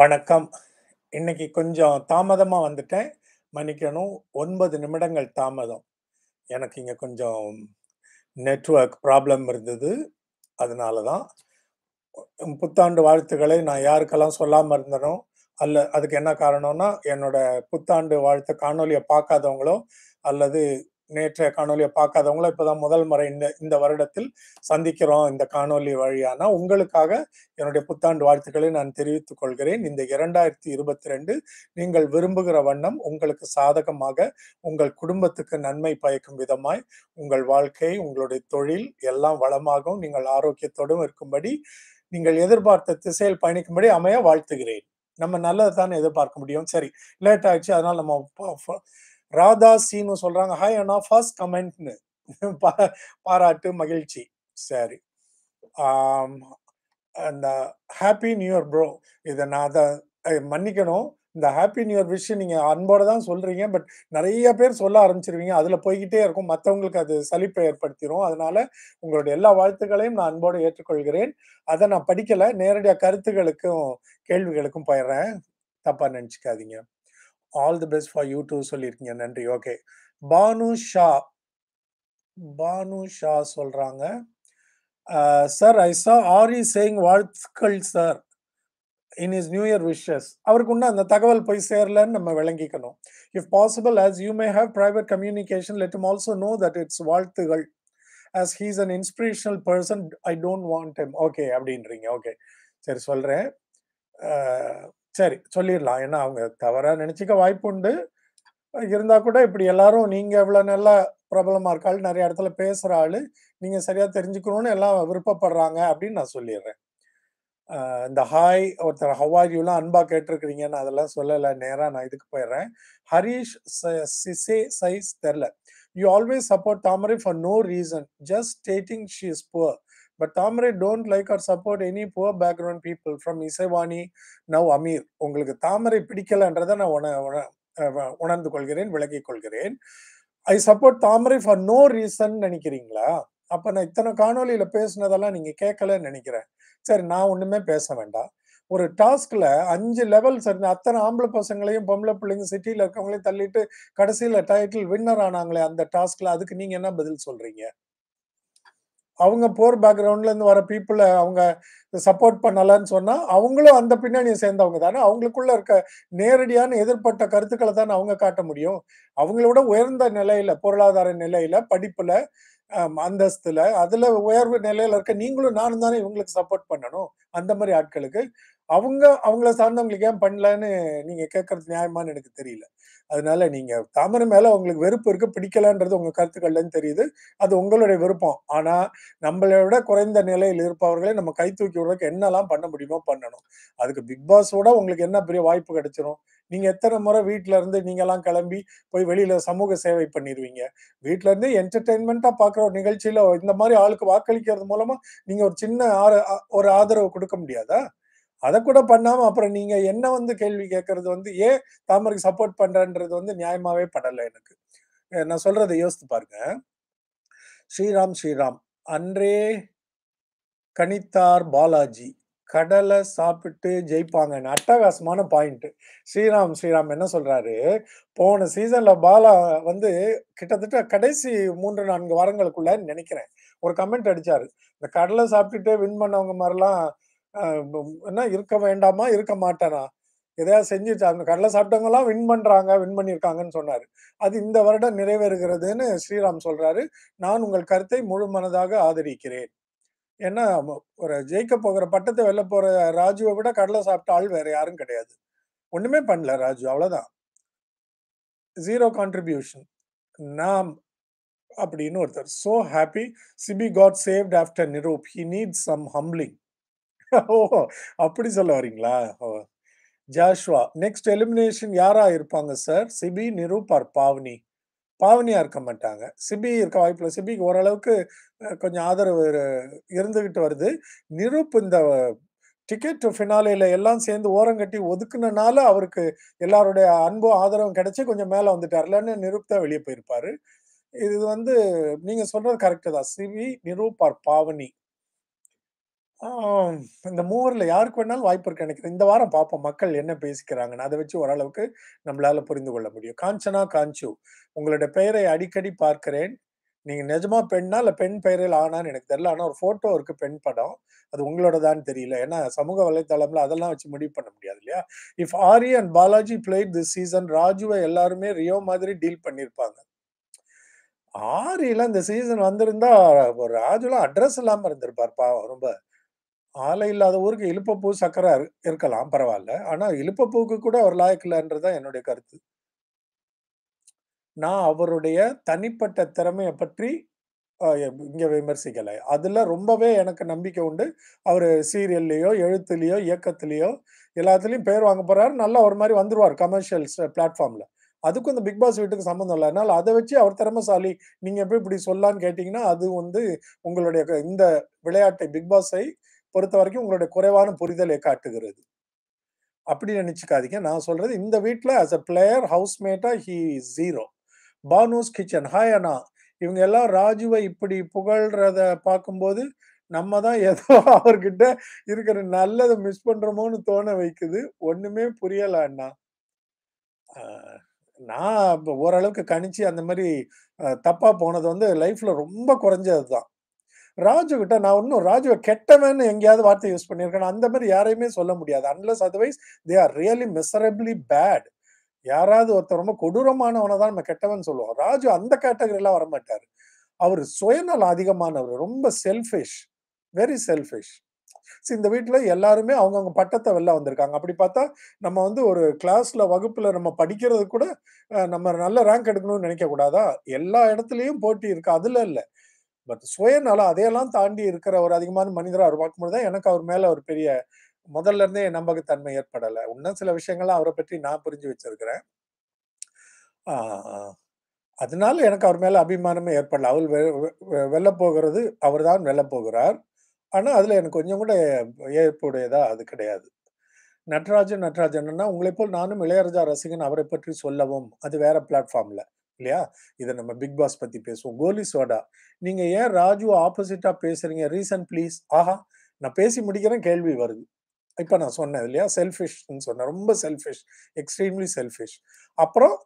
வணக்கம் இன்னைக்கு கொஞ்சம் தாமதமாக வந்துட்டேன் மன்னிக்கணும் ஒன்பது நிமிடங்கள் தாமதம் எனக்கு இங்கே கொஞ்சம் நெட்ஒர்க் ப்ராப்ளம் இருந்தது அதனால தான் புத்தாண்டு வாழ்த்துக்களை நான் யாருக்கெல்லாம் சொல்லாமல் இருந்தனோ அல்ல அதுக்கு என்ன காரணம்னா என்னோட புத்தாண்டு வாழ்த்து காணொலியை பார்க்காதவங்களோ அல்லது நேற்றைய காணொலியை பார்க்காதவங்களை இப்போதான் முதல் முறை இந்த இந்த வருடத்தில் சந்திக்கிறோம் இந்த காணொலி வழியான உங்களுக்காக என்னுடைய புத்தாண்டு வாழ்த்துக்களை நான் தெரிவித்துக் கொள்கிறேன் இந்த இரண்டாயிரத்தி இருபத்தி ரெண்டு நீங்கள் விரும்புகிற வண்ணம் உங்களுக்கு சாதகமாக உங்கள் குடும்பத்துக்கு நன்மை பயக்கும் விதமாய் உங்கள் வாழ்க்கை உங்களுடைய தொழில் எல்லாம் வளமாகவும் நீங்கள் ஆரோக்கியத்தோடும் இருக்கும்படி நீங்கள் எதிர்பார்த்த திசையில் பயணிக்கும்படி அமைய வாழ்த்துகிறேன் நம்ம நல்லதை தானே எதிர்பார்க்க முடியும் சரி லேட் ஆயிடுச்சு அதனால நம்ம ராதா சீனு சொல்றாங்க ஹாய் அண்ணா ஃபர்ஸ்ட் கமெண்ட்னு பாராட்டு மகிழ்ச்சி சரி அந்த ஹாப்பி நியூ இயர் ப்ரோ இதை நான் அதை மன்னிக்கணும் இந்த ஹாப்பி நியூ இயர் விஷ் நீங்கள் அன்போட தான் சொல்கிறீங்க பட் நிறைய பேர் சொல்ல ஆரம்பிச்சிருவீங்க அதில் போய்கிட்டே இருக்கும் மற்றவங்களுக்கு அது சலிப்பை ஏற்படுத்திடும் அதனால உங்களுடைய எல்லா வாழ்த்துக்களையும் நான் அன்போடு ஏற்றுக்கொள்கிறேன் அதை நான் படிக்கலை நேரடியாக கருத்துகளுக்கும் கேள்விகளுக்கும் போயிடுறேன் தப்பாக நினச்சிக்காதீங்க all the best for you too சொல்லியிருக்கீங்க நன்றி ஓகே பானு ஷா பானு ஷா சொல்கிறாங்க sir I saw Aari saying வாழ்த்துக்கள் sir in his new year wishes அவருக்கு இன்னும் அந்த தகவல் போய் சேரலன்னு நம்ம விளங்கிக்கணும் if possible as you may have private communication let also know that it's வாழ்த்துகள் as he's an inspirational person I don't want em okay அப்படின்றீங்க ஓகே சரி சொல்கிறேன் சரி சொல்லிடலாம் ஏன்னா அவங்க தவறாக நினச்சிக்க வாய்ப்பு உண்டு இருந்தால் கூட இப்படி எல்லாரும் நீங்கள் இவ்வளோ நல்லா பிரபலமாக இருக்காள் நிறைய இடத்துல பேசுகிற ஆள் நீங்கள் சரியாக தெரிஞ்சுக்கணும்னு எல்லாம் விருப்பப்படுறாங்க அப்படின்னு நான் சொல்லிடுறேன் இந்த ஹாய் ஒருத்தர் ஹவாரிலாம் அன்பா கேட்டிருக்கிறீங்கன்னு அதெல்லாம் சொல்லலை நேராக நான் இதுக்கு போயிடுறேன் ஹரீஷ் சிசே சைஸ் தெரில you always support Thamarai for no reason just stating she is poor but Thamarai don't like or support any poor background people from Isaivani now Amir உங்களுக்கு தாமரை பிடிக்கலன்றதை நான் உண உணர்ந்து கொள்கிறேன் விளக்கிக் கொள்கிறேன் I support Thamarai for no reason நினைக்கிறீங்களா அப்போ நான் இத்தனை காணொலியில பேசுனதெல்லாம் நீங்கள் கேட்கலன்னு நினைக்கிறேன் சரி நான் ஒன்றுமே பேச வேண்டாம் ஒரு டாஸ்க்ல அஞ்சு லெவல் சரி அத்தனை ஆம்பளை பசங்களையும் பொம்பளை பிள்ளைங்க சிட்டியில் இருக்கவங்களையும் தள்ளிட்டு கடைசியில் டைட்டில் வின்னர் ஆனாங்களே அந்த டாஸ்க்ல அதுக்கு நீங்கள் என்ன பதில் சொல்கிறீங்க அவங்க போர் பேக்ரவுண்ட்லேருந்து வர பீப்புளை அவங்க சப்போர்ட் பண்ணலான்னு சொன்னால் அவங்களும் அந்த பின்னணியை சேர்ந்தவங்க தானே அவங்களுக்குள்ள இருக்க நேரடியான எதிர்பட்ட கருத்துக்களை தானே அவங்க காட்ட முடியும் அவங்களோட உயர்ந்த நிலையில பொருளாதார நிலையில படிப்புல அந்தஸ்துல அதுல உயர்வு நிலையில இருக்க நீங்களும் நானும் தானே இவங்களுக்கு சப்போர்ட் பண்ணணும் அந்த மாதிரி ஆட்களுக்கு அவங்க அவங்கள சார்ந்தவங்களுக்கு ஏன் பண்ணலன்னு நீங்க கேட்கறது நியாயமான்னு எனக்கு தெரியல அதனால நீங்க தாமரை மேல உங்களுக்கு வெறுப்பு இருக்கு பிடிக்கலான்றது உங்க கருத்துக்கள்லன்னு தெரியுது அது உங்களுடைய விருப்பம் ஆனா நம்மளை விட குறைந்த நிலையில் இருப்பவர்களை நம்ம கை தூக்கி விடுறதுக்கு என்னெல்லாம் பண்ண முடியுமோ பண்ணணும் அதுக்கு பிக் பாஸோட உங்களுக்கு என்ன பெரிய வாய்ப்பு கிடைச்சிரும் நீங்க எத்தனை முறை வீட்டுல இருந்து நீங்க எல்லாம் கிளம்பி போய் வெளியில சமூக சேவை பண்ணிடுவீங்க வீட்டுல இருந்து என்டர்டைன்மெண்ட்டா பாக்குற ஒரு நிகழ்ச்சியில இந்த மாதிரி ஆளுக்கு வாக்களிக்கிறது மூலமா நீங்க ஒரு சின்ன ஒரு ஆதரவு கொடுக்க முடியாதா அதை கூட பண்ணாம அப்புறம் நீங்க என்ன வந்து கேள்வி கேட்கறது வந்து ஏன் தாமரைக்கு சப்போர்ட் பண்றன்றது வந்து நியாயமாவே படலை எனக்கு நான் சொல்றதை யோசித்து பாருங்க ஸ்ரீராம் ஸ்ரீராம் அன்றே கணித்தார் பாலாஜி கடலை சாப்பிட்டு ஜெயிப்பாங்க அட்டகாசமான பாயிண்ட் ஸ்ரீராம் ஸ்ரீராம் என்ன சொல்றாரு போன சீசன்ல பாலா வந்து கிட்டத்தட்ட கடைசி மூன்று நான்கு வாரங்களுக்குள்ள நினைக்கிறேன் ஒரு கமெண்ட் அடிச்சாரு இந்த கடலை சாப்பிட்டுட்டு வின் பண்ணவங்க மாதிரிலாம் என்ன இருக்க வேண்டாமா இருக்க மாட்டேனா எதையா செஞ்சுட்டு அந்த கடலை சாப்பிட்டவங்களாம் வின் பண்றாங்க வின் பண்ணியிருக்காங்கன்னு சொன்னார் அது இந்த வருடம் நிறைவேறுகிறதுன்னு ஸ்ரீராம் சொல்றாரு நான் உங்கள் கருத்தை முழு மனதாக ஆதரிக்கிறேன் ஏன்னா ஒரு ஜெயிக்க போகிற பட்டத்தை வெளில போற ராஜுவை விட கடலை சாப்பிட்ட ஆள் வேற யாரும் கிடையாது ஒண்ணுமே பண்ணல ராஜு அவ்வளவுதான் ஜீரோ கான்ட்ரிபியூஷன் நாம் அப்படின்னு ஒருத்தர் so happy Ciby God saved after Niroop he need some humbling ஓ அப்படி சொல்ல வரீங்களா ஓ ஜாஷ்வா நெக்ஸ்ட் எலிமினேஷன் யாரா இருப்பாங்க சார் சிபி நிரூபார் பாவனி பாவனியா இருக்க மாட்டாங்க சிபி இருக்க வாய்ப்பில் சிபிக்கு ஓரளவுக்கு கொஞ்சம் ஆதரவு இருந்துகிட்டு வருது நிரூப் இந்த டிக்கெட் ஃபினாலேல எல்லாம் சேர்ந்து ஓரங்கட்டி ஒதுக்குனனால அவருக்கு எல்லாருடைய அன்பும் ஆதரவும் கிடைச்சி கொஞ்சம் மேலே வந்துட்டார் இல்லைன்னு நிரூப் தான் வெளியே போயிருப்பாரு இது வந்து நீங்க சொல்றது கரெக்டு தான் சிவி நிரூப் ஆர் பாவனி இந்த மூவரில் யாருக்கு வேணாலும் வாய்ப்பு இருக்கு நினைக்கிறேன் இந்த வாரம் பார்ப்போம் மக்கள் என்ன பேசிக்கிறாங்கன்னு அதை வச்சு ஓரளவுக்கு நம்மளால புரிந்து கொள்ள முடியும் காஞ்சனா காஞ்சு உங்களுடைய பெயரை அடிக்கடி பார்க்கிறேன் நீங்க நிஜமா பெண்ணா இல்ல பெண் பெயரில் ஆனான்னு எனக்கு தெரியல ஆனா ஒரு போட்டோ இருக்கு பெண் படம் அது உங்களோடதான்னு தெரியல ஏன்னா சமூக வலைதளம்ல அதெல்லாம் வச்சு முடிவு பண்ண முடியாது இல்லையா if Aari and Balaji played this season ராஜுவை எல்லாருமே ரியோ மாதிரி டீல் பண்ணியிருப்பாங்க ஆரியெல்லாம் இந்த சீசன் வந்திருந்தா ஒரு ராஜுலாம் அட்ரஸ் இல்லாம பாவம் ரொம்ப ஆலை இல்லாத ஊருக்கு இழுப்பப்பூ சக்கரை இருக்கலாம் பரவாயில்ல ஆனா இழுப்பப்பூக்கு கூட அவர் லாயக்கில்ன்றதுதான் என்னுடைய கருத்து நான் அவருடைய தனிப்பட்ட திறமையை பற்றி இங்கே விமர்சிக்கலை அதில் ரொம்பவே எனக்கு நம்பிக்கை உண்டு அவர் சீரியல்லையோ எழுத்துலேயோ இயக்கத்துலேயோ எல்லாத்துலேயும் பேர் வாங்க போகிறாரு நல்லா ஒரு மாதிரி வந்துருவார் கமர்ஷியல் பிளாட்ஃபார்மில் அதுக்கும் இந்த பிக் பாஸ் வீட்டுக்கு சம்மந்தம் இல்லை அதனால் அதை வச்சு அவர் திறமசாலி நீங்கள் எப்படி இப்படி சொல்லான்னு கேட்டிங்கன்னா அது வந்து உங்களுடைய இந்த விளையாட்டை பிக் பாஸை பொறுத்த வரைக்கும் உங்களுடைய குறைவான புரிதலை காட்டுகிறது அப்படி நினைச்சுக்காதீங்க நான் சொல்றது இந்த வீட்டில் ஆஸ் அ பிளேயர் ஹவுஸ்மேட்டா ஹி ஜீரோ பானூஸ் கிச்சன் ஹாய் அண்ணா இவங்க எல்லாம் ராஜுவை இப்படி புகழ்றத பார்க்கும்போது நம்ம தான் ஏதோ அவர்கிட்ட இருக்கிற நல்லதை மிஸ் பண்றோமோன்னு தோண வைக்குது ஒண்ணுமே புரியல அண்ணா நான் ஓரளவுக்கு கணிச்சு அந்த மாதிரி தப்பா போனது வந்து லைஃப்ல ரொம்ப குறைஞ்சது தான் ராஜு கிட்ட நான் இன்னும் ராஜுவை கெட்டவன் எங்கேயாவது வார்த்தை யூஸ் பண்ணியிருக்கேன் அந்த மாதிரி யாரையுமே சொல்ல முடியாது unless otherwise they are really miserably bad யாராவது ஒருத்தர் ரொம்ப கொடூரமானவனை தான் நம்ம கெட்டவன் சொல்லுவோம் ராஜு அந்த கேட்டகரியெல்லாம் வரமாட்டார் அவர் சுயநலம் அதிகமானவர் ரொம்ப செல்ஃபிஷ் வெரி செல்ஃபிஷ் இந்த வீட்டில் எல்லாருமே அவங்கவுங்க பட்டத்தை வெளில வந்திருக்காங்க அப்படி பார்த்தா நம்ம வந்து ஒரு கிளாஸ்ல வகுப்புல நம்ம படிக்கிறது கூட நம்ம நல்ல ரேங்க் எடுக்கணும்னு நினைக்க கூடாதா எல்லா இடத்துலையும் போட்டி இருக்கு அதுல இல்லை பட் சுயநலம் அதையெல்லாம் தாண்டி இருக்கிற ஒரு அதிகமான மனிதராக அவர் பார்க்கும்போது தான் எனக்கு அவர் மேலே ஒரு பெரிய முதல்ல இருந்தே நம்பகத்தன்மை ஏற்படலை இன்னும் சில விஷயங்கள்லாம் அவரை பற்றி நான் புரிஞ்சு வச்சிருக்கிறேன் அதனால எனக்கு அவர் மேலே அபிமானமே ஏற்படல அவள் வெல்ல போகிறது அவர் தான் வெல்ல போகிறார் ஆனால் அதில் எனக்கு கொஞ்சம் கூட ஏற்புடையதா அது கிடையாது நட்ராஜன் நட்ராஜன்னா உங்களை போல் நானும் இளையராஜா ரசிகன் அவரை பற்றி சொல்லவும் அது வேற பிளாட்ஃபார்ம்ல இல்லையா இதை நம்ம பிக் பாஸ் பத்தி பேசுவோம் கோலி சோடா நீங்க ஏன் ராஜு ஆப்போசிட்டா பேசுறீங்க ரீசன் ப்ளீஸ் ஆஹா நான் பேசி முடிக்கிறேன் கேள்வி வருது இப்போ நான் சொன்னேன் இல்லையா செல்ஃபிஷ்ன்னு சொன்னேன் ரொம்ப செல்ஃபிஷ் எக்ஸ்ட்ரீம்லி செல்ஃபிஷ் அப்புறம்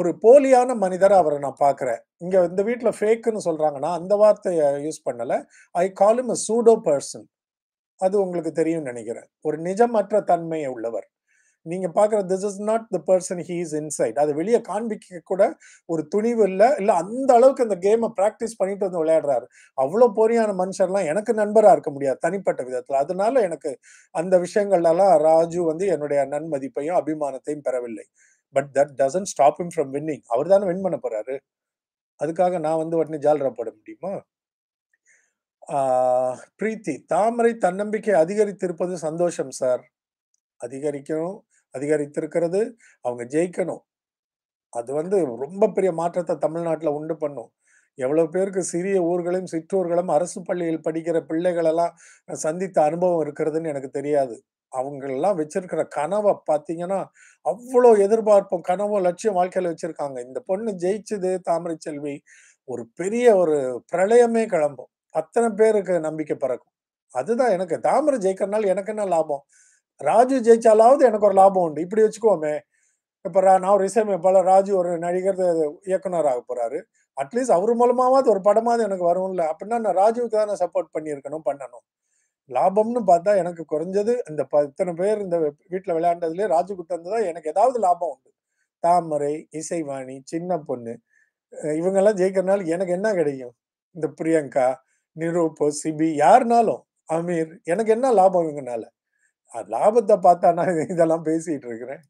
ஒரு போலியான மனிதரை அவரை நான் பார்க்குறேன் இங்கே இந்த வீட்டில் ஃபேக்குன்னு சொல்கிறாங்கன்னா அந்த வார்த்தையை யூஸ் பண்ணலை ஐ காலும் அ சூடோ பர்சன் அது உங்களுக்கு தெரியும்னு நினைக்கிறேன் ஒரு நிஜமற்ற தன்மையை உள்ளவர் நீங்க பாக்குற this is not the person he is inside அதை வெளியே காண்பிக்க கூட ஒரு துணிவு இல்லை இல்லை அந்த அளவுக்கு அந்த கேமை ப்ராக்டிஸ் பண்ணிட்டு வந்து விளையாடுறாரு அவ்வளோ பொறியான மனுஷர்லாம் எனக்கு நண்பராக இருக்க முடியாது தனிப்பட்ட விதத்தில் அதனால எனக்கு அந்த விஷயங்கள்லாம் ராஜு வந்து என்னுடைய நன்மதிப்பையும் அபிமானத்தையும் பெறவில்லை but that doesn't stop him from winning அவர் தானே வின் பண்ண போறாரு அதுக்காக நான் வந்து உடனே ஜால்ரா போட முடியுமா பிரீத்தி தாமரை தன்னம்பிக்கை அதிகரித்திருப்பது சந்தோஷம் சார் அதிகரிக்கணும் அதிகரித்திருக்கிறது அவங்க ஜெயிக்கணும் அது வந்து ரொம்ப பெரிய மாற்றத்தை தமிழ்நாட்டில் உண்டு பண்ணும் எவ்வளோ பேருக்கு சிறிய ஊர்களையும் சிற்றூர்களும் அரசு பள்ளியில் படிக்கிற பிள்ளைகளெல்லாம் சந்தித்த அனுபவம் இருக்கிறதுன்னு எனக்கு தெரியாது அவங்களெல்லாம் வச்சிருக்கிற கனவை பார்த்தீங்கன்னா அவ்வளோ எதிர்பார்ப்பும் கனவும் லட்சியம் வாழ்க்கையில் வச்சிருக்காங்க இந்த பொண்ணு ஜெயிச்சது தாமரை செல்வி ஒரு பெரிய ஒரு பிரளயமே கிளம்பும் அத்தனை பேருக்கு நம்பிக்கை பிறக்கும் அதுதான் எனக்கு தாமரை ஜெயிக்கிறனால எனக்கு என்ன லாபம் ராஜு ஜெயிச்சாலாவது எனக்கு ஒரு லாபம் உண்டு இப்படி வச்சுக்கோமே இப்போ நான் ஒரு இசையமைப்பாளர் ராஜு ஒரு நடிகர் இயக்குனர் ஆக போறாரு அட்லீஸ்ட் அவர் மூலமாவது ஒரு படமாவது எனக்கு வரும்ல அப்படின்னா நான் ராஜுவுக்கு தான் நான் சப்போர்ட் பண்ணியிருக்கணும் பண்ணணும் லாபம்னு பார்த்தா எனக்கு குறைஞ்சது இந்த இத்தனை பேர் இந்த வீட்டில் விளையாண்டதுலயே ராஜு தான் எனக்கு ஏதாவது லாபம் உண்டு தாமரை இசைவாணி சின்ன பொண்ணு இவங்கெல்லாம் ஜெயிக்கிறனால எனக்கு என்ன கிடைக்கும் இந்த பிரியங்கா நிரூபோ சிபி யாருனாலும் அமீர் எனக்கு என்ன லாபம் இவங்கனால லாபத்தை பார்த்தா நான் இதெல்லாம் பேசிட்டு இருக்கிறேன்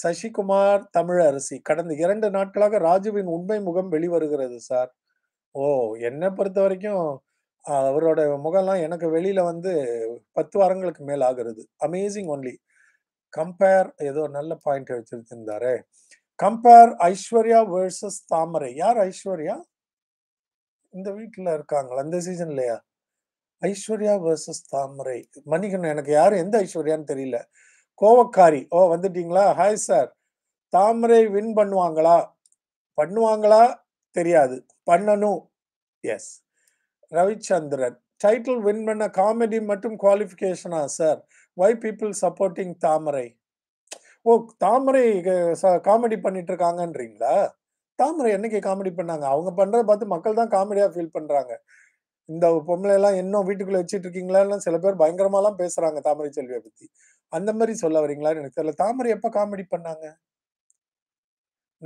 சசிகுமார் தமிழரசி கடந்த இரண்டு நாட்களாக ராஜுவின் உண்மை முகம் வெளிவருகிறது சார் ஓ என்னை பொறுத்த வரைக்கும் அவரோட முகம்லாம் எனக்கு வெளியில வந்து பத்து வாரங்களுக்கு மேல் ஆகிறது அமேசிங் ஒன்லி கம்பேர் ஏதோ நல்ல பாயிண்ட் வச்சிருந்தாரு கம்பேர் ஐஸ்வர்யா வேர்சஸ் தாமரை யார் ஐஸ்வர்யா இந்த வீட்டில் இருக்காங்களா இந்த இல்லையா ஐஸ்வர்யா வர்சஸ் தாமரை மன்னிக்கணும் எனக்கு யாரும் எந்த ஐஸ்வர்யான்னு தெரியல கோவக்காரி ஓ வந்துட்டீங்களா ஹாய் சார் தாமரை வின் பண்ணுவாங்களா பண்ணுவாங்களா தெரியாது பண்ணணும் எஸ் ரவிச்சந்திரன் டைட்டில் வின் பண்ண காமெடி மற்றும் குவாலிஃபிகேஷனா sir why people supporting Thamarai ஓ தாமரை காமெடி பண்ணிட்டு இருக்காங்கன்றீங்களா தாமரை என்னைக்கு காமெடி பண்ணாங்க அவங்க பண்றதை பார்த்து மக்கள் தான் காமெடியா ஃபீல் பண்றாங்க இந்த பொம்பளை எல்லாம் இன்னும் வீட்டுக்குள்ள வச்சுட்டு இருக்கீங்களா சில பேர் பயங்கரமா எல்லாம் பேசுறாங்க தாமரை செல்வியை பத்தி அந்த மாதிரி சொல்ல வரீங்களான்னு எனக்கு தெரியல தாமரை எப்ப காமெடி பண்ணாங்க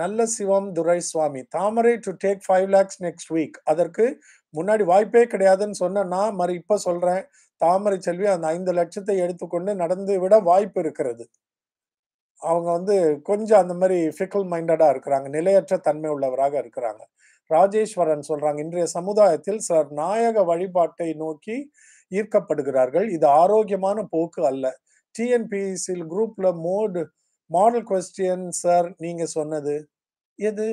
நல்ல Sivam Durai Swamy Thamarai to take five lakhs next week அதற்கு முன்னாடி வாய்ப்பே கிடையாதுன்னு சொன்ன நான் மறு இப்ப சொல்றேன் தாமரை செல்வி அந்த ஐந்து லட்சத்தை எடுத்துக்கொண்டு நடந்து விட வாய்ப்பு இருக்கிறது அவங்க வந்து கொஞ்சம் அந்த மாதிரி ஃபிக்கல் மைண்டடா இருக்கிறாங்க நிலையற்ற தன்மை உள்ளவராக இருக்கிறாங்க ராஜேஸ்வரன் சொல்றாங்க இன்றைய சமுதாயத்தில் சிலர் நாயக வழிபாட்டை நோக்கி ஈர்க்கப்படுகிறார்கள் இது ஆரோக்கியமான போக்கு அல்ல டிஎன்பிஎஸ்சியில் குரூப்ல மோடு மாடல் கொஸ்டின் சார் நீங்க சொன்னது எது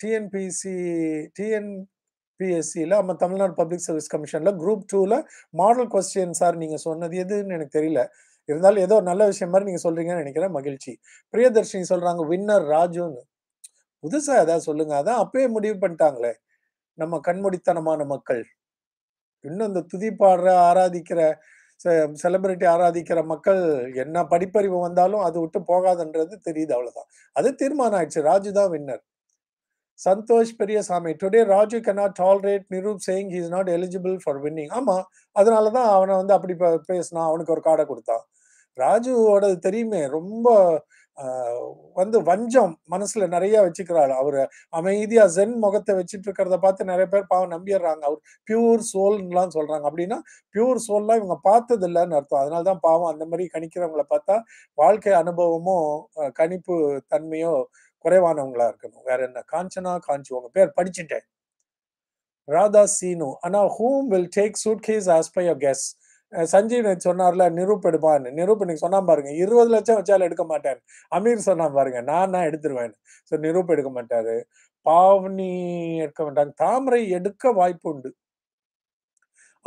டிஎன்பிசி டிஎன்பிஎஸ்சியில் நம்ம தமிழ்நாடு பப்ளிக் சர்வீஸ் கமிஷனில் குரூப் டூவில் மாடல் கொஸ்டின் சார் நீங்கள் சொன்னது எதுன்னு எனக்கு தெரியல இருந்தாலும் ஏதோ நல்ல விஷயம் மாதிரி நீங்கள் சொல்கிறீங்கன்னு நினைக்கிறேன் மகிழ்ச்சி பிரியதர்ஷினி சொல்கிறாங்க வின்னர் ராஜுன்னு புதுசா ஏதாவது சொல்லுங்க அதான் அப்பயே முடிவு பண்ணிட்டாங்களே நம்ம கண்மூடித்தனமான மக்கள் இன்னும் இந்த துதி பாடுற ஆராதிக்கிற செலிபிரிட்டி ஆராதிக்கிற மக்கள் என்ன படிப்பறிவு வந்தாலும் அது விட்டு போகாதுன்றது தெரியுது அவ்வளவுதான் அது தீர்மானம் ஆயிடுச்சு ராஜு தான் winner Santhosh Periyasamy today Raju cannot tolerate Niroop saying he's not eligible for winning ஆமா அதனால தான் அவனை வந்து அப்படி பேசினான் அவனுக்கு ஒரு கார்டை கொடுத்தான் ராஜுவோட தெரியுமே ரொம்ப வந்து வஞ்சம் மனசுல நிறைய வச்சுக்கிறாள் அவர் அமைதியா ஜென் முகத்தை வச்சுட்டு இருக்கிறத பார்த்து நிறைய பேர் பாவம் நம்பிடுறாங்க அவர் பியூர் சோல்லாம் சொல்றாங்க அப்படின்னா பியூர் சோல்லாம் இவங்க பார்த்தது இல்லைன்னு அர்த்தம் அதனால்தான் பாவம் அந்த மாதிரி கணிக்கிறவங்கள பார்த்தா வாழ்க்கை அனுபவமும் கணிப்பு தன்மையோ குறைவானவங்களா இருக்கணும் வேற என்ன காஞ்சனா காஞ்சி உங்க பேர் படிச்சுட்டேன் ராதா சீனு ஆனா whom will take suitcase as by your guess Sanjeev சொன்னார்ல நிரூப் எடுப்பான்னு நிரூப் இன்னைக்கு சொன்னா பாருங்க இருபது லட்சம் வச்சாலும் எடுக்க மாட்டேன் அமீர் சொன்னா பாருங்க நான் நான் எடுத்துருவேன் ஸோ நிரூப் எடுக்க மாட்டாரு பாவனி எடுக்க மாட்டாங்க தாமரை எடுக்க வாய்ப்பு உண்டு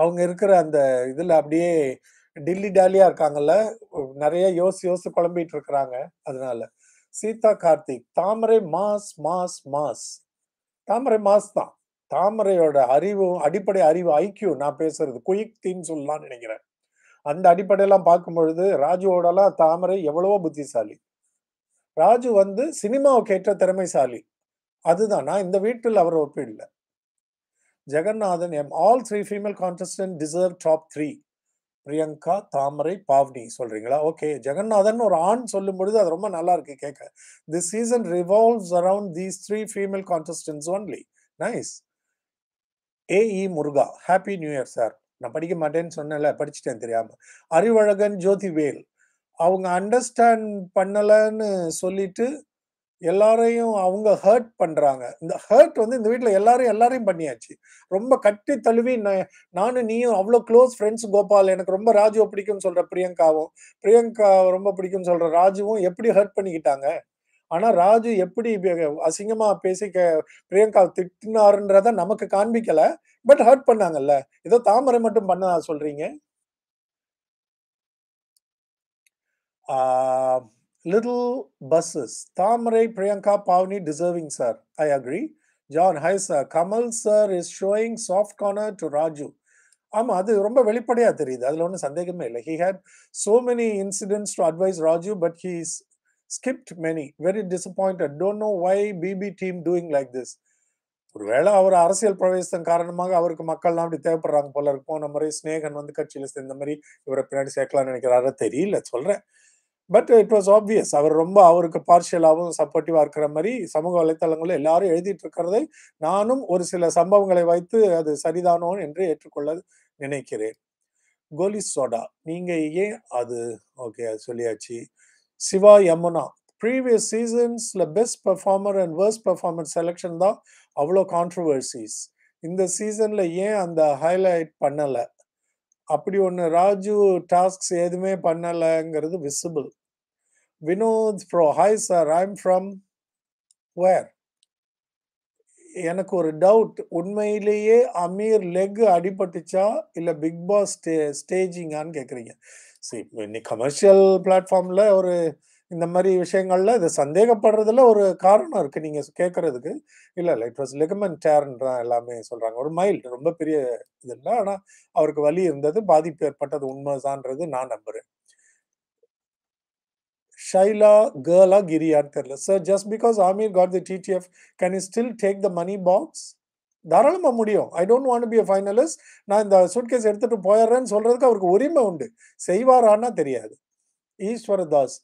அவங்க இருக்கிற அந்த இதுல அப்படியே டில்லி டாலியா இருக்காங்கல்ல நிறைய யோசி யோசி குழம்பிட்டு இருக்கிறாங்க அதனால Seetha Karthik Thamarai mass mass mass Thamarai mass தான் தாமரையோட அறிவும் அடிப்படை அறிவு ஐக்கியம் நான் பேசுறது குயிக் தின்னு சொல்லலாம்னு நினைக்கிறேன் அந்த அடிப்படையெல்லாம் பார்க்கும் பொழுது ராஜுவோடலாம் தாமரை எவ்வளவோ புத்திசாலி ராஜு வந்து சினிமாவை கேட்ட திறமைசாலி அதுதான் நான் இந்த வீட்டில் அவர் ஒப்பிடல Jaganathan M all three female contestant deserve top three Priyanka Thamarai Pavni சொல்றீங்களா ஓகே ஜெகநாதன் ஒரு ஆண் சொல்லும் பொழுது அது ரொம்ப நல்லா இருக்கு கேட்க the season revolves around these three female contestants only nice ஏஇ e Muruga happy new year sir நான் படிக்க மாட்டேன்னு சொன்னேன்ல படிச்சுட்டேன் தெரியாமல் அறிவழகன் ஜோதிவேல் அவங்க அண்டர்ஸ்டாண்ட் பண்ணலைன்னு சொல்லிட்டு எல்லாரையும் அவங்க ஹர்ட் பண்ணுறாங்க இந்த ஹர்ட் வந்து இந்த வீட்டில் எல்லாரும் எல்லாரையும் பண்ணியாச்சு ரொம்ப கட்டி தழுவி நானும் நீயும் அவ்வளோ க்ளோஸ் ஃப்ரெண்ட்ஸ் கோபால் எனக்கு ரொம்ப ராஜுவை பிடிக்கும்னு சொல்கிற பிரியங்காவும் பிரியங்கா ரொம்ப பிடிக்கும்னு சொல்கிற ராஜுவும் எப்படி ஹர்ட் பண்ணிக்கிட்டாங்க ஆனால் ராஜு எப்படி அசிங்கமாக பேசி பிரியங்கா திட்டினாருன்றத நமக்கு காண்பிக்கல பட் ஹர்ட் பண்ணாங்கல்ல ஏதோ தாமரை மட்டும் பண்ணதா சொல்றீங்க little buzzes Thamarai Priyanka Pavni deserving sir I agree John hi sir Kamal sir is showing soft corner to Raju ஆமாம் அது ரொம்ப வெளிப்படையாக தெரியுது அதில் ஒன்றும் சந்தேகமே இல்லை he had so many incidents to advise Raju but he is skipped many very disappointed don't know why BB team doing like this ஒருவேளை அவர் அரசியல் பிரவேசம் காரணமாக அவருக்கு மக்கள்லாம் அப்படி தேவைப்படுறாங்க போல இருக்கும் போன மாதிரி ஸ்னேகன் வந்து கட்சியில் சேர்ந்த மாதிரி இவரை பின்னாடி சேர்க்கலாம்னு நினைக்கிறாரு தெரியல சொல்றேன் பட் இட் வாஸ் ஆப்வியஸ் அவர் ரொம்ப அவருக்கு பார்ஷியலாகவும் சப்போர்ட்டிவாக இருக்கிற மாதிரி சமூக வலைத்தளங்களில் எல்லாரும் எழுதிட்டு இருக்கிறதை நானும் ஒரு சில சம்பவங்களை வைத்து அது சரிதானோ என்று ஏற்றுக்கொள்ள நினைக்கிறேன் கோலி சோடா நீங்க ஏன் அது ஓகே அது சொல்லியாச்சு சிவா யமுனா ப்ரீவியஸ் சீசன்ஸில் best performer and worst performance selection தான் அவ்வளோ கான்ட்ரவர்சிஸ் இந்த சீசனில் ஏன் அந்த ஹைலைட் பண்ணலை அப்படி ஒன்று ராஜு டாஸ்க்ஸ் எதுவுமே பண்ணலைங்கிறது visible Vinoth bro hi sir I'm from where எனக்கு ஒரு டவுட் உண்மையிலேயே அமீர் லெக் அடிபட்டுச்சா இல்லை பிக் பாஸ் ஸ்டே ஸ்டேஜிங்கான்னு கேட்குறீங்க சி இன்னைக்கு கமர்ஷியல் பிளாட்ஃபார்மில் ஒரு இந்த மாதிரி விஷயங்கள்ல இது சந்தேகப்படுறதுல ஒரு காரணம் இருக்கு நீங்க கேட்கறதுக்கு இல்ல இல்ல இட் வாஸ் லெகமெண்ட் டேர்ன்றான் எல்லாமே சொல்றாங்க ஒரு மைல்டு ரொம்ப பெரிய இது இல்லை ஆனா அவருக்கு வலி இருந்தது பாதிப்பு ஏற்பட்டது உண்மைதான்றது நான் நம்புறேன் ஷைலா கேர்லா கிரியான்னு தெரியல sir just because Amir got the TTF can you still take the money box தாராளமாக முடியும் I don't want be finalist நான் இந்த சூட்கேஸ் எடுத்துட்டு போயிடுறேன்னு சொல்றதுக்கு அவருக்கு உரிமை உண்டு செய்வாரான்னா தெரியாது Eswara Das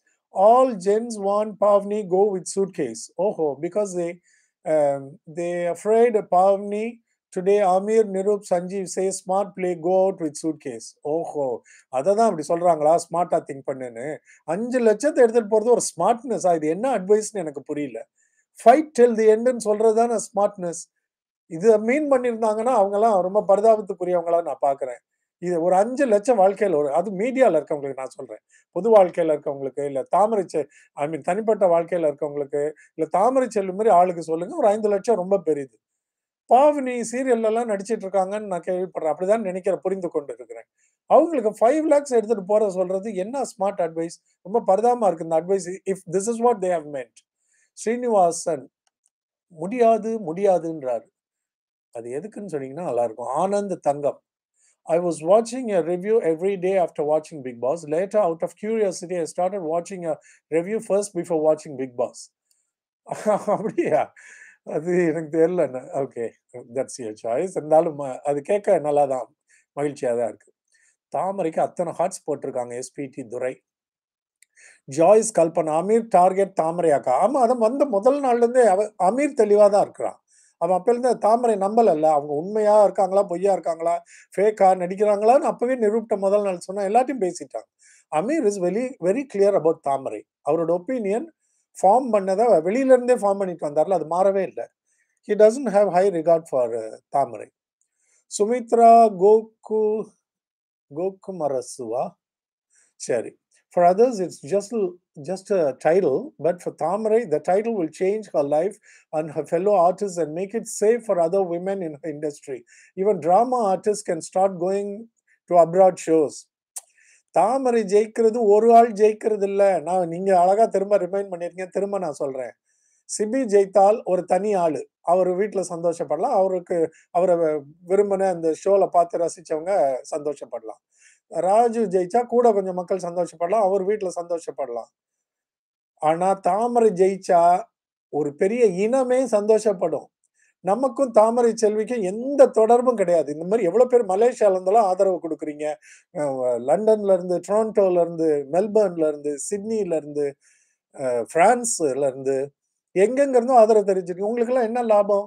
all gents want Pavni go with suitcase ஓஹோ because they they afraid Pavni today Amir Niroop Sanjeev say smart play go out with suitcase ஓஹோ அதை தான் அப்படி சொல்கிறாங்களா ஸ்மார்ட்டாக திங்க் பண்ணுன்னு அஞ்சு லட்சத்தை எடுத்துகிட்டு போகிறது ஒரு ஸ்மார்ட்னஸ்ஸா இது என்ன அட்வைஸ்னு எனக்கு புரியல ஃபைட் டெல் தி எண்டுன்னு சொல்கிறது தானே ஸ்மார்ட்னஸ் இதை மீன் பண்ணியிருந்தாங்கன்னா அவங்கெல்லாம் ரொம்ப பரிதாபத்துக்குரியவங்களா நான் பார்க்குறேன் இது ஒரு அஞ்சு லட்சம் வாழ்க்கையில் ஒரு அது மீடியாவில் இருக்கவங்களுக்கு நான் சொல்கிறேன் பொது வாழ்க்கையில் இருக்கவங்களுக்கு இல்லை தாமரை ஐ மீன் தனிப்பட்ட வாழ்க்கையில் இருக்கவங்களுக்கு இல்லை தாமரை செல்வி மாதிரி ஆளுக்கு சொல்லுங்கள் ஒரு ஐந்து லட்சம் ரொம்ப பெரியது பாவினி சீரியல்லாம் நடிச்சிட்டு இருக்காங்கன்னு நான் கேள்விப்படுறேன் அப்படிதான் நினைக்கிற புரிந்து கொண்டு இருக்கிறேன் அவங்களுக்கு ஃபைவ் லேக்ஸ் எடுத்துகிட்டு போகிற சொல்கிறது என்ன ஸ்மார்ட் அட்வைஸ் ரொம்ப பரிதாமா இருக்குது இந்த advice if this is what they meant Srinivasan முடியாது முடியாதுன்றாரு அது எதுக்குன்னு சொன்னீங்கன்னா நல்லாயிருக்கும் ஆனந்த் தங்கம் ஐ வாஸ் வாட்சிங் அ ரிவ்யூ எவ்ரி டே ஆஃப்டர் வாட்சிங் big pass later out of curiosity I start வாட்சிங் அ ரிவ்யூ ஃபர்ஸ்ட் பிஃபோர் வாட்சிங் பிக் பாஸ் அப்படியா அது எனக்கு தெரியல ஓகே தட்ஸ் யுவர் சாய்ஸ் இருந்தாலும் அது கேட்க நல்லா தான் மகிழ்ச்சியாக தான் இருக்குது தாமரைக்கு அத்தனை ஹார்ட்ஸ் போட்டிருக்காங்க எஸ்பிடி துரை ஜாய்ஸ் கல்பனா அமீர் டார்கெட் தாமரையாக்கா ஆமாம் அதை வந்த முதல் நாள்லேருந்தே அவ அமீர் தெளிவாக தான் இருக்கிறான் அவன் அப்போலேருந்து தாமரை நம்பலல்ல அவங்க உண்மையாக இருக்காங்களா பொய்யா இருக்காங்களா ஃபேக்கா நடிக்கிறாங்களான்னு அப்போவே நிரூபிட்ட முதல் நாள் சொன்னால் எல்லாத்தையும் பேசிட்டாங்க Amir is very very clear about Thamarai அவரோட ஒப்பீனியன் ஃபார்ம் பண்ணதை வெளியிலேருந்தே ஃபார்ம் பண்ணிட்டு வந்தார்ல அது மாறவே இல்லை he doesn't have high regard for Thamarai Sumithra கோகு கோகுமரசுவா சரி For others, it's just, just a title, but for Thamare, the title will change her life and her fellow artists and make it safe for other women in her industry. Even drama artists can start going to abroad shows. தாமரை ஜெயிக்கிறது ஒரு ஆள் ஜெயிக்கிறது இல்லை நான் நீங்கள் அழகாக திரும்ப remind பண்ணியிருக்கீங்க திரும்ப நான் சொல்கிறேன் சிபி ஜெயித்தால் ஒரு தனி ஆள் அவர் வீட்டில் சந்தோஷப்படலாம் அவருக்கு அவரை விரும்பின அந்த ஷோவில் பார்த்து ரசித்தவங்க சந்தோஷப்படலாம் ராஜு ஜெயிச்சா கூட கொஞ்சம் மக்கள் சந்தோஷப்படலாம் அவர் வீட்டுல சந்தோஷப்படலாம் ஆனா தாமரை ஜெயிச்சா ஒரு பெரிய இனமே சந்தோஷப்படும் நமக்கும் தாமரை செல்விக்கும் எந்த தொடர்பும் கிடையாது இந்த மாதிரி எவ்வளவு பேர் மலேசியால இருந்தாலும் ஆதரவு கொடுக்குறீங்க லண்டன்ல இருந்து டொரண்டோல இருந்து மெல்பர்ன்ல இருந்து சிட்னில இருந்து பிரான்ஸ்ல இருந்து எங்கெங்க இருந்தும் ஆதரவு தெரிஞ்சிருக்கு உங்களுக்கு எல்லாம் என்ன லாபம்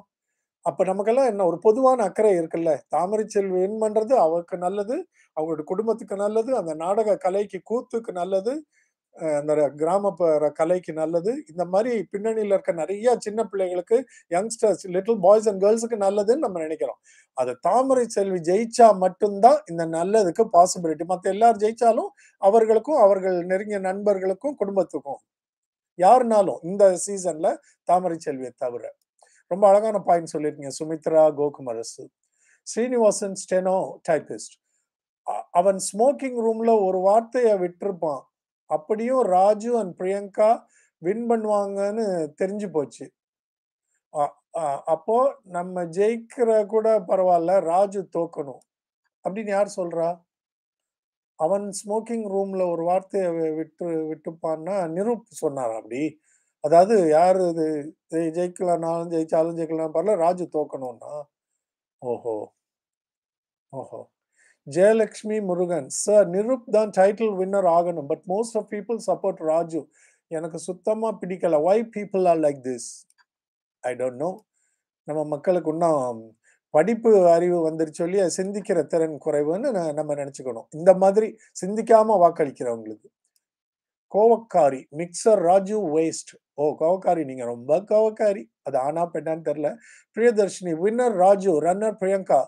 அப்ப நமக்கெல்லாம் என்ன ஒரு பொதுவான அக்கறை இருக்குல்ல தாமரை செல்வன் பண்ணுறது அவருக்கு நல்லது அவங்களோட குடும்பத்துக்கு நல்லது அந்த நாடக கலைக்கு கூத்துக்கு நல்லது அந்த கிராமப்புற கலைக்கு நல்லது இந்த மாதிரி பின்னணியில் இருக்க நிறைய சின்ன பிள்ளைகளுக்கு யங்ஸ்டர்ஸ் லிட்டில் பாய்ஸ் அண்ட் கேர்ள்ஸுக்கு நல்லதுன்னு நம்ம நினைக்கிறோம் அது தாமரை செல்வி ஜெயிச்சா மட்டும்தான் இந்த நல்லதுக்கு பாசிபிலிட்டி மற்ற எல்லாரும் ஜெயிச்சாலும் அவர்களுக்கும் அவர்கள் நெருங்கிய நண்பர்களுக்கும் குடும்பத்துக்கும் யாருனாலும் இந்த சீசன்ல தாமரை செல்வியை தவிர ரொம்ப அழகான பாயிண்ட் சொல்லியிருக்கீங்க சுமித்ரா கோகுமரசு ஸ்ரீனிவாசன் ஸ்டெனோ டைபிஸ்ட் அவன் ஸ்மோக்கிங் ரூம்ல ஒரு வார்த்தையை விட்டுருப்பான் அப்படியும் ராஜு அண்ட் பிரியங்கா வின் பண்ணுவாங்கன்னு தெரிஞ்சு போச்சு அப்போ நம்ம ஜெயிக்கிற கூட பரவாயில்ல ராஜு தோக்கணும் அப்படின்னு யார் சொல்றா அவன் ஸ்மோக்கிங் ரூம்ல ஒரு வார்த்தையை விட்டு விட்டுப்பான்னா நிரூப் சொன்னார் அப்படி அதாவது யார் இது ஜெயிக்கலாம்னாலும் ஜெயிச்சாலும் ஜெயிக்கலாம் பரல ராஜு தோக்கணும்னா ஓஹோ ஓஹோ ஜெயலக்ஷ்மி முருகன் சார் நிருப் தான் டைட்டில் வின்னர் ஆகணும் but most of people support Raju எனக்கு சுத்தமாக பிடிக்கல why people are like this I don't know நம்ம மக்களுக்கு இன்னும் படிப்பு அறிவு வந்துருச்சு சொல்லி சிந்திக்கிற திறன் குறைவுன்னு நம்ம நினச்சிக்கணும் இந்த மாதிரி சிந்திக்காமல் வாக்களிக்கிறவங்களுக்கு கோவக்காரி மிக்சர் ராஜு வேஸ்ட் ஓ கோவக்காரி நீங்க ரொம்ப கோவக்காரி அது ஆனா பெண்ணான்னு தெரில பிரியதர்ஷினி வின்னர் ராஜு ரன்னர் பிரியங்கா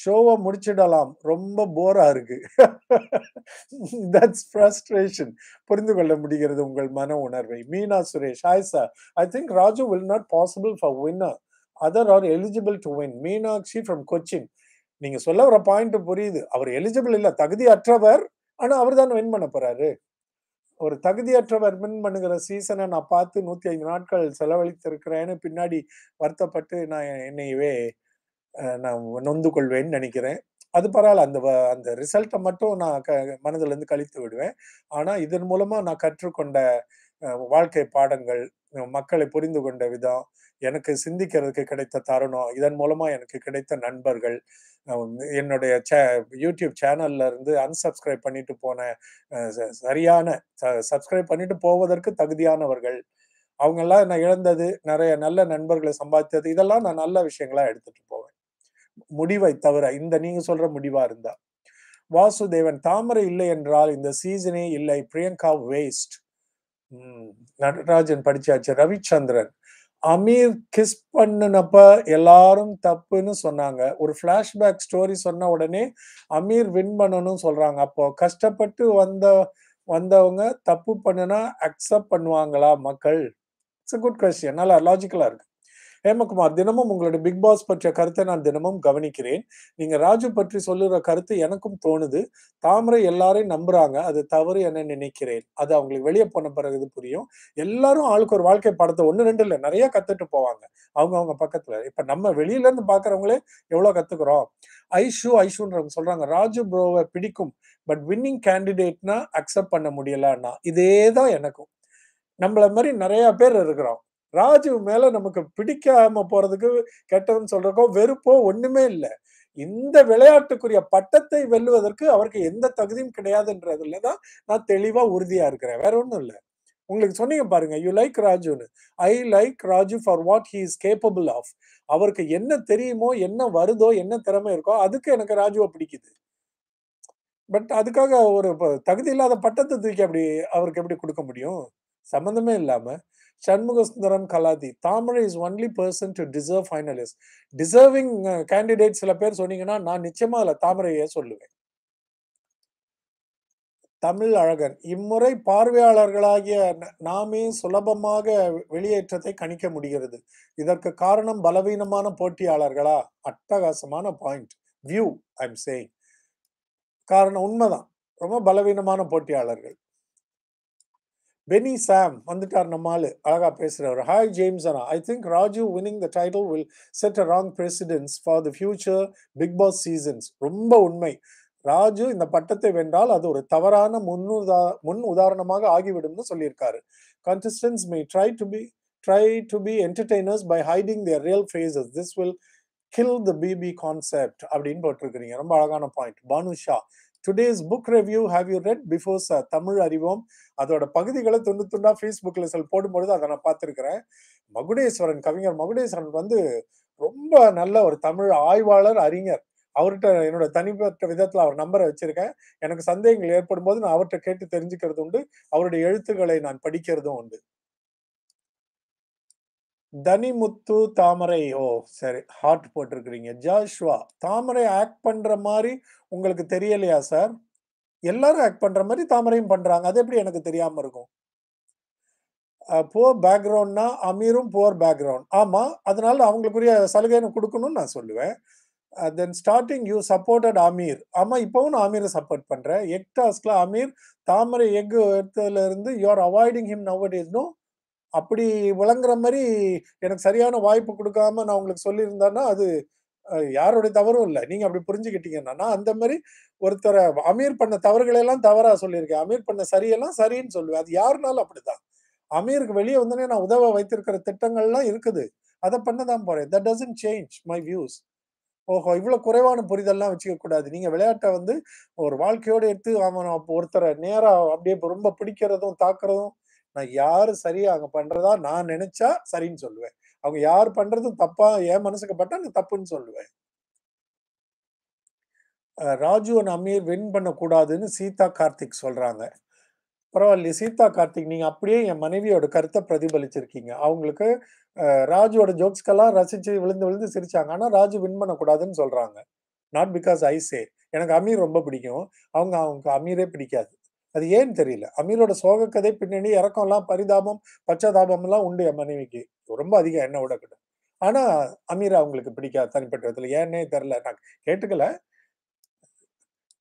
ஷோவை முடிச்சிடலாம் ரொம்ப போரா இருக்கு தட்ஸ் ஃப்ரஸ்ட்ரேஷன் புரிந்து கொள்ள முடிகிறது உங்கள் மன உணர்வை Meena Suresh hi sir I think Raju will not possible for winner other are eligible to win Meenakshi from Cochin நீங்க சொல்ல வர பாயிண்ட் புரியுது அவர் எலிஜிபிள் இல்லை தகுதி அற்றவர் ஆனா அவர் தான் வின் பண்ண போறாரு ஒரு தகுதியற்றவர் மின் பண்ணுகிற சீசனை நான் பார்த்து நூத்தி ஐந்து நாட்கள் செலவழித்திருக்கிறேன்னு பின்னாடி வருத்தப்பட்டு நான் என்னையவே நான் நொந்து கொள்வேன்னு நினைக்கிறேன் அது பரவாயில்ல அந்த அந்த ரிசல்ட்டை மட்டும் நான் க மனதிலேருந்து கழித்து விடுவேன் ஆனால் இதன் மூலமாக நான் கற்றுக்கொண்ட வாழ்க்கை பாடங்கள் மக்களை புரிந்து கொண்ட விதம் எனக்கு சிந்திக்கிறதுக்கு கிடைத்த தருணம் இதன் மூலமா எனக்கு கிடைத்த நண்பர்கள் என்னுடைய சே யூடியூப் சேனல்ல இருந்து அன்சப்ஸ்கிரைப் பண்ணிட்டு போன சரியான சப்ஸ்கிரைப் பண்ணிட்டு போவதற்கு தகுதியானவர்கள் அவங்கெல்லாம் நான் இழந்தது நிறைய நல்ல நண்பர்களை சம்பாதித்தது இதெல்லாம் நான் நல்ல விஷயங்களா எடுத்துட்டு போவேன் முடிவை தவிர இந்த நீங்க சொல்ற முடிவா இருந்தா வாசுதேவன் தாமரை இல்லை என்றால் இந்த சீசனே இல்லை பிரியங்கா வேஸ்ட் நடராஜன் படிச்சாச்சு ரவிச்சந்திரன் அமீர் கிஸ் பண்ணினப்ப எல்லாரும் தப்புன்னு சொன்னாங்க ஒரு ஃப்ளாஷ்பேக் ஸ்டோரி சொன்ன உடனே அமீர் வின் பண்ணணும் சொல்றாங்க அப்போ கஷ்டப்பட்டு வந்த வந்தவங்க தப்பு பண்ணுனா அக்செப்ட் பண்ணுவாங்களா மக்கள் இட்ஸ் குட் கொஸ்டின் நல்லா லாஜிக்கலா இருக்கு ஹேமகுமார் தினமும் உங்களுடைய பிக் பாஸ் பற்றிய கருத்தை நான் தினமும் கவனிக்கிறேன் நீங்க ராஜு பற்றி சொல்லுற கருத்து எனக்கும் தோணுது தாமரை எல்லாரையும் நம்புறாங்க அது தவறு என நினைக்கிறேன் அது அவங்களுக்கு வெளியே போன பிறகு இது புரியும் எல்லாரும் ஆளுக்கு ஒரு வாழ்க்கை படத்தை ஒண்ணு ரெண்டு இல்லை நிறைய கத்துட்டு போவாங்க அவங்க அவங்க பக்கத்துல இப்ப நம்ம வெளியில இருந்து பாக்குறவங்களே எவ்வளவு கத்துக்கிறோம் ஐஷு ஐஷுன்றவங்க சொல்றாங்க ராஜு ப்ரோவை பிடிக்கும் பட் வின்னிங் கேண்டிடேட்னா அக்செப்ட் பண்ண முடியலன்னா இதே தான் எனக்கும் நம்மள மாதிரி நிறைய பேர் இருக்கிறோம் ராஜீவ் மேல நமக்கு பிடிக்காம போறதுக்கு கெட்டதுன்னு சொல்றக்கோ வெறுப்போ ஒண்ணுமே இல்லை இந்த விளையாட்டுக்குரிய பட்டத்தை வெல்லுவதற்கு அவருக்கு எந்த தகுதியும் கிடையாதுன்றதுல தான் நான் தெளிவா உறுதியா இருக்கிறேன் வேற ஒன்றும் இல்லை உங்களுக்கு சொன்னீங்க பாருங்க யூ லைக் ராஜுன்னு I like Raju for what he is capable of அவருக்கு என்ன தெரியுமோ என்ன வருதோ என்ன திறமை இருக்கோ அதுக்கு எனக்கு ராஜுவை பிடிக்குது பட் அதுக்காக ஒரு தகுதி இல்லாத பட்டத்தை தூக்கி அப்படி அவருக்கு எப்படி கொடுக்க முடியும் சம்மந்தமே இல்லாமல் சண்முகசுந்தரம் கலாதி Thamarai is only person to deserve finalist deserving candidate சில பேர் சொன்னீங்கன்னா நான் நிச்சயமா அதில் தாமரையே சொல்லுவேன் தமிழ் அழகன் இம்முறை பார்வையாளர்களாகிய நாமே சுலபமாக வெளியேற்றத்தை கணிக்க முடிகிறது இதற்கு காரணம் பலவீனமான போட்டியாளர்களா அட்டகாசமான பாயிண்ட் வியூ ஐம் சேயிங் காரணம் உண்மைதான் ரொம்ப பலவீனமான போட்டியாளர்கள் பெனி சாம் வந்துட்டார் நம்மால் அழகாக பேசுகிறவர் ஹாய் ஜேம்ஸ் அண்ணா I think Raju winning the title will set a wrong precedence for the future Bigg Boss seasons ரொம்ப உண்மை ராஜு இந்த பட்டத்தை வென்றால் அது ஒரு தவறான முன்னுதா முன் உதாரணமாக ஆகிவிடும்னு சொல்லியிருக்காரு contestants may try to be try to be entertainers by hiding their real faces this will kill the BB concept அப்படின்னு போட்டிருக்கிறீங்க ரொம்ப அழகான point Banusha today's book review have you read before Tamil அறிவோம் அதோட பகுதிகளை துண்டு துண்டா ஃபேஸ்புக்ல சில போடும்பொழுது அதை நான் பார்த்துருக்கிறேன் மகுடேஸ்வரன் கவிஞர் மகுடேஸ்வரன் வந்து ரொம்ப நல்ல ஒரு தமிழ் ஆய்வாளர் அறிஞர் அவர்கிட்ட என்னோட தனிப்பட்ட விதத்துல அவர் நம்பரை வச்சிருக்கேன் எனக்கு சந்தேகங்கள் ஏற்படும் போது நான் அவர்கிட்ட கேட்டு தெரிஞ்சுக்கிறது உண்டு அவருடைய எழுத்துக்களை நான் படிக்கிறதும் உண்டு தனிமுத்து தாமரை ஓ சரி ஹார்ட் போட்டிருக்கிறீங்க ஜாஷ்வா தாமரை ஆக்ட் பண்ணுற மாதிரி உங்களுக்கு தெரியலையா சார் எல்லாரும் ஆக்ட் பண்ணுற மாதிரி தாமரையும் பண்ணுறாங்க அது எப்படி எனக்கு தெரியாமல் இருக்கும் போர் பேக்ரவுண்ட்னா அமீரும் போர் பேக்ரவுண்ட் ஆமாம் அதனால அவங்களுக்குரிய சலுகை எனக்கு கொடுக்கணும்னு நான் சொல்லுவேன் then starting you supported Amir ஆமாம் இப்போவும் நான் அமீரை சப்போர்ட் பண்ணுறேன் எக் டாஸ்க்ல அமீர் தாமரை எக் எடுத்ததுலேருந்து you are avoiding him now it is no அப்படி விளங்குற மாதிரி எனக்கு சரியான வாய்ப்பு கொடுக்காம நான் உங்களுக்கு சொல்லியிருந்தேன்னா அது யாருடைய தவறும் இல்லை நீங்க அப்படி புரிஞ்சுக்கிட்டீங்கன்னா அந்த மாதிரி ஒருத்தரை அமீர் பண்ண தவறுகளெல்லாம் தவறா சொல்லியிருக்கேன் அமீர் பண்ண சரியெல்லாம் சரின்னு சொல்லுவேன் அது யாருனாலும் அப்படிதான் அமீருக்கு வெளியே வந்தனே நான் உதவ வைத்திருக்கிற திட்டங்கள்லாம் இருக்குது அதை பண்ண தான் போறேன் that doesn't change my views ஓஹோ இவ்வளவு குறைவான புரிதல்லாம் வச்சுக்க கூடாது நீங்க விளையாட்டை வந்து ஒரு வாழ்க்கையோடு எடுத்து அவன் ஒருத்தரை நேராக அப்படியே ரொம்ப பிடிக்கிறதும் தாக்குறதும் நான் யாரு சரி அவங்க பண்றதா நான் நினைச்சா சரின்னு சொல்லுவேன் அவங்க யார் பண்றதும் தப்பா என் மனசுக்கு பட்டா நான் தப்புன்னு சொல்லுவேன் ராஜு அண்ட் அமீர் வின் பண்ணக்கூடாதுன்னு சீதா கார்த்திக் சொல்றாங்க பரவாயில்லையே சீதா கார்த்திக் நீங்க அப்படியே என் மனைவியோட கருத்தை பிரதிபலிச்சிருக்கீங்க அவங்களுக்கு ராஜுவோட ஜோக்ஸ்கெல்லாம் ரசிச்சு விழுந்து விழுந்து சிரிச்சாங்க ஆனா ராஜு வின் பண்ணக்கூடாதுன்னு சொல்றாங்க நாட் பிகாஸ் ஐ சே எனக்கு அமீர் ரொம்ப பிடிக்கும் அவங்க அவங்க அமீரே பிடிக்காது அது ஏன்னு தெரியல அமீரோட சோக கதை பின்னணி இறக்கம்லாம் பரிதாபம் பச்சதாபம்லாம் உண்டு என் மனைவிக்கு ரொம்ப அதிகம் என்ன விட ஆனா அமீரா அவங்களுக்கு பிடிக்காது தனிப்பட்ட விதத்துல ஏன்னே தெரில நான் கேட்டுக்கல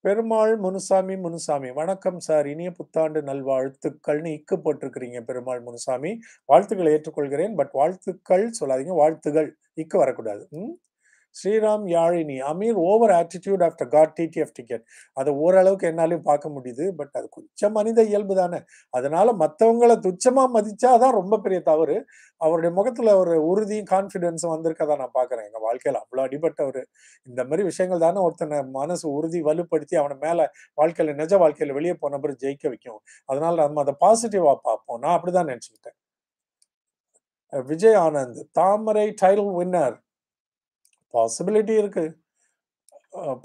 பெருமாள் முனுசாமி முனுசாமி வணக்கம் சார் இனிய புத்தாண்டு நல்வாழ்த்துக்கள்னு இக்கு போட்டிருக்கிறீங்க பெருமாள் முனுசாமி வாழ்த்துக்களை ஏற்றுக்கொள்கிறேன் பட் வாழ்த்துக்கள் சொல்லாதீங்க வாழ்த்துகள் இக்கு வரக்கூடாது Sriram Yazhini Amir over attitude after got TTF ticket அதை ஓரளவுக்கு என்னாலையும் பார்க்க முடியுது பட் அது கொஞ்சம் மனித இயல்பு தானே அதனால மற்றவங்களை துச்சமாக மதிச்சா தான் ரொம்ப பெரிய தவறு அவருடைய முகத்தில் ஒரு உறுதியும் கான்ஃபிடென்ஸும் வந்திருக்கதா நான் பார்க்குறேன் எங்கள் வாழ்க்கையில் அவ்வளோ அடிபட்டவர் இந்த மாதிரி விஷயங்கள் தானே ஒருத்தனை மனசு உறுதி வலுப்படுத்தி அவனை மேலே வாழ்க்கையில் நிஜ வாழ்க்கையில் வெளியே போன பிறகு ஜெயிக்க வைக்கும் அதனால நம்ம அதை பாசிட்டிவாக பார்ப்போம் நான் அப்படி தான் நினச்சிக்கிட்டேன் Vijay Anand Thamarai title winner possibility இருக்கு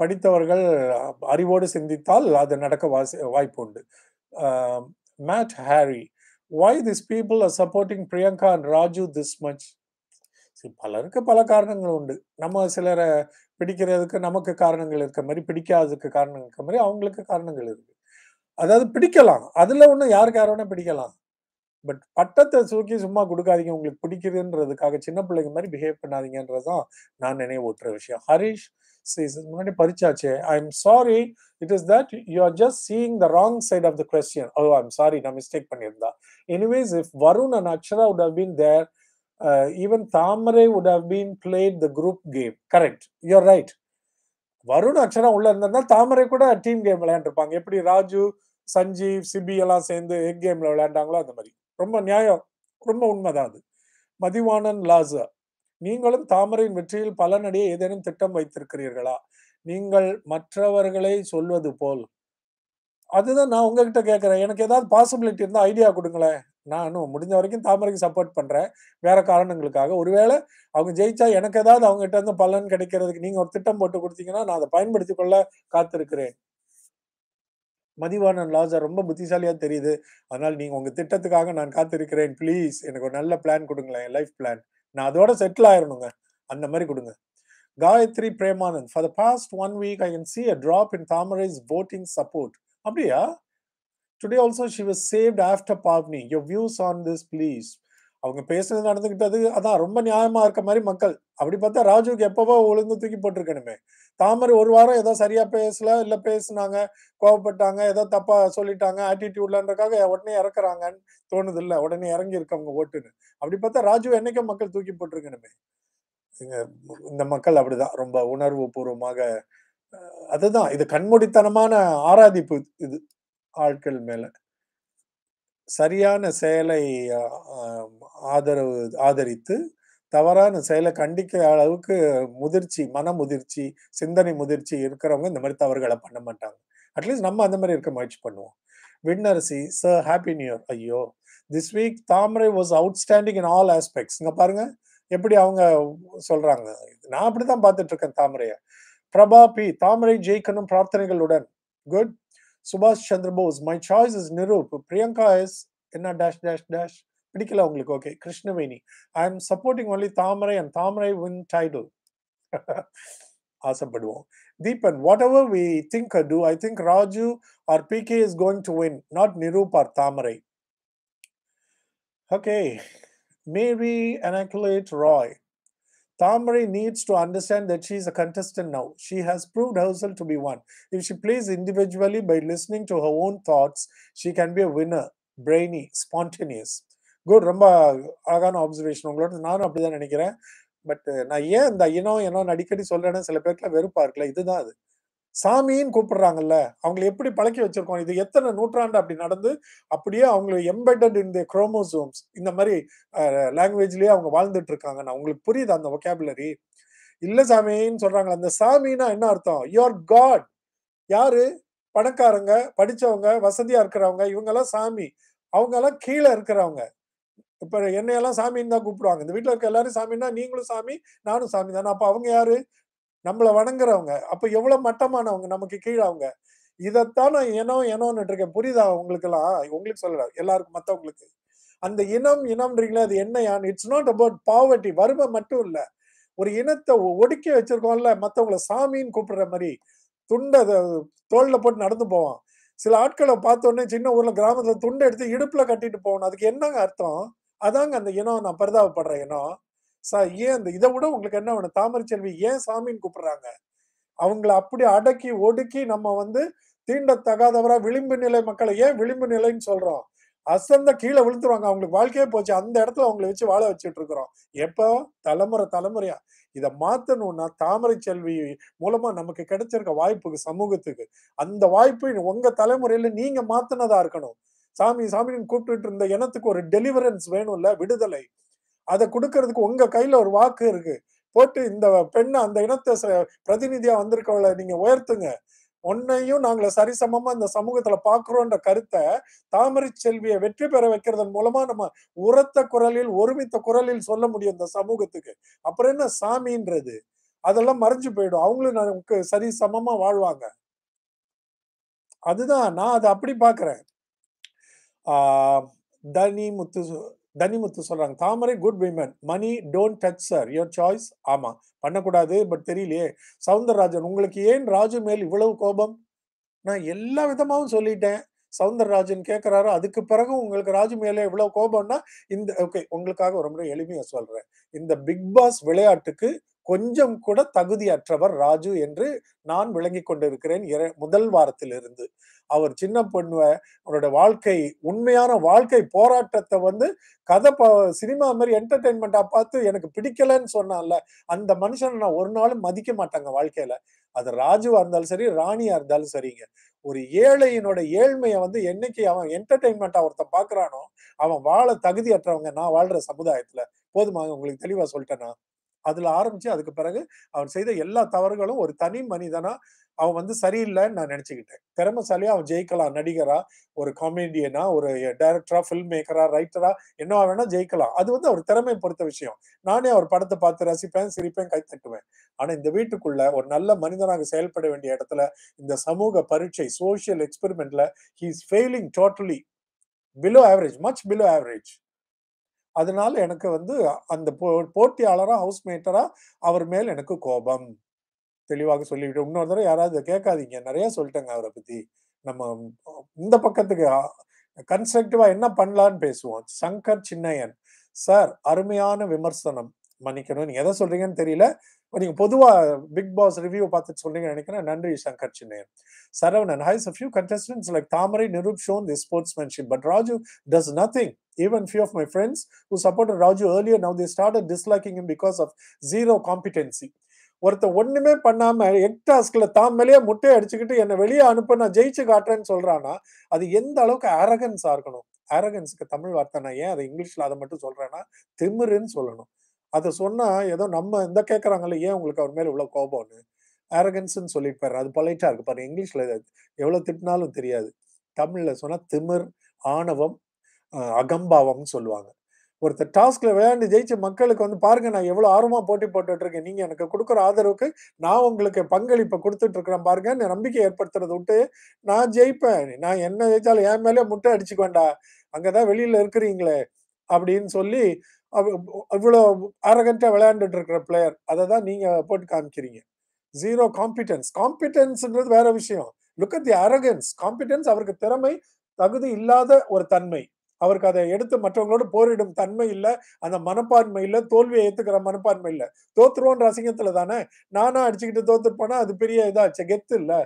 படித்தவர்கள் அறிவோடு சிந்தித்தால் அது நடக்க வாசி வாய்ப்பு உண்டு மேட் ஹாரி why this people are supporting Priyanka and Raju this much பலருக்கு பல காரணங்கள் உண்டு நம்ம சிலரை பிடிக்கிறதுக்கு நமக்கு காரணங்கள் இருக்க மாதிரி பிடிக்காததுக்கு காரணங்கள் இருக்க மாதிரி அவங்களுக்கு காரணங்கள் இருக்கு அதாவது பிடிக்கலாம் அதுல ஒன்றும் யாருக்கு யாரோட பிடிக்கலாம் பட் பட்டத்தை தூக்கி சும்மா கொடுக்காதீங்க உங்களுக்கு பிடிக்குதுன்றதுக்காக சின்ன பிள்ளைங்க மாதிரி பிஹேவ் பண்ணாதீங்கன்றது தான் நான் ஓட்டுற விஷயம் ஹரிஷ் முன்னாடி பறிச்சாச்சு I am sorry it is that you are just seeing the wrong side of the question oh I'm sorry நான் மிஸ்டேக் பண்ணியிருந்தா anyways if Varun and Akshara would have been there even Thamarai would have been played the group game correct or right Varun Akshara உள்ள இருந்திருந்தா தாமரை கூட team game விளையாண்டுருப்பாங்க எப்படி Raju Sanjeev CP எல்லாம் சேர்ந்து egg கேம்ல விளையாண்டாங்களோ அந்த மாதிரி ரொம்ப நியாயம் ரொம்ப உண்மைதான் அது மதிவாணன் லாசா நீங்களும் தாமரையின் வெற்றியில் பலனடைய ஏதேனும் திட்டம் வைத்திருக்கிறீர்களா நீங்கள் மற்றவர்களை சொல்வது போல் அதுதான் நான் உங்ககிட்ட கேட்குறேன் எனக்கு ஏதாவது பாசிபிலிட்டி இருந்தால் ஐடியா கொடுங்களேன் நானும் முடிஞ்ச வரைக்கும் தாமரைக்கு சப்போர்ட் பண்ணுறேன் வேற காரணங்களுக்காக ஒருவேளை அவங்க ஜெயிச்சா எனக்கு ஏதாவது அவங்ககிட்ட இருந்து பலன் கிடைக்கிறதுக்கு நீங்கள் ஒரு திட்டம் போட்டு கொடுத்தீங்கன்னா நான் அதை பயன்படுத்தி கொள்ள காத்திருக்கிறேன் மதிவாணன் லாஜா ரொம்ப புத்திசாலியாக தெரியுது அதனால் நீங்கள் உங்கள் திட்டத்துக்காக நான் காத்திருக்கிறேன் ப்ளீஸ் எனக்கு ஒரு நல்ல பிளான் கொடுங்களேன் என் லைஃப் பிளான் நான் அதோட செட்டில் ஆயிடணுங்க அந்த மாதிரி கொடுங்க Gayathri Premanand for the past one week I can see a drop in Thamarai's போட்டிங் சப்போர்ட் அப்படியா today also she was saved after Pavni your views on this please அவங்க பேசுனது நடந்துகிட்டது அதான் ரொம்ப நியாயமா இருக்க மாதிரி மக்கள் அப்படி பார்த்தா ராஜுக்கு எப்பவோ ஒழுங்கு தூக்கி போட்டிருக்கணுமே தாமரை ஒரு வாரம் ஏதோ சரியா பேசல இல்ல பேசுனாங்க கோவப்பட்டாங்க ஏதோ தப்பா சொல்லிட்டாங்க ஆட்டிடியூட்லன்றக்காக உடனே இறக்குறாங்கன்னு தோணுது இல்ல உடனே இறங்கி இருக்கவங்க ஓட்டுன்னு அப்படி பார்த்தா ராஜு என்னைக்கும் மக்கள் தூக்கி போட்டிருக்கணுமே இந்த மக்கள் அப்படிதான் ரொம்ப உணர்வு பூர்வமாக அதுதான் இது கண்மூடித்தனமான ஆராதிப்பு இது ஆட்கள் மேலே சரியான செயலை ஆதரவு ஆதரித்து தவறான செயலை கண்டிக்கிற அளவுக்கு முதிர்ச்சி மன முதிர்ச்சி சிந்தனை முதிர்ச்சி இருக்கிறவங்க இந்த மாதிரி தவறுகளை பண்ண மாட்டாங்க அட்லீஸ்ட் நம்ம அந்த மாதிரி இருக்க முயற்சி பண்ணுவோம் Vinnarasi sir happy new year ஐயோ this week Thamarai was outstanding in all aspects இங்கே பாருங்க எப்படி அவங்க சொல்றாங்க நான் அப்படிதான் பார்த்துட்டு இருக்கேன் தாமரையை பிரபா பி தாமரை ஜெயிக்கணும் பிரார்த்தனைகளுடன் குட் சுபாஷ் Chandra Bose my choice is Niroop Priyanka is என்ன டேஷ் டேஷ் டேஷ் பிடிக்கல உங்களுக்கு okay Krishnaveni I am supporting only Thamarai and Thamarai win title ஆசைப்படுவோம் Deepan whatever we think too I think Raju or PK is going to win not Niroop or Thamarai okay Mary Immaculate Rai Tamari needs to understand that she is a contestant now. She has proved herself to be one. If she plays individually by listening to her own thoughts, she can be a winner, brainy, spontaneous. Good ரொம்ப அழகான observation உங்களோட நானும் அப்படிதான் நினைக்கிறேன் but நான் ஏன் இந்த ஐயனோ ஏனோ அடிக்கடி சொல்றேன்னு சில பேருக்குலாம் வெறுப்பா இருக்குல்ல இதுதான் அது சாமின்னு கூப்பிடுறாங்கல்ல அவங்களை எப்படி பழக்கி வச்சிருக்கோம் இது எத்தனை நூற்றாண்டு அப்படி நடந்து அப்படியே அவங்களை எம்பெட்டட் இன் தி குரோமோசோம்ஸ் இந்த மாதிரி லாங்குவேஜ்லயே அவங்க வாழ்ந்துட்டு இருக்காங்க அவங்களுக்கு புரியுது அந்த ஒகேபுலரி இல்ல சாமின்னு சொல்றாங்க அந்த சாமின்னா என்ன அர்த்தம் யுவர் காட் யாரு பணக்காரங்க படிச்சவங்க வசதியா இருக்கிறவங்க இவங்கெல்லாம் சாமி அவங்கெல்லாம் கீழே இருக்கிறவங்க இப்ப என்னையெல்லாம் சாமின்னு தான் கூப்பிடுவாங்க இந்த வீட்டுல இருக்க எல்லாரும் சாமின்னா நீங்களும் சாமி நானும் சாமி தானே அப்போ அவங்க யாரு நம்மளை வணங்குறவங்க அப்போ எவ்வளோ மட்டமானவங்க நமக்கு கீழே அவங்க இதைத்தான் நான் இனம் இனோன்னு இருக்கேன் புரியுதா உங்களுக்குலாம் உங்களுக்கு சொல்லல எல்லாருக்கும் மற்றவங்களுக்கு அந்த இனம் இனம்ன்றீங்களா அது என்ன யான் இட்ஸ் நாட் அபவுட் பாவர்ட்டி வறுமை மட்டும் இல்லை ஒரு இனத்தை ஒடுக்கி வச்சிருக்கோம்ல மற்றவங்கள சாமின்னு கூப்பிடுற மாதிரி துண்டை தோளில் போட்டு நடந்து போவான் சில ஆட்களை பார்த்தோன்னே சின்ன ஊரில் கிராமத்தில் துண்டை எடுத்து இடுப்பில் கட்டிட்டு போகணும் அதுக்கு என்னங்க அர்த்தம் அதாங்க அந்த இனம் நான் பரிதாபப்படுற இனம் சார் ஏன் அந்த இதை விட உங்களுக்கு என்ன வேணும் தாமரை செல்வி ஏன் சாமின்னு கூப்பிடுறாங்க அவங்கள அப்படி அடக்கி ஒடுக்கி நம்ம வந்து தீண்டத்தகாதவரா விளிம்பு நிலை மக்களை ஏன் விளிம்பு நிலைன்னு சொல்றோம் அசந்த கீழே விழுந்துருவாங்க அவங்களுக்கு வாழ்க்கையே போச்சு அந்த இடத்துல அவங்களை வச்சு வாழ வச்சுட்டு இருக்கிறோம் எப்போ தலைமுறை தலைமுறையா இதை மாத்தணும்னா தாமரை செல்வி மூலமா நமக்கு கிடைச்சிருக்க வாய்ப்புக்கு சமூகத்துக்கு அந்த வாய்ப்பு உங்க தலைமுறையில நீங்க மாத்தினதா இருக்கணும் சாமி சாமின்னு கூப்பிட்டுட்டு இருந்த இனத்துக்கு ஒரு டெலிவரன்ஸ் வேணும்ல விடுதலை அதை கொடுக்கறதுக்கு உங்க கையில ஒரு வாக்கு இருக்கு போட்டு இந்த பெண்ணை அந்த இனத்தை பிரதிநிதியா வந்திருக்கவளை நீங்க உயர்த்துங்க ஒன்னையும் நாங்கள சரிசமமா இந்த சமூகத்துல பாக்குறோன்ற கருத்தை தாமரை செல்வியை வெற்றி பெற வைக்கிறதன் மூலமா நம்ம உரத்த குரலில் ஒருமித்த குரலில் சொல்ல முடியும் இந்த சமூகத்துக்கு அப்புறம் என்ன சாமின்றது அதெல்லாம் மறைஞ்சு போயிடும் அவங்களும் நமக்கு சரி வாழ்வாங்க அதுதான் நான் அதை அப்படி பாக்குறேன் ஆஹ் தனி முத்து தனிமுத்து சொல்றாங்க Thamarai good women Mani don't touch sir your choice ஆமா பண்ணக்கூடாது பட் தெரியலையே சவுந்தரராஜன் உங்களுக்கு ஏன் ராஜு மேல் இவ்வளவு கோபம் நான் எல்லா விதமாகவும் சொல்லிட்டேன் சவுந்தரராஜன் கேட்குறாரு அதுக்கு பிறகு உங்களுக்கு ராஜு மேலே எவ்வளோ கோபம்னா இந்த ஓகே உங்களுக்காக ஒரு முறை எளிமையாக சொல்கிறேன் இந்த பிக் பாஸ் விளையாட்டுக்கு கொஞ்சம் கூட தகுதியற்றவர் ராஜு என்று நான் விளங்கி கொண்டிருக்கிறேன் முதல் வாரத்திலிருந்து அவர் சின்ன பொண்ணு அவரோட வாழ்க்கை உண்மையான வாழ்க்கை போராட்டத்தை வந்து கதை சினிமா மாதிரி என்டர்டைன்மெண்டா பார்த்து எனக்கு பிடிக்கலன்னு சொன்னான்ல அந்த மனுஷனை நான் ஒரு நாளும் மதிக்க மாட்டாங்க வாழ்க்கையில அது ராஜுவா இருந்தாலும் சரி ராணியா இருந்தாலும் சரிங்க ஒரு ஏழையினோட ஏழ்மையை வந்து என்னைக்கு அவன் என்டர்டைன்மெண்டா ஒருத்த பாக்குறானோ அவன் வாழ தகுதியற்றவங்க நான் வாழ்ற சமுதாயத்துல போதுமாக உங்களுக்கு தெளிவா சொல்லிட்டேன்னா அதுல ஆரம்பிச்சு அதுக்கு பிறகு அவன் செய்த எல்லா தவறுகளும் ஒரு தனி மனிதனா அவன் வந்து சரியில்லைன்னு நான் நினைச்சுக்கிட்டேன் திறமைசாலியா அவன் ஜெயிக்கலாம் நடிகரா ஒரு காமெடியனா ஒரு டைரக்டரா ஃபில்ம் மேக்கரா ரைட்டரா என்ன வேணா ஜெயிக்கலாம் அது வந்து அவர் திறமையை பொறுத்த விஷயம் நானே அவர் படத்தை பார்த்து ரசிப்பேன் சிரிப்பேன் கை தட்டுவேன் ஆனா இந்த வீட்டுக்குள்ள ஒரு நல்ல மனிதனாக செயல்பட வேண்டிய இடத்துல இந்த சமூக பரீட்சை சோசியல் எக்ஸ்பெரிமெண்ட்ல he's is failing totally below average much below average அதனால எனக்கு வந்து அந்த போ போட்டியாளராக ஹவுஸ்மேட்டராக அவர் மேல் எனக்கு கோபம் தெளிவாக சொல்லிவிட்டு இன்னொரு தடவை யாராவது கேட்காதீங்க நிறைய சொல்லிட்டேங்க அவரை பற்றி நம்ம இந்த பக்கத்துக்கு கன்ஸ்ட்ரக்டிவா என்ன பண்ணலான்னு பேசுவோம் சங்கர் சின்னையன் சார் அருமையான விமர்சனம் மன்னிக்கணும் நீங்க எதை சொல்றீங்கன்னு தெரியல நீங்கள் பொதுவாக பிக் பாஸ் ரிவ்யூ பார்த்துட்டு சொன்னீங்கன்னு நினைக்கிறேன் நன்றி சங்கர் சின்னையர் சரவணன் ஹைஸ் few contestants like Thamarai Niroop shown the sportsmanship but Raju does nothing even few of my friends who support Raju earlier now they start disliking him because of zero competency ஒருத்த ஒண்ணுமே பண்ணாம எக்டாஸ்கில் தான் மேலேயே முட்டையை அடிச்சுக்கிட்டு என்னை வெளியே அனுப்ப நான் ஜெயிச்சு காட்டுறேன்னு சொல்றான்னா அது எந்த அளவுக்கு அரகன்ஸா இருக்கணும் அரகன்ஸுக்கு தமிழ் வார்த்தை நான் ஏன் அதை இங்கிலீஷ்ல அதை மட்டும் சொல்றேன்னா திமிருன்னு சொல்லணும் அதை சொன்னால் ஏதோ நம்ம இந்த கேட்குறாங்களே ஏன் உங்களுக்கு அவர் மேலே இவ்வளோ கோபம்னு ஆரகன்ஸ்ன்னு சொல்லியிருப்பாரு அது பொலைட்டாக இருக்கு பாருங்க இங்கிலீஷில் எவ்வளோ திட்டினாலும் தெரியாது தமிழில் சொன்னால் திமிர் ஆணவம் அகம்பாவம்னு சொல்லுவாங்க ஒருத்தர் டாஸ்க்ல விளையாண்டு ஜெயிச்ச மக்களுக்கு வந்து பாருங்க நான் எவ்வளவு ஆர்வமா போட்டி போட்டு இருக்கேன் நீங்க எனக்கு கொடுக்குற ஆதரவுக்கு நான் உங்களுக்கு பங்களிப்பை கொடுத்துட்டு இருக்கிறேன் பாருங்க நம்பிக்கை ஏற்படுத்துறதை விட்டு நான் ஜெயிப்பேன் நான் என்ன ஜெயிச்சாலும் என் மேலே முட்டை அடிச்சுக்கோண்டா அங்கதான் வெளியில இருக்கிறீங்களே அப்படின்னு சொல்லி இவ்வளோ அரகண்டாக விளையாண்டுட்டு இருக்கிற பிளேயர் அதை தான் நீங்கள் போட்டு காமிக்கிறீங்க ஜீரோ காம்பிடன்ஸ் காம்பிடன்ஸ்ன்றது வேற விஷயம் look at the arrogance confidence அவருக்கு திறமை தகுதி இல்லாத ஒரு தன்மை அவருக்கு அதை எடுத்து மற்றவங்களோட போரிடும் தன்மை இல்லை அந்த மனப்பான்மை இல்லை தோல்வியை ஏற்றுக்கிற மனப்பான்மை இல்லை தோத்துருவோன்ற அசிங்கத்தில் தானே நானா அடிச்சுக்கிட்டு தோத்துருப்போனா அது பெரிய இதாச்சு கெத்து இல்லை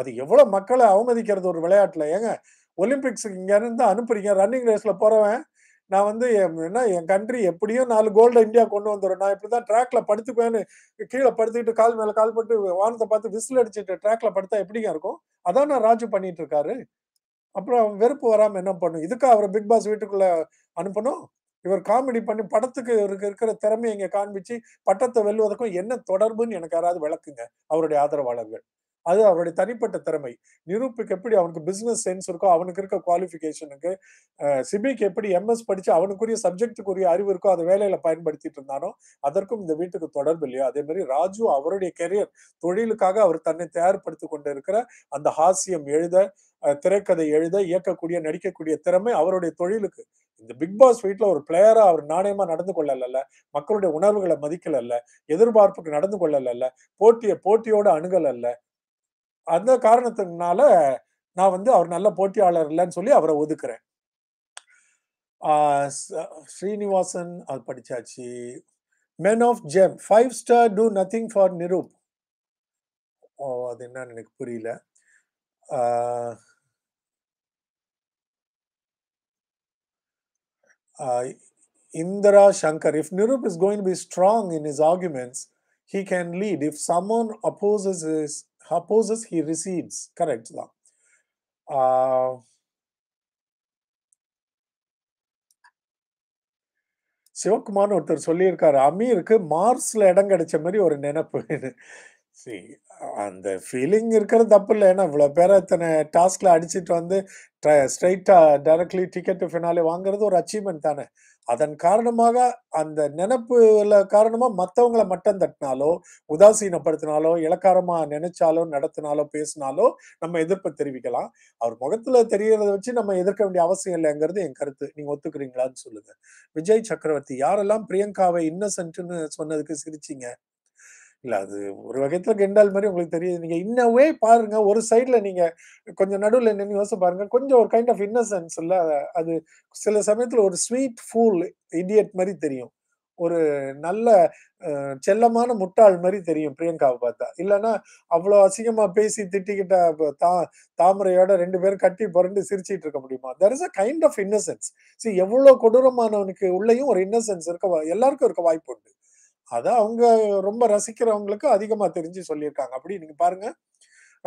அது எவ்வளோ மக்களை அவமதிக்கிறது ஒரு விளையாட்டில் ஏங்க ஒலிம்பிக்ஸுக்கு இங்கேருந்து அனுப்புறீங்க ரன்னிங் ரேஸில் போகிறவன் நான் வந்து என்ன என் கண்ட்ரி எப்படியும் நாலு கோல்டு இந்தியா கொண்டு வந்துடும் நான் இப்படி தான் ட்ராக்ல படுத்துக்குவேன்னு கீழே படுத்துக்கிட்டு கால் மேல கால் பட்டு வானத்தை பார்த்து விசில் அடிச்சுட்டு ட்ராக்ல படுத்தா எப்படிங்க இருக்கும் அதான் நான் ராஜு பண்ணிட்டு இருக்காரு அப்புறம் வெறுப்பு வராமல் என்ன பண்ணும் இதுக்கு அவரை பிக் பாஸ் வீட்டுக்குள்ள அனுப்பணும் இவர் காமெடி பண்ணி படத்துக்கு இவருக்கு இருக்கிற திறமையை இங்கே காண்பிச்சு பட்டத்தை வெல்வதற்கும் என்ன தொடர்புன்னு எனக்கு யாராவது விளக்குங்க அவருடைய ஆதரவாளர்கள் அது அவருடைய தனிப்பட்ட திறமை நிரூபிக்கு எப்படி அவனுக்கு பிசினஸ் சென்ஸ் இருக்கோ அவனுக்கு இருக்க குவாலிஃபிகேஷனுக்கு சிபிக்கு எப்படி எம்எஸ் படிச்சு அவனுக்குரிய சப்ஜெக்டுக்குரிய அறிவு இருக்கோ அதை வேலையில பயன்படுத்திட்டு இருந்தானோ அதற்கும் இந்த வீட்டுக்கு தொடர்பு இல்லையோ அதே மாதிரி ராஜு அவருடைய கெரியர் தொழிலுக்காக அவர் தன்னை தயார்படுத்தி கொண்டு இருக்கிற அந்த ஹாஸ்யம் எழுத திரைக்கதை எழுத இயக்கக்கூடிய நடிக்கக்கூடிய திறமை அவருடைய தொழிலுக்கு இந்த பிக் பாஸ் வீட்டில் ஒரு பிளேயரா அவர் நாணயமா நடந்து கொள்ளல மக்களுடைய உணர்வுகளை மதிக்கலல்ல எதிர்பார்ப்புக்கு நடந்து கொள்ளலல்ல போட்டியை போட்டியோட அணுகல் அல்ல அந்த காரணத்தினால நான் வந்து அவர் நல்ல போட்டியாளர் இல்லைன்னு சொல்லி அவரை ஒதுக்குறேன் ஸ்ரீனிவாசன் அது படிச்சாச்சு men of gem five star do nothing for Niroop ஓ அது என்னன்னு எனக்கு புரியல Indira Shankar if Niroop is going be strong in is arguments he can lead if someone opposes is opposes he recedes correct தான் uh, சிவகுமார்னு ஒருத்தர் சொல்லியிருக்காரு அமீருக்கு மார்ஸ்ல இடம் கிடைச்ச மாதிரி ஒரு நினைப்பு சரி அந்த ஃபீலிங் இருக்கிறது தப்பு இல்லை ஏன்னா இவ்வளோ பேரை இத்தனை டாஸ்கில் அடிச்சுட்டு வந்து ஸ்ட்ரைட்டாக டைரக்ட்லி டிக்கெட்டு ஃபினாலே வாங்குறது ஒரு அச்சீவ்மெண்ட் தானே அதன் காரணமாக அந்த நினப்புல காரணமாக மற்றவங்களை மட்டம் தட்டினாலோ உதாசீனப்படுத்தினாலோ இலக்காரமாக நினைச்சாலோ நடத்தினாலோ பேசினாலோ நம்ம எதிர்ப்பை தெரிவிக்கலாம் அவர் முகத்தில் தெரியறதை வச்சு நம்ம எதிர்க்க வேண்டிய அவசியம் இல்லைங்கிறது என் கருத்து நீங்கள் ஒத்துக்கிறீங்களான்னு சொல்லுங்க விஜய் சக்கரவர்த்தி யாரெல்லாம் பிரியங்காவை இன்னசென்ட்னு சொன்னதுக்கு சிரிச்சிங்க இல்லை அது ஒரு வகையத்தில் கெண்டால் மாதிரி உங்களுக்கு தெரியுது நீங்கள் இன்னவே பாருங்கள் ஒரு சைடில் நீங்கள் கொஞ்சம் நடுவில் நின்று யோசிச்சு பாருங்கள் கொஞ்சம் ஒரு கைண்ட் ஆஃப் இன்னசென்ஸ் இல்லை அது சில சமயத்தில் ஒரு ஸ்வீட் ஃபூல் இடியட் மாதிரி தெரியும் ஒரு நல்ல செல்லமான முட்டாள் மாதிரி தெரியும் பிரியங்காவை பார்த்தா இல்லைன்னா அவ்வளோ அசிங்கமாக பேசி திட்டிக்கிட்ட தா தாமரையோட ரெண்டு பேரும் கட்டி புரண்டு சிரிச்சிட்டு இருக்க முடியுமா there is a kind of innocence see எவ்வளோ கொடூரமானவனுக்கு உள்ளேயும் ஒரு இன்னசென்ஸ் இருக்க எல்லாருக்கும் இருக்க வாய்ப்பு உண்டு அதை அவங்க ரொம்ப ரசிக்கிறவங்களுக்கு அதிகமா தெரிஞ்சு சொல்லியிருக்காங்க அப்படி நீங்க பாருங்க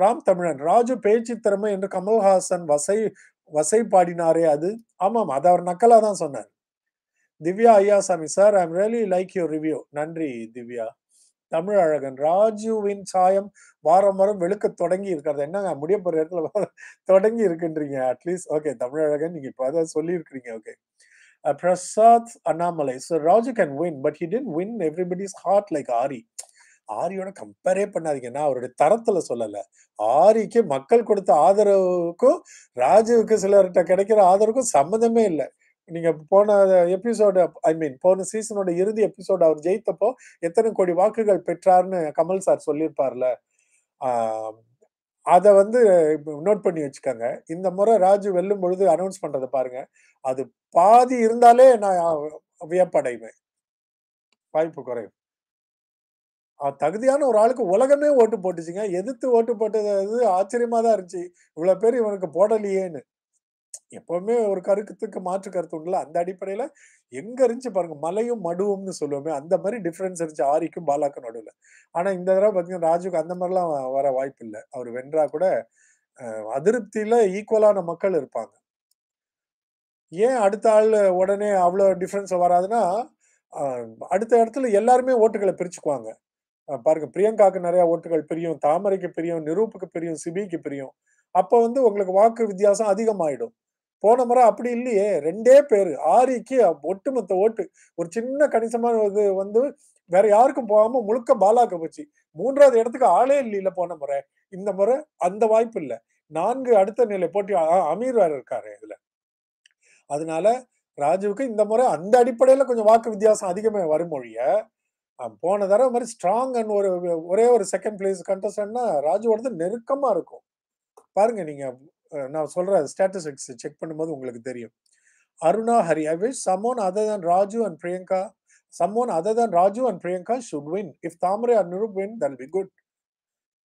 ராம் தமிழன் ராஜு பேச்சு திறமை என்று கமல்ஹாசன் வசை வசை பாடினாரே அது ஆமாம் அதை அவர் நக்கலா தான் சொன்னார் Divya Ayyasamy sir I'm really like your review நன்றி திவ்யா தமிழ் அழகன் ராஜுவின் சாயம் வாரம் வாரம் வெளுக்க தொடங்கி இருக்கிறது என்னங்க முடிய போற இடத்துல தொடங்கி இருக்குன்றீங்க அட்லீஸ்ட் ஓகே தமிழ் அழகன் நீங்க இப்ப அதான் சொல்லியிருக்கிறீங்க okay uh, Prasad's anomaly. So Raju can win, but he didn't win everybody's heart like Ari. ஆரியோட கம்பேரே பண்ணாதீங்க நான் அவருடைய தரத்தில் சொல்லலை ஆரிக்கு மக்கள் கொடுத்த ஆதரவுக்கும் ராஜுவுக்கு சிலர்கிட்ட கிடைக்கிற ஆதரவுக்கும் சம்மந்தமே இல்லை நீங்கள் போன எபிசோடு ஐ மீன் போன சீசனோட இறுதி எபிசோடு அவர் ஜெயித்தப்போ எத்தனை கோடி வாக்குகள் பெற்றார்னு கமல் சார் சொல்லியிருப்பார்ல அதை வந்து நோட் பண்ணி வச்சுக்கோங்க இந்த முறை ராஜு வெல்லும் பொழுது அனௌன்ஸ் பண்றதை பாருங்க அது பாதி இருந்தாலே நான் வியப்படைவேன் வாய்ப்பு குறையும் தகுதியான ஒரு ஆளுக்கு உலகமே ஓட்டு போட்டுச்சுங்க எதிர்த்து ஓட்டு போட்டது ஆச்சரியமா தான் இருந்துச்சு இவ்வளவு பேர் இவனுக்கு போடலையேன்னு எப்பவுமே ஒரு கருத்துக்கு மாற்று கருத்து உண்டுல அந்த அடிப்படையில எங்க இருந்துச்சு பாருங்க மலையும் மடுவும்னு சொல்லுவோமே அந்த மாதிரி டிஃபரன்ஸ் இருந்துச்சு ஆரிக்கும் பாலாக்கும் நடுவில் ஆனா இந்த தடவை பாத்தீங்கன்னா ராஜுக்கு அந்த மாதிரிலாம் வர வாய்ப்பு இல்லை அவர் வென்றா கூட அதிருப்தியில ஈக்குவலான மக்கள் இருப்பாங்க ஏன் அடுத்த ஆள் உடனே அவ்வளோ டிஃப்ரென்ஸ் வராதுன்னா அடுத்த இடத்துல எல்லாருமே ஓட்டுகளை பிரிச்சுக்குவாங்க பாருங்க பிரியங்காக்கு நிறைய ஓட்டுகள் பிரியும் தாமரைக்கு பிரியும் நிரூப்புக்கு பிரியும் சிபிக்கு பிரியும் அப்போ வந்து உங்களுக்கு வாக்கு வித்தியாசம் அதிகமாயிடும் போன முறை அப்படி இல்லையே ரெண்டே பேர் ஆரிக்கு ஒட்டுமொத்த ஓட்டு ஒரு சின்ன கணிசமான இது வந்து வேற யாருக்கும் போகாம முழுக்க பாலாக்க போச்சு மூன்றாவது இடத்துக்கு ஆளே இல்லையில போன முறை இந்த முறை அந்த வாய்ப்பு இல்லை நான்கு அடுத்த நிலை போட்டி அமீர் வேற இருக்காரு இதுல அதனால ராஜுவுக்கு இந்த முறை அந்த அடிப்படையில கொஞ்சம் வாக்கு வித்தியாசம் அதிகமே வரும் மொழிய போன தடவை மாதிரி ஸ்ட்ராங் அண்ட் ஒரு ஒரே ஒரு செகண்ட் பிளேஸ் கண்டஸ்டன்னா ராஜுவோடது நெருக்கமா இருக்கும் பாருங்க நீங்க நான் சொல்ற ஸ்டேட்டஸ் செக் பண்ணும்போது உங்களுக்கு தெரியும் Aruna Hari I wish someone other than Raju and Priyanka someone other than Raju and Priyanka should win if Thamarai and win தல் பி குட்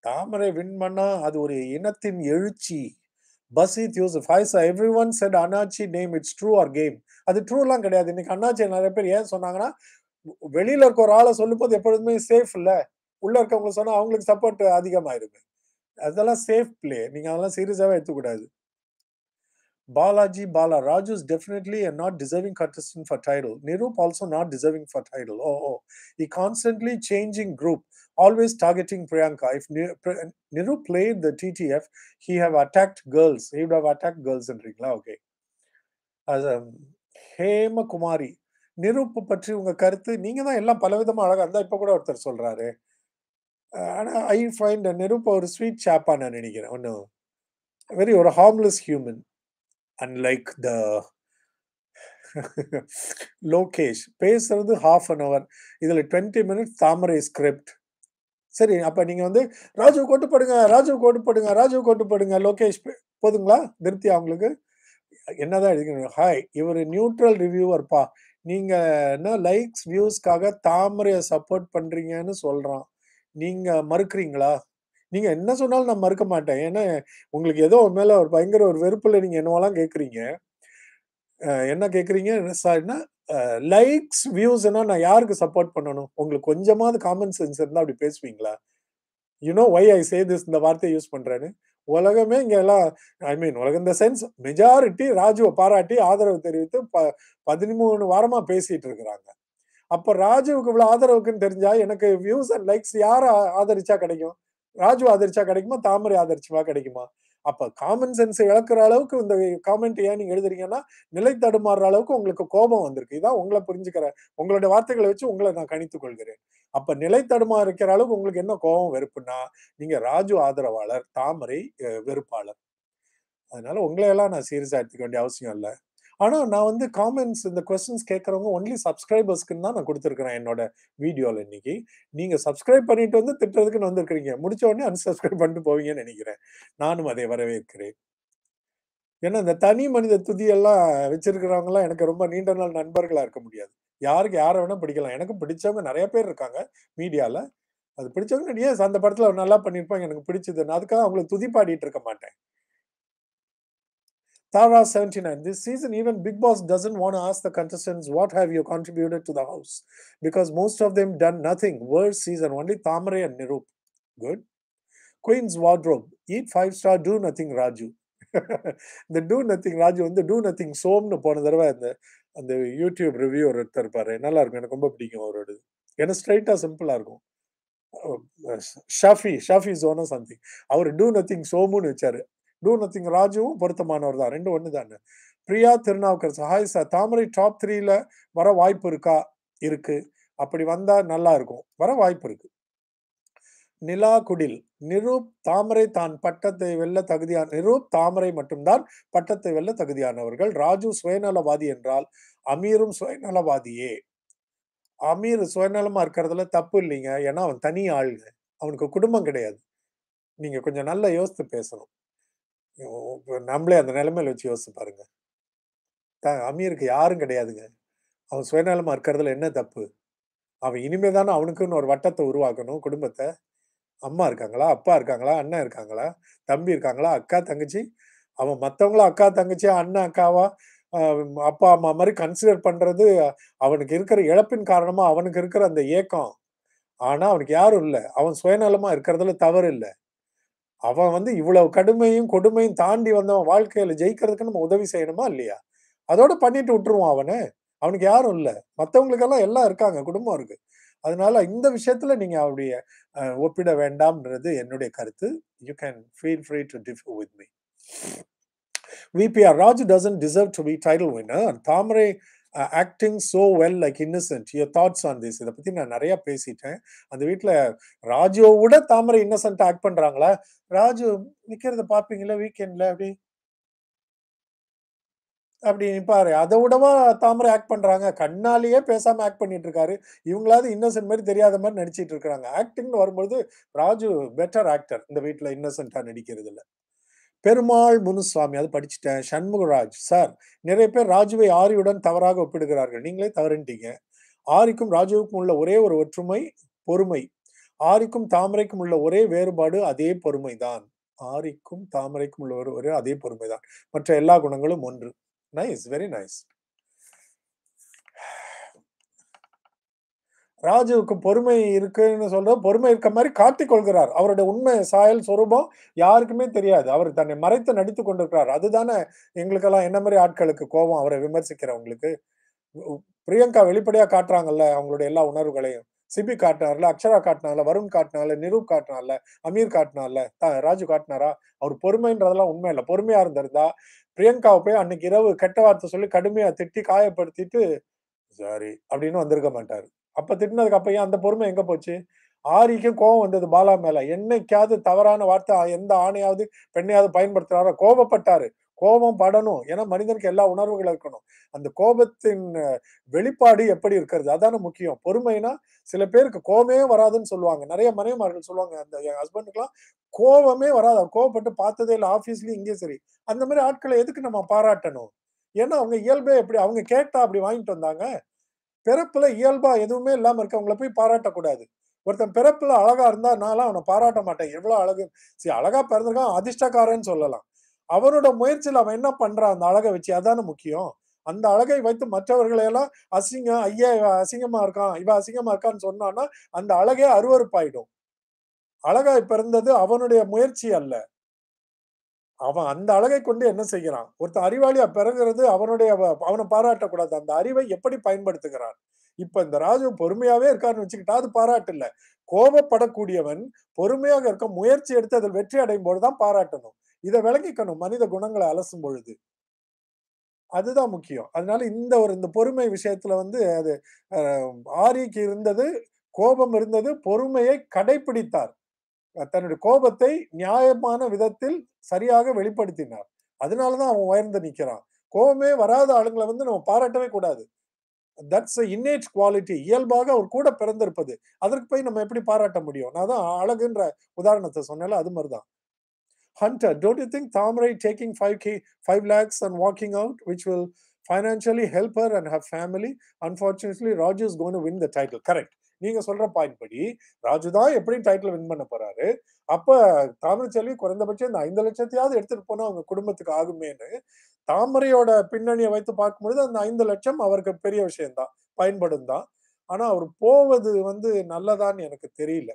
தாமரை வின் பண்ணா அது ஒரு இனத்தின் எழுச்சி Baseeth Yusuf hi everyone said Annachi name it's true or game அது ட்ரூலாம் கிடையாது இன்னைக்கு அண்ணாச்சி நிறைய பேர் ஏன் சொன்னாங்கன்னா வெளியில இருக்க ஒரு ஆளை சொல்லும் போது எப்பொழுதுமே சேஃப் இல்லை உள்ள இருக்கவங்க சொன்னா அவங்களுக்கு சப்போர்ட் அதிகமாயிருமே அதெல்லாம் சேஃப் பிளே நீங்கள் அதெல்லாம் சீரியஸாவே எடுத்துக்கூடாது Balaji Bala Raju is definitely and not deserving contestant for title Niroop also not deserving for title ஓ ஓ இ constantly changing group always targeting Priyanka if Niroop play the TTF he have attacked girls he have attacked கேர்ள்ஸ்ன்றீங்களா okay Hemakumari Niroop பற்றி உங்க கருத்து நீங்க தான் எல்லாம் பலவிதமாக அழகா இருந்தால் இப்போ கூட ஒருத்தர் சொல்றாரு ஆனால் ஐ ஃபைண்ட் நெருப்பா ஒரு ஸ்வீட் சாப்பாக நான் நினைக்கிறேன் ஒன்று வெரி ஒரு harmless human unlike the Lokesh பேசுறது ஹாஃப் அன் ஹவர் இதில் டுவெண்ட்டி மினிட்ஸ் தாமரை ஸ்கிரிப்ட் சரி அப்போ நீங்கள் வந்து ராஜு கோட்டு போடுங்க ராஜு கோட்டு போடுங்க ராஜு கோட்டு போடுங்க லோகேஷ் போதுங்களா திருப்தி அவங்களுக்கு என்னதான் எழுதிக்கணும் ஹாய் இவர் நியூட்ரல் ரிவ்யூவர்ப்பா நீங்கள் என்ன லைக்ஸ் வியூஸ்க்காக தாமரையை சப்போர்ட் பண்ணுறீங்கன்னு சொல்கிறான் நீங்க மறுக்கிறீங்களா நீங்க என்ன சொன்னாலும் நான் மறுக்க மாட்டேன் ஏன்னா உங்களுக்கு ஏதோ ஒரு மேல ஒரு பயங்கர ஒரு வெறுப்புல நீங்க என்னவெல்லாம் கேட்குறீங்க என்ன கேட்குறீங்க சார்னா லைக்ஸ் வியூஸ்னா நான் யாருக்கு சப்போர்ட் பண்ணணும் உங்களுக்கு கொஞ்சமாவது காமன் சென்ஸ் இருந்தால் அப்படி பேசுவீங்களா you know why I say this இந்த வார்த்தையை யூஸ் பண்றேன்னு உலகமே இங்கே எல்லாம் ஐ மீன் உலகம் இந்த சென்ஸ் மெஜாரிட்டி ராஜுவை பாராட்டி ஆதரவு தெரிவித்து ப பதிமூணு வாரமாக பேசிட்டு இருக்கிறாங்க அப்ப ராஜுவுக்கு ஆதரவு ஆதரவுக்குன்னு தெரிஞ்சா எனக்கு வியூஸ் அண்ட் லைக்ஸ் யார ஆதரிச்சா கிடைக்கும் ராஜு ஆதரிச்சா கிடைக்குமா தாமரை ஆதரிச்சுமா கிடைக்குமா அப்ப காமன் சென்ஸ் இழக்கிற அளவுக்கு இந்த காமெண்ட் ஏன் நீங்க எழுதுறீங்கன்னா நிலை தடுமாறுற அளவுக்கு உங்களுக்கு கோபம் வந்திருக்கு இதான் உங்களை புரிஞ்சுக்கிற உங்களோட வார்த்தைகளை வச்சு உங்களை நான் கணித்துக் கொள்கிறேன் அப்ப நிலை தடுமாறிக்கிற அளவுக்கு உங்களுக்கு என்ன கோபம் வெறுப்புன்னா நீங்க ராஜு ஆதரவாளர் தாமரை வெறுப்பாளர் அதனால உங்களையெல்லாம் நான் சீரியஸா எடுத்துக்க வேண்டிய அவசியம் இல்லை ஆனால் நான் வந்து காமெண்ட்ஸ் இந்த கொஸ்டின்ஸ் கேட்குறவங்க ஒன்லி சப்ஸ்கிரைபர்ஸ்க்கு தான் நான் கொடுத்துருக்குறேன் என்னோட வீடியோவில் இன்னைக்கு நீங்கள் சப்ஸ்கிரைப் பண்ணிட்டு வந்து நான் வந்திருக்கிறீங்க முடிச்ச உடனே அன்சப்ஸ்கிரைப் பண்ணிட்டு போவீங்கன்னு நினைக்கிறேன் நானும் அதை வரவேற்கிறேன் ஏன்னா இந்த தனி மனித துதியெல்லாம் எல்லாம் எனக்கு ரொம்ப நீண்ட நாள் நண்பர்களாக இருக்க முடியாது யாருக்கு யாரை வேணால் பிடிக்கலாம் எனக்கு பிடிச்சவங்க நிறைய பேர் இருக்காங்க மீடியாவில் அது பிடிச்சவங்க ஏன் அந்த படத்தில் நல்லா பண்ணியிருப்பாங்க எனக்கு பிடிச்சதுன்னு அதுக்காக அவங்கள துதி பாடிட்டு இருக்க மாட்டேன் Tara 79. This season, even Big Boss doesn't want to ask the contestants, what have you contributed to the house? Because most of them done nothing. Worst season, only Tamare and Nirup. Good. Queen's Wardrobe. Eat five star, do nothing Raju. the do nothing, Raju, and the do nothing, do nothing சோம்னு போன தடவை அந்த அந்த YouTube review ஒரு ஒருத்தர் பாரு நல்லா இருக்கும் எனக்கு ரொம்ப பிடிக்கும் அவரோட ஏன்னா ஸ்ட்ரைட்டாக சிம்பிளாக இருக்கும் ஷாஃபி ஷாஃபி ஜோனோ சம்திங் அவர் டூ நத்திங் சோமுன்னு வச்சாரு டூ நத்திங் ராஜுவும் பொருத்தமானவர் தான் ரெண்டு ஒன்று தானே Priya Thirunavukkar hi sir Thamarai top த்ரீல வர வாய்ப்பு இருக்கா இருக்கு அப்படி வந்தா நல்லா இருக்கும் வர வாய்ப்பு இருக்கு நிலா குடில் நிரூப் தாமரை தான் பட்டத்தை வெல்ல தகுதியான நிரூப் தாமரை மட்டும்தான் பட்டத்தை வெல்ல தகுதியானவர்கள் ராஜு சுயநலவாதி என்றால் அமீரும் சுயநலவாதியே அமீர் சுயநலமா இருக்கிறதுல தப்பு இல்லைங்க ஏன்னா அவன் தனி ஆளுங்க அவனுக்கு குடும்பம் கிடையாது நீங்க கொஞ்சம் நல்லா யோசித்து பேசணும் நம்மளே அந்த நிலைமையில வச்சு யோசிச்சு பாருங்க அமீருக்கு யாரும் கிடையாதுங்க அவன் சுயநலமா இருக்கிறதுல என்ன தப்பு அவன் இனிமே தானே அவனுக்குன்னு ஒரு வட்டத்தை உருவாக்கணும் குடும்பத்தை அம்மா இருக்காங்களா அப்பா இருக்காங்களா அண்ணன் இருக்காங்களா தம்பி இருக்காங்களா அக்கா தங்கச்சி அவன் மற்றவங்களும் அக்கா தங்கச்சி அண்ணன் அக்காவா அப்பா அம்மா மாதிரி கன்சிடர் பண்றது அவனுக்கு இருக்கிற இழப்பின் காரணமா அவனுக்கு இருக்கிற அந்த ஏக்கம் ஆனா அவனுக்கு யாரும் இல்லை அவன் சுயநலமா இருக்கிறதுல தவறு இல்லை அவன் வந்து இவ்வளவு கடுமையும் கொடுமையும் தாண்டி வந்தவன் வாழ்க்கையில ஜெயிக்கிறதுக்கு நம்ம உதவி செய்யணுமா இல்லையா அதோட பண்ணிட்டு விட்டுருவான் அவனை அவனுக்கு யாரும் இல்லை மற்றவங்களுக்கெல்லாம் எல்லாம் இருக்காங்க குடும்பம் இருக்கு அதனால இந்த விஷயத்துல நீங்க அவருடைய ஒப்பிட வேண்டாம்ன்றது என்னுடைய கருத்து you can feel free to differ with me VPR Raj doesn't deserve to be title winner Thamarai acting so well like innocent your thoughts on this இதை பற்றி நான் நிறையா பேசிட்டேன் அந்த வீட்டில் விட தாமரை இன்னசென்ட் ஆக்ட் பண்ணுறாங்களா ராஜு நிற்கிறத பார்ப்பீங்களா வீக்கெண்டில் அப்படி அப்படி நிற்பாரு அதை விடவா தாமரை ஆக்ட் பண்ணுறாங்க கண்ணாலேயே பேசாமல் ஆக்ட் பண்ணிட்டு இருக்காரு இவங்களாவது இன்னசென்ட் மாதிரி தெரியாத மாதிரி நடிச்சிட்டு இருக்கிறாங்க ஆக்டிங்னு வரும்பொழுது ராஜு பெட்டர் ஆக்டர் இந்த வீட்டில் இன்னசென்ட்டாக நடிக்கிறது இல்லை பெருமாள் முனுசாமி அது படிச்சுட்டேன் சண்முகராஜ் சார் நிறைய பேர் ராஜுவை ஆரியுடன் தவறாக ஒப்பிடுகிறார்கள் நீங்களே தவறுன்ட்டீங்க ஆரிக்கும் ராஜுவுக்கும் உள்ள ஒரே ஒரு ஒற்றுமை பொறுமை ஆரிக்கும் தாமரைக்கும் உள்ள ஒரே வேறுபாடு அதே பொறுமை தான் ஆரிக்கும் தாமரைக்கும் உள்ள ஒரு ஒரே அதே பொறுமை தான் மற்ற எல்லா குணங்களும் ஒன்று நைஸ் வெரி நைஸ் ராஜுவுக்கு பொறுமை இருக்குன்னு சொல்ற பொறுமை இருக்க மாதிரி காட்டிக் கொள்கிறார் அவருடைய உண்மை சாயல் சொரூபம் யாருக்குமே தெரியாது அவர் தன்னை மறைத்து நடித்து கொண்டிருக்கிறார் அதுதானே எங்களுக்கெல்லாம் என்ன மாதிரி ஆட்களுக்கு கோபம் அவரை விமர்சிக்கிறவங்களுக்கு பிரியங்கா வெளிப்படையா காட்டுறாங்கல்ல அவங்களுடைய எல்லா உணர்வுகளையும் சிபி காட்டினார்ல அக்ஷரா காட்டினார்ல வருண் காட்டினால நிரூப் காட்டினால அமீர் காட்டினால ராஜு காட்டினாரா அவர் பொறுமைன்றதெல்லாம் உண்மை இல்லை பொறுமையா இருந்திருந்தா பிரியங்காவை போய் அன்னைக்கு இரவு கெட்ட வார்த்தை சொல்லி கடுமையா திட்டி காயப்படுத்திட்டு சாரி அப்படின்னு வந்திருக்க மாட்டாரு அப்போ திட்டினதுக்கு அப்போ ஏன் அந்த பொறுமை எங்கே போச்சு ஆரிக்கும் கோபம் வந்தது பாலா மேல என்னைக்காவது தவறான வார்த்தை எந்த ஆணையாவது பெண்ணையாவது பயன்படுத்துறாரோ கோபப்பட்டாரு கோபம் படணும் ஏன்னா மனிதனுக்கு எல்லா உணர்வுகளும் இருக்கணும் அந்த கோபத்தின் வெளிப்பாடு எப்படி இருக்கிறது அதான முக்கியம் பொறுமைனா சில பேருக்கு கோபமே வராதுன்னு சொல்லுவாங்க நிறைய மனைவிமார்கள் சொல்லுவாங்க அந்த என் ஹஸ்பண்டுக்குலாம் கோபமே வராது கோபப்பட்டு பார்த்ததே இல்லை ஆஃபீஸ்லயும் இங்கேயும் சரி அந்த மாதிரி ஆட்களை எதுக்கு நம்ம பாராட்டணும் ஏன்னா அவங்க இயல்பே எப்படி அவங்க கேட்டா அப்படி வாங்கிட்டு வந்தாங்க பிறப்புல இயல்பா எதுவுமே இல்லாம இருக்கவங்களை போய் பாராட்டக்கூடாது ஒருத்தன் பிறப்புல அழகா இருந்தா நான்லாம் அவனை பாராட்ட மாட்டேன் எவ்வளவு அழகு சரி அழகா பிறந்திருக்கான் அதிர்ஷ்டக்காரன்னு சொல்லலாம் அவனோட முயற்சியில் அவன் என்ன பண்றான் அந்த அழகை வச்சு அதான முக்கியம் அந்த அழகை வைத்து மற்றவர்களையெல்லாம் அசிங்கம் ஐயா இவ அசிங்கமா இருக்கான் இவன் அசிங்கமா இருக்கான்னு சொன்னான்னா அந்த அழகே அருவறுப்பாயிடும் அழகா பிறந்தது அவனுடைய முயற்சி அல்ல அவன் அந்த அழகை கொண்டு என்ன செய்கிறான் ஒருத்த அறிவாளியா பிறகுறது அவனுடைய அவனை பாராட்டக்கூடாது அந்த அறிவை எப்படி பயன்படுத்துகிறான் இப்ப இந்த ராஜு பொறுமையாவே இருக்காருன்னு வச்சுக்கிட்டா அது பாராட்டு இல்ல கோபப்படக்கூடியவன் பொறுமையாக இருக்க முயற்சி எடுத்து அதில் வெற்றி அடையும் போதுதான் பாராட்டணும் இதை விளங்கிக்கணும் மனித குணங்களை அலசும் பொழுது அதுதான் முக்கியம் அதனால இந்த ஒரு இந்த பொறுமை விஷயத்துல வந்து அது ஆரிக்கு இருந்தது கோபம் இருந்தது பொறுமையை கடைபிடித்தார் தன்னுடைய கோபத்தை நியாயமான விதத்தில் சரியாக வெளிப்படுத்தினார் அதனாலதான் அவன் உயர்ந்து நிற்கிறான் கோபமே வராத ஆளுங்களை வந்து நம்ம பாராட்டவே கூடாது தட்ஸ் இன்னேட் குவாலிட்டி இயல்பாக அவர் கூட பிறந்திருப்பது அதற்கு போய் நம்ம எப்படி பாராட்ட முடியும் நான் தான் அழகுன்ற உதாரணத்தை சொன்னால அது மாதிரிதான் Hunter don't you think Thamarai taking five K five lakhs and walking out which will financially help her and her family unfortunately Raj is cone win the title correct நீங்க சொல்ற பாயிண்ட் படி ராஜு தான் எப்படியும் டைட்டில் வின் பண்ண போறாரு அப்ப தாமிரச்செல்வி குறைந்தபட்சம் இந்த ஐந்து லட்சத்தையாவது எடுத்துட்டு போனா அவங்க குடும்பத்துக்கு ஆகுமேன்னு தாமரையோட பின்னணியை வைத்து பார்க்கும்பொழுது அந்த ஐந்து லட்சம் அவருக்கு பெரிய விஷயம்தான் பயன்படும் தான் ஆனா அவர் போவது வந்து நல்லதான்னு எனக்கு தெரியல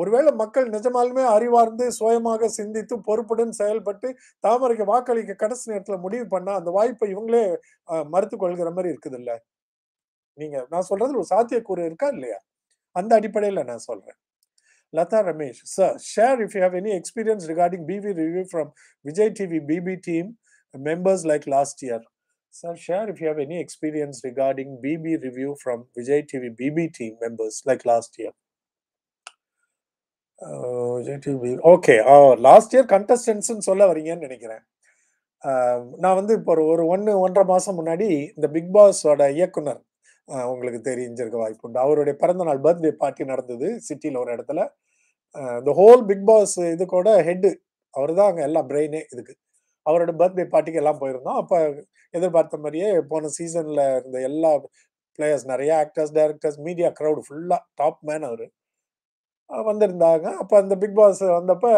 ஒருவேளை மக்கள் நிஜமாலுமே அறிவார்ந்து சுயமாக சிந்தித்து பொறுப்புடன் செயல்பட்டு தாமரைக்கு வாக்களிக்க கடைசி நேரத்துல முடிவு பண்ணா அந்த வாய்ப்பை இவங்களே மறுத்து கொள்கிற மாதிரி இருக்குது இல்லை நீங்க நான் சொல்றதுல ஒரு சாத்தியக்கூறு இருக்கா இல்லையா அந்த அடிப்படையில் நான் சொல்றேன் Latha Ramesh sir share if you have any experience regarding BB review from Vijay TV BB team members like last year sir share if you have any experience regarding BB review from Vijay TV BB team members like last year Vijay TV okay last year கண்டஸ்டன்ஸ்னு சொல்ல வரீங்கன்னு நினைக்கிறேன் uh, நான் வந்து இப்போ ஒரு ஒன்று ஒன்றரை மாதம் முன்னாடி இந்த பிக் பாஸோட இயக்குனர் உங்களுக்கு தெரிஞ்சிருக்க வாய்ப்பு உண்டு அவருடைய பிறந்த நாள் பர்த்டே பார்ட்டி நடந்தது சிட்டியில் ஒரு இடத்துல இந்த ஹோல் பிக் பாஸ் இது கூட ஹெட்டு அவர் தான் அங்கே எல்லாம் பிரெயினே இதுக்கு அவரோட பர்த்டே பார்ட்டிக்கு எல்லாம் போயிருந்தோம் அப்போ எதிர்பார்த்த மாதிரியே போன சீசனில் இருந்த எல்லா பிளேயர்ஸ் நிறைய ஆக்டர்ஸ் டைரக்டர்ஸ் மீடியா க்ரௌடு ஃபுல்லாக டாப் மேன் அவர் வந்திருந்தாங்க அப்போ அந்த பிக் பாஸ் வந்தப்போ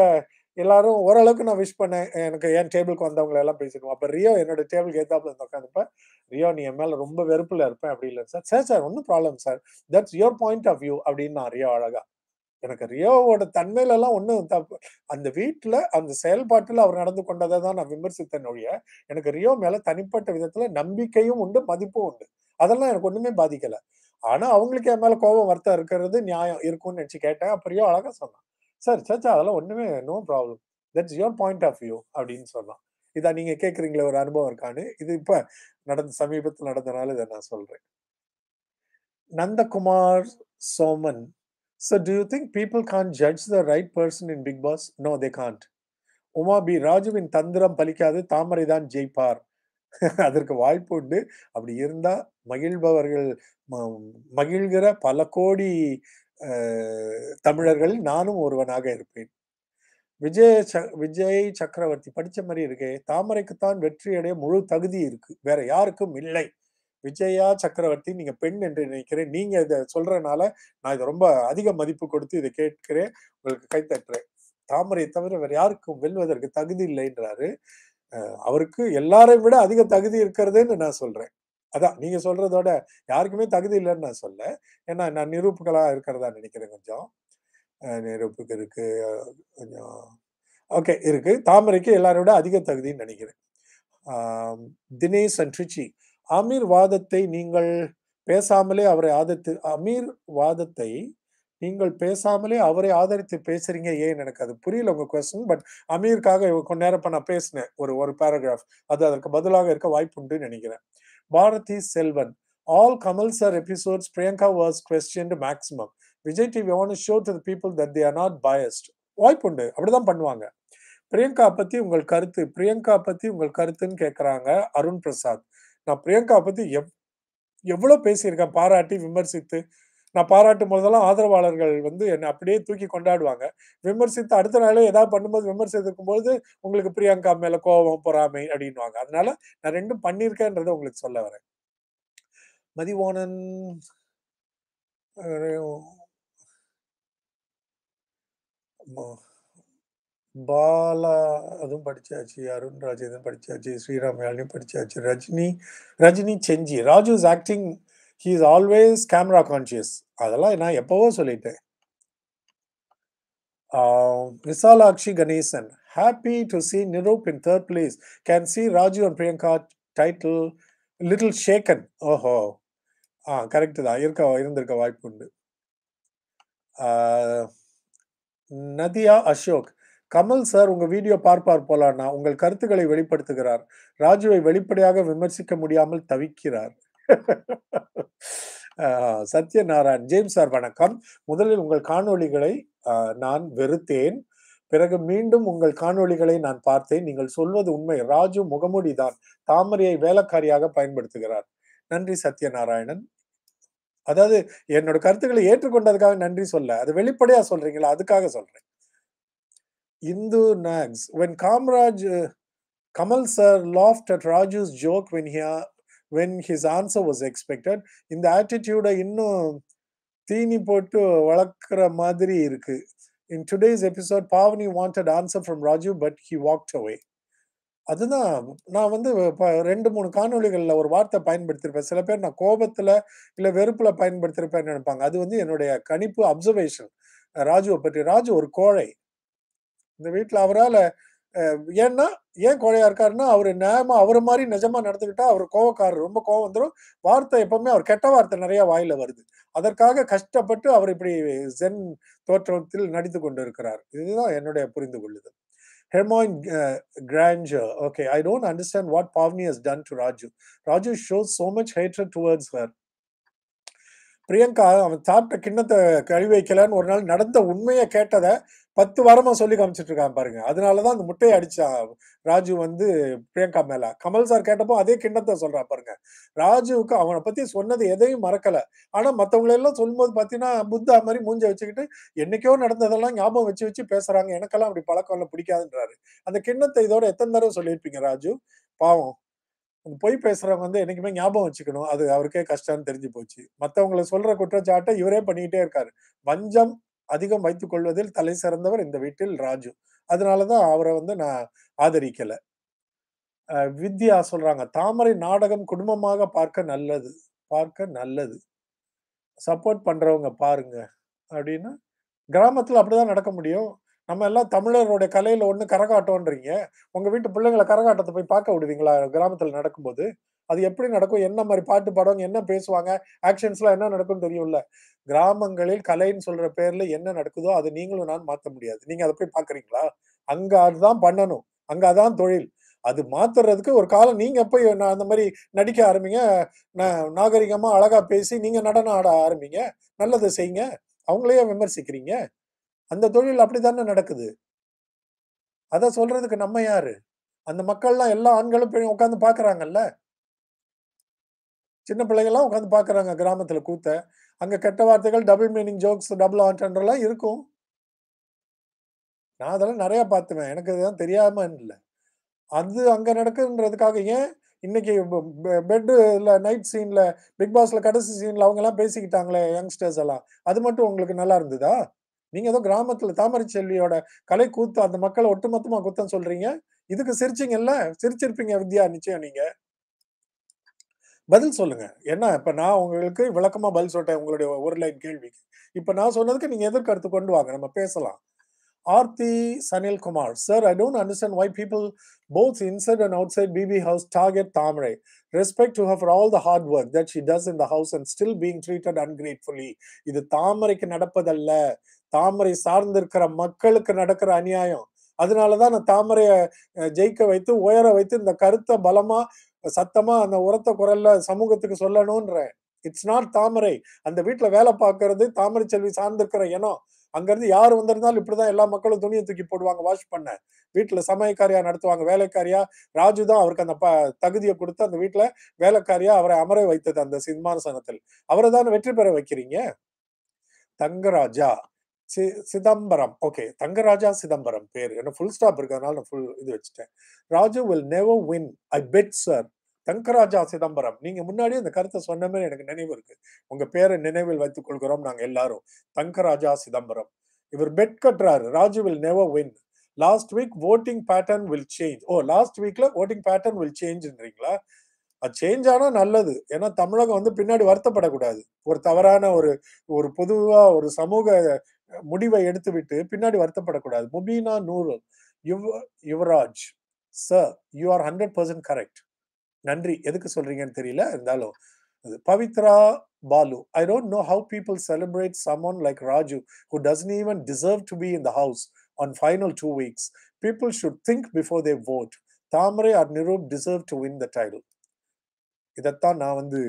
எல்லாரும் ஓரளவுக்கு நான் விஷ் பண்ணேன் எனக்கு என் டேபிளுக்கு வந்தவங்க எல்லாம் பேசிடுவோம் அப்போ ரியோ என்னோட டேபிளுக்கு ஏத்தாப்புல இருந்து உட்காந்துப்ப ரியோ நீ என் மேலே ரொம்ப வெறுப்பில் இருப்பேன் அப்படி இல்லை சார் சார் சார் ஒன்றும் problem sir that's your point of view அப்படின்னு நான் ரியோ அழகா எனக்கு ரியோவோட தன்மையிலலாம் ஒன்றும் தப்பு அந்த வீட்டில் அந்த செயல்பாட்டில் அவர் நடந்து கொண்டதை தான் நான் விமர்சித்தேன் ஒழிய எனக்கு ரியோ மேலே தனிப்பட்ட விதத்தில் நம்பிக்கையும் உண்டு மதிப்பும் உண்டு அதெல்லாம் எனக்கு ஒன்றுமே பாதிக்கலை ஆனால் அவங்களுக்கு என் மேலே கோபம் வர்த்தம் இருக்கிறது நியாயம் இருக்கும்னு நினச்சி கேட்டேன் அப்போ ரியோ அழகாக சொன்னான் சார் சச்சா அதெல்லாம் ஒன்றுமே no problem that's your point of view அப்படின்னு சொன்னான் இதான் நீங்கள் கேட்குறீங்களே ஒரு அனுபவம் இருக்கான்னு இது இப்போ நடந்த சமீபத்தில் நடந்தனால இதை நான் சொல்கிறேன் Nandakumar Soman so do you think people can judge the right person in Bigg Boss no they can't Uma B ராஜுவின் தந்திரம் பலிக்காது தாமரை தான் ஜெயிப்பார் அதற்கு வாய்ப்பு உண்டு அப்படி இருந்தா மகிழ்பவர்கள் மகிழ்கிற பல கோடி தமிழர்கள் நானும் ஒருவனாக இருப்பேன் விஜய ச விஜய் சக்கரவர்த்தி படித்த மாதிரி இருக்கே தாமரைக்குத்தான் வெற்றியடைய முழு தகுதி இருக்கு வேற யாருக்கும் இல்லை விஜயா சக்கரவர்த்தி நீங்க பெண் என்று நினைக்கிறேன் நீங்க இதை சொல்றதுனால நான் இதை ரொம்ப அதிக மதிப்பு கொடுத்து இதை கேட்கிறேன் உங்களுக்கு கைத்தட்டுறேன் தாமரை தவிர வேற யாருக்கும் வெல்வதற்கு தகுதி இல்லைன்றாரு அவருக்கு எல்லாரையும் விட அதிக தகுதி இருக்கிறதுன்னு நான் சொல்றேன் அதான் நீங்க சொல்றதோட யாருக்குமே தகுதி இல்லைன்னு நான் சொல்ல ஏன்னா நான் நிரூபுகளா இருக்கிறதா நினைக்கிறேன் கொஞ்சம் நிரூபுக்கு இருக்கு கொஞ்சம் ஓகே இருக்கு தாமரைக்கு எல்லாரோட அதிக தகுதின்னு நினைக்கிறேன் தினேஷ் சன்ட்ரிச்சி அமீர் வாதத்தை நீங்கள் பேசாமலே அவரை ஆதத்து அமீர் வாதத்தை நீங்கள் பேசாமலே அவரை ஆதரித்து பேசுறீங்க ஏன் எனக்கு அது புரியல உங்க கொஸ்டின் பட் அமீருக்காக கொஞ்ச நேரம் நான் பேசினேன் ஒரு ஒரு பேராகிராஃப் அது அதற்கு பதிலாக இருக்க வாய்ப்புண்டு நினைக்கிறேன் Bharathi Selvan all Kamal sir episodes Priyanka was question maximum Vijay TV one show to people that they are not biased உண்டு அப்படிதான் பண்ணுவாங்க பிரியங்கா பத்தி உங்கள் கருத்து பிரியங்கா பத்தி உங்கள் கருத்துன்னு கேட்குறாங்க அருண் பிரசாத் நான் பிரியங்கா பத்தி எவ் எவ்வளோ பேசியிருக்கேன் பாராட்டி விமர்சித்து நான் பாராட்டும் போதெல்லாம் ஆதரவாளர்கள் வந்து என்னை அப்படியே தூக்கி கொண்டாடுவாங்க விமர்சித்து அடுத்த நாளே ஏதாவது பண்ணும்போது விமர்சித்திருக்கும் போது உங்களுக்கு பிரியங்கா மேல கோபம் பொறாமை அப்படின்வாங்க அதனால நான் ரெண்டும் பண்ணியிருக்கேன்றத உங்களுக்கு சொல்ல வரேன் மதிவோணன் பாலா அதுவும் படிச்சாச்சு அருண் ராஜ் இதுவும் படிச்சாச்சு ஸ்ரீராம் யாழினியும் படிச்சாச்சு ரஜினி ரஜினி செஞ்சி Raju is acting he is always camera conscious அதெல்லாம் நான் எப்போவோ சொல்லிட்டேன் Visalakshi Ganesan happy to see Niroop in third place can see Raju and Priyanka title little shaken ஓஹோ ஆ கரெக்டு தான் இருக்க இருந்திருக்க வாய்ப்பு உண்டு நதியா அசோக் கமல் சார் உங்கள் வீடியோ பார்ப்பார் போலான்னா உங்கள் கருத்துக்களை வெளிப்படுத்துகிறார் ராஜுவை வெளிப்படையாக விமர்சிக்க முடியாமல் தவிக்கிறார் சத்யநாராயண் ஜேம்ஸ் சார் வணக்கம் முதலில் உங்கள் காணொளிகளை நான் வெறுத்தேன் பிறகு மீண்டும் உங்கள் காணொளிகளை நான் பார்த்தேன் நீங்கள் சொல்வது உண்மை ராஜு முகமுடி தான் தாமரையை வேலைக்காரியாக பயன்படுத்துகிறார் நன்றி சத்யநாராயணன் அதாவது என்னோட கருத்துக்களை ஏற்றுக்கொண்டதுக்காக நன்றி சொல்ல அது வெளிப்படையா சொல்றீங்களா அதுக்காக சொல்றேன் இந்து நாக்ஸ் when Kamaraj Kamal sir laughed at Raju's joke when when his answer was expected இந்த ஆட்டிடியூடை இன்னும் தீனி போட்டு வளர்க்குற மாதிரி இருக்கு in today's episode Pavani wanted answer from Rajeev but he walked away அதுதான் நான் வந்து இப்போ ரெண்டு மூணு காணொலிகளில் ஒரு வார்த்தை பயன்படுத்தியிருப்பேன் சில பேர் நான் கோபத்தில் இல்லை வெறுப்பில் பயன்படுத்தியிருப்பேன்னு நினைப்பாங்க அது வந்து என்னுடைய கணிப்பு அப்சர்வேஷன் ராஜுவை பற்றி ராஜு ஒரு கோழை இந்த வீட்டில் அவரால் ஏன்னா ஏன் கோழையா இருக்காருன்னா அவர் நியாயமா அவர் மாதிரி நிஜமா நடந்துக்கிட்டா அவர் கோவக்காரர் ரொம்ப கோவம் வந்துடும் வார்த்தை எப்பவுமே அவர் கெட்ட வார்த்தை நிறைய வாயில வருது அதற்காக கஷ்டப்பட்டு அவர் இப்படி ஜென் தோற்றத்தில் நடித்து கொண்டு இருக்கிறார் இதுதான் என்னுடைய புரிந்து கொள்ளுதல் Hermione Granger okay I don't understand what Pavni has done to Raju Raju show so much hatred towards her Priyanka அவன் சாப்பிட்ட கிண்ணத்தை கழுவி வைக்கலன்னு ஒரு நாள் நடந்த உண்மையை கேட்டதை பத்து வாரமா சொல்லி காமிச்சிட்டு இருக்காங்க பாருங்க அதனாலதான் அந்த முட்டையை அடிச்சா ராஜு வந்து பிரியங்கா மேல கமல் சார் கேட்டப்போ அதே கிண்ணத்தை சொல்றா பாருங்க ராஜுவுக்கு அவனை பத்தி சொன்னது எதையும் மறக்கல ஆனா மத்தவங்களை எல்லாம் சொல்லும்போது பாத்தீங்கன்னா புத்தா மாதிரி மூஞ்ச வச்சுக்கிட்டு என்னைக்கோ நடந்ததெல்லாம் ஞாபகம் வச்சு வச்சு பேசுறாங்க எனக்கெல்லாம் அப்படி பழக்கம் இல்லை பிடிக்காதுன்றாரு அந்த கிண்ணத்தை இதோட எத்தனை தடவை சொல்லியிருப்பீங்க ராஜு பாவம் பொய் பேசுறவங்க வந்து என்னைக்குமே ஞாபகம் வச்சுக்கணும் அது அவருக்கே கஷ்டம்னு தெரிஞ்சு போச்சு மத்தவங்களை சொல்ற குற்றச்சாட்டை இவரே பண்ணிக்கிட்டே இருக்காரு வஞ்சம் அதிகம் வைத்துக் கொள்வதில் தலை சிறந்தவர் இந்த வீட்டில் ராஜு அதனாலதான் அவரை வந்து நான் ஆதரிக்கல வித்யா சொல்றாங்க தாமரை நாடகம் குடும்பமாக பார்க்க நல்லது பார்க்க நல்லது சப்போர்ட் பண்றவங்க பாருங்க அப்படின்னா கிராமத்துல அப்படிதான் நடக்க முடியும் நம்ம எல்லாம் தமிழரோட கலையில ஒண்ணு கரகாட்டம்ன்றீங்க உங்க வீட்டு பிள்ளைங்களை கரகாட்டத்தை போய் பார்க்க விடுவீங்களா கிராமத்துல நடக்கும்போது அது எப்படி நடக்கும் என்ன மாதிரி பாட்டு பாடுவாங்க என்ன பேசுவாங்க ஆக்ஷன்ஸ்லாம் என்ன நடக்கும்னு தெரியும்ல கிராமங்களில் கலைன்னு சொல்ற பேர்ல என்ன நடக்குதோ அது நீங்களும் நான் மாற்ற முடியாது நீங்க அதை போய் பாக்குறீங்களா அங்க அதுதான் பண்ணணும் அங்க அதான் தொழில் அது மாத்துறதுக்கு ஒரு காலம் நீங்க போய் நான் அந்த மாதிரி நடிக்க ஆரம்பிங்க நாகரிகமா அழகா பேசி நீங்க நடனம் ஆட ஆரம்பிங்க நல்லதை செய்யுங்க அவங்களையே விமர்சிக்கிறீங்க அந்த தொழில் அப்படி தானே நடக்குது அதை சொல்றதுக்கு நம்ம யாரு அந்த மக்கள்லாம் எல்லா ஆண்களும் உட்காந்து பார்க்குறாங்கல்ல சின்ன பிள்ளைகள்லாம் உட்காந்து பார்க்குறாங்க கிராமத்தில் கூத்த அங்கே கெட்ட வார்த்தைகள் டபுள் மீனிங் ஜோக்ஸ் டபுள் ஆன்டெல்லாம் இருக்கும் நான் அதெல்லாம் நிறையா பார்த்துவேன் எனக்கு அதுதான் தெரியாமல் இல்லை அது அங்கே நடக்குதுன்றதுக்காக ஏன் இன்னைக்கு பெட்டு இல்லை நைட் சீனில் பிக் பாஸில் கடைசி சீனில் அவங்கெல்லாம் பேசிக்கிட்டாங்களே யங்ஸ்டர்ஸ் எல்லாம் அது மட்டும் உங்களுக்கு நல்லா இருந்ததா நீங்க ஏதோ கிராமத்துல தாமரை செல்வியோட கலை கூத்து அந்த மக்களை ஒட்டுமொத்தமா குத்தம் சொல்றீங்க இதுக்கு சிரிச்சிங்கல்ல சிரிச்சிருப்பீங்க வித்யா நிச்சயம் நீங்க பதில் சொல்லுங்க என்ன இப்ப நான் உங்களுக்கு விளக்கமா பதில் சொல்றேன் உங்களுடைய ஒரு லைன் கேள்விக்கு இப்ப நான் சொன்னதுக்கு நீங்க எதிர்கருத்து கொண்டு வாங்க நம்ம பேசலாம் Aarthi Sanil Kumar sir I don't understand why people both inside and outside BB house target Thamarai respect to her all the hard work that she does in the house and still being treated ungratefully இது தாமரைக்கு நடப்பதல்ல தாமரை சார்ந்திருக்கிற மக்களுக்கு நடக்கிற அநியாயம் அதனாலதான் நான் தாமரைய ஜெயிக்க வைத்து உயர வைத்து இந்த கருத்தை பலமா சத்தமா அந்த உரத்த குரல்ல சமூகத்துக்கு சொல்லணும்ன்ற இட்ஸ் நாட் தாமரை அந்த வீட்டுல வேலை பார்க்கறது தாமரை செல்வி சார்ந்திருக்கிற இனம் அங்கேருந்து யார் வந்திருந்தாலும் இப்படிதான் எல்லா மக்களும் துணியை தூக்கி போடுவாங்க வாஷ் பண்ண வீட்டில் சமயக்காரியா நடத்துவாங்க வேலைக்காரியா ராஜு தான் அவருக்கு அந்த ப தகுதியை கொடுத்து அந்த வீட்டில் வேலைக்காரியா அவரை அமர வைத்தது அந்த சிம்மாசனத்தில் அவரை தான் வெற்றி பெற வைக்கிறீங்க தங்கராஜா சி சிதம்பரம் ஓகே தங்கராஜா சிதம்பரம் பேர் ஏன்னா ஃபுல் ஸ்டாப் இருக்கிறதுனால நான் ஃபுல் இது வச்சுட்டேன் Raju will never win I bet sir Thangaraja Chidambaram நீங்க முன்னாடி இந்த கருத்தை சொன்ன மாதிரி எனக்கு நினைவு இருக்கு உங்க பேரை நினைவில் வைத்துக் கொள்கிறோம் நாங்க எல்லாரும் தங்கராஜா சிதம்பரம் இவர் பெட் கட்டுறாரு Raju will never win last week voting pattern will change oh last வீக்ல ஓட்டிங் பேட்டர்ன் வில் சேஞ்ச்ன்றீங்களா அது சேஞ்ச் ஆனால் நல்லது ஏன்னா தமிழகம் வந்து பின்னாடி வருத்தப்படக்கூடாது ஒரு தவறான ஒரு ஒரு பொதுவாக ஒரு சமூக முடிவை எடுத்துவிட்டு பின்னாடி வருத்தப்படக்கூடாது முபீனா நூறு Yuva Yuvaraj sir you are hundred percent correct நன்றி எதுக்கு சொல்றீங்கன்னு தெரியல இருந்தாலும் Pavithra Balu I don't know how people celebrate someone like Raju who doesn't even deserve to be in the house on final two weeks people should think before they vote Thamarai or Niroop deserve to win the title இதைத்தான் நான் வந்து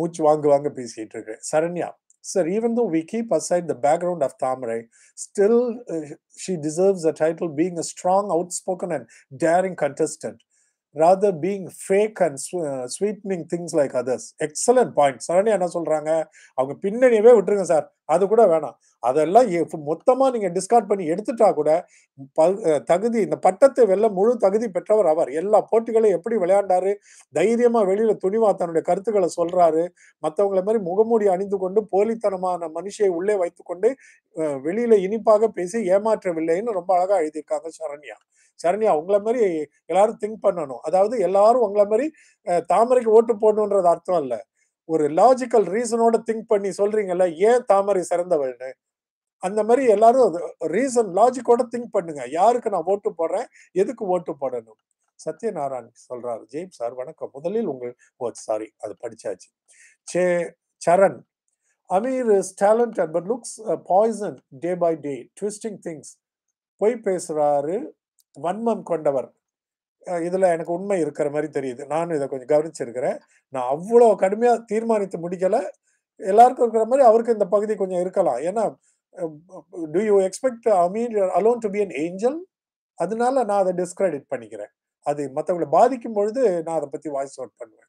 மூச்சு வாங்குவாங்க வாங்க பேசிட்டு இருக்கேன் Saranya sir, even though we keep aside the background of Thamrai, still uh, she deserves the title being a strong, outspoken, and daring contestant, rather being fake and uh, sweetening things like others. Excellent point. Saranya என்ன சொல்றாங்க அவங்க பின்னணியவே விட்டுருங்க sir அது கூட வேணாம் அதெல்லாம் மொத்தமாக நீங்கள் டிஸ்கார்ட் பண்ணி எடுத்துட்டா கூட தகுதி இந்த பட்டத்தை வெல்ல முழு தகுதி பெற்றவர் அவர் எல்லா போட்டிகளையும் எப்படி விளையாண்டாரு தைரியமாக வெளியில் துணிவா தன்னுடைய கருத்துக்களை சொல்கிறாரு மற்றவங்கள மாதிரி முகமூடி அணிந்து கொண்டு போலித்தனமான மனுஷியை உள்ளே வைத்துக்கொண்டு வெளியில் இனிப்பாக பேசி ஏமாற்றவில்லைன்னு ரொம்ப அழகாக எழுதியிருக்காங்க சரண்யா சரண்யா உங்களை மாதிரி எல்லாரும் திங்க் பண்ணணும் அதாவது எல்லாரும் உங்களை மாதிரி தாமரைக்கு ஓட்டு போடணுன்றது அர்த்தம் இல்லை ஒரு லாஜிக்கல் ரீசனோட திங்க் பண்ணி சொல்றீங்கல்ல ஏன் தாமரை சிறந்தவள்னு அந்த மாதிரி எல்லாரும் ரீசன் லாஜிக்கோட திங்க் பண்ணுங்க யாருக்கு நான் ஓட்டு போடுறேன் எதுக்கு ஓட்டு போடணும் சத்யநாராயண் சொல்றாரு ஜெய்ப் சார் வணக்கம் முதலில் உங்கள் ஓ சாரி அது படிச்சாச்சு சே Charan Ameer is talented but looks poison day by day twisting things பொய் பேசுறாரு வன்மம் கொண்டவர் இதில் எனக்கு உண்மை இருக்கிற மாதிரி தெரியுது நானும் இதை கொஞ்சம் கவனிச்சிருக்கிறேன் நான் அவ்வளோ கடுமையாக தீர்மானித்து முடிக்கலை எல்லாருக்கும் இருக்கிற மாதிரி அவருக்கு இந்த பகுதி கொஞ்சம் இருக்கலாம் ஏன்னா do you expect Ameen alone to be an angel அதனால நான் அதை டிஸ்கிரெடிட் பண்ணிக்கிறேன் அது மற்றவங்களை பாதிக்கும் பொழுது நான் அதை பற்றி வாய்ஸ் அவுட் பண்ணுவேன்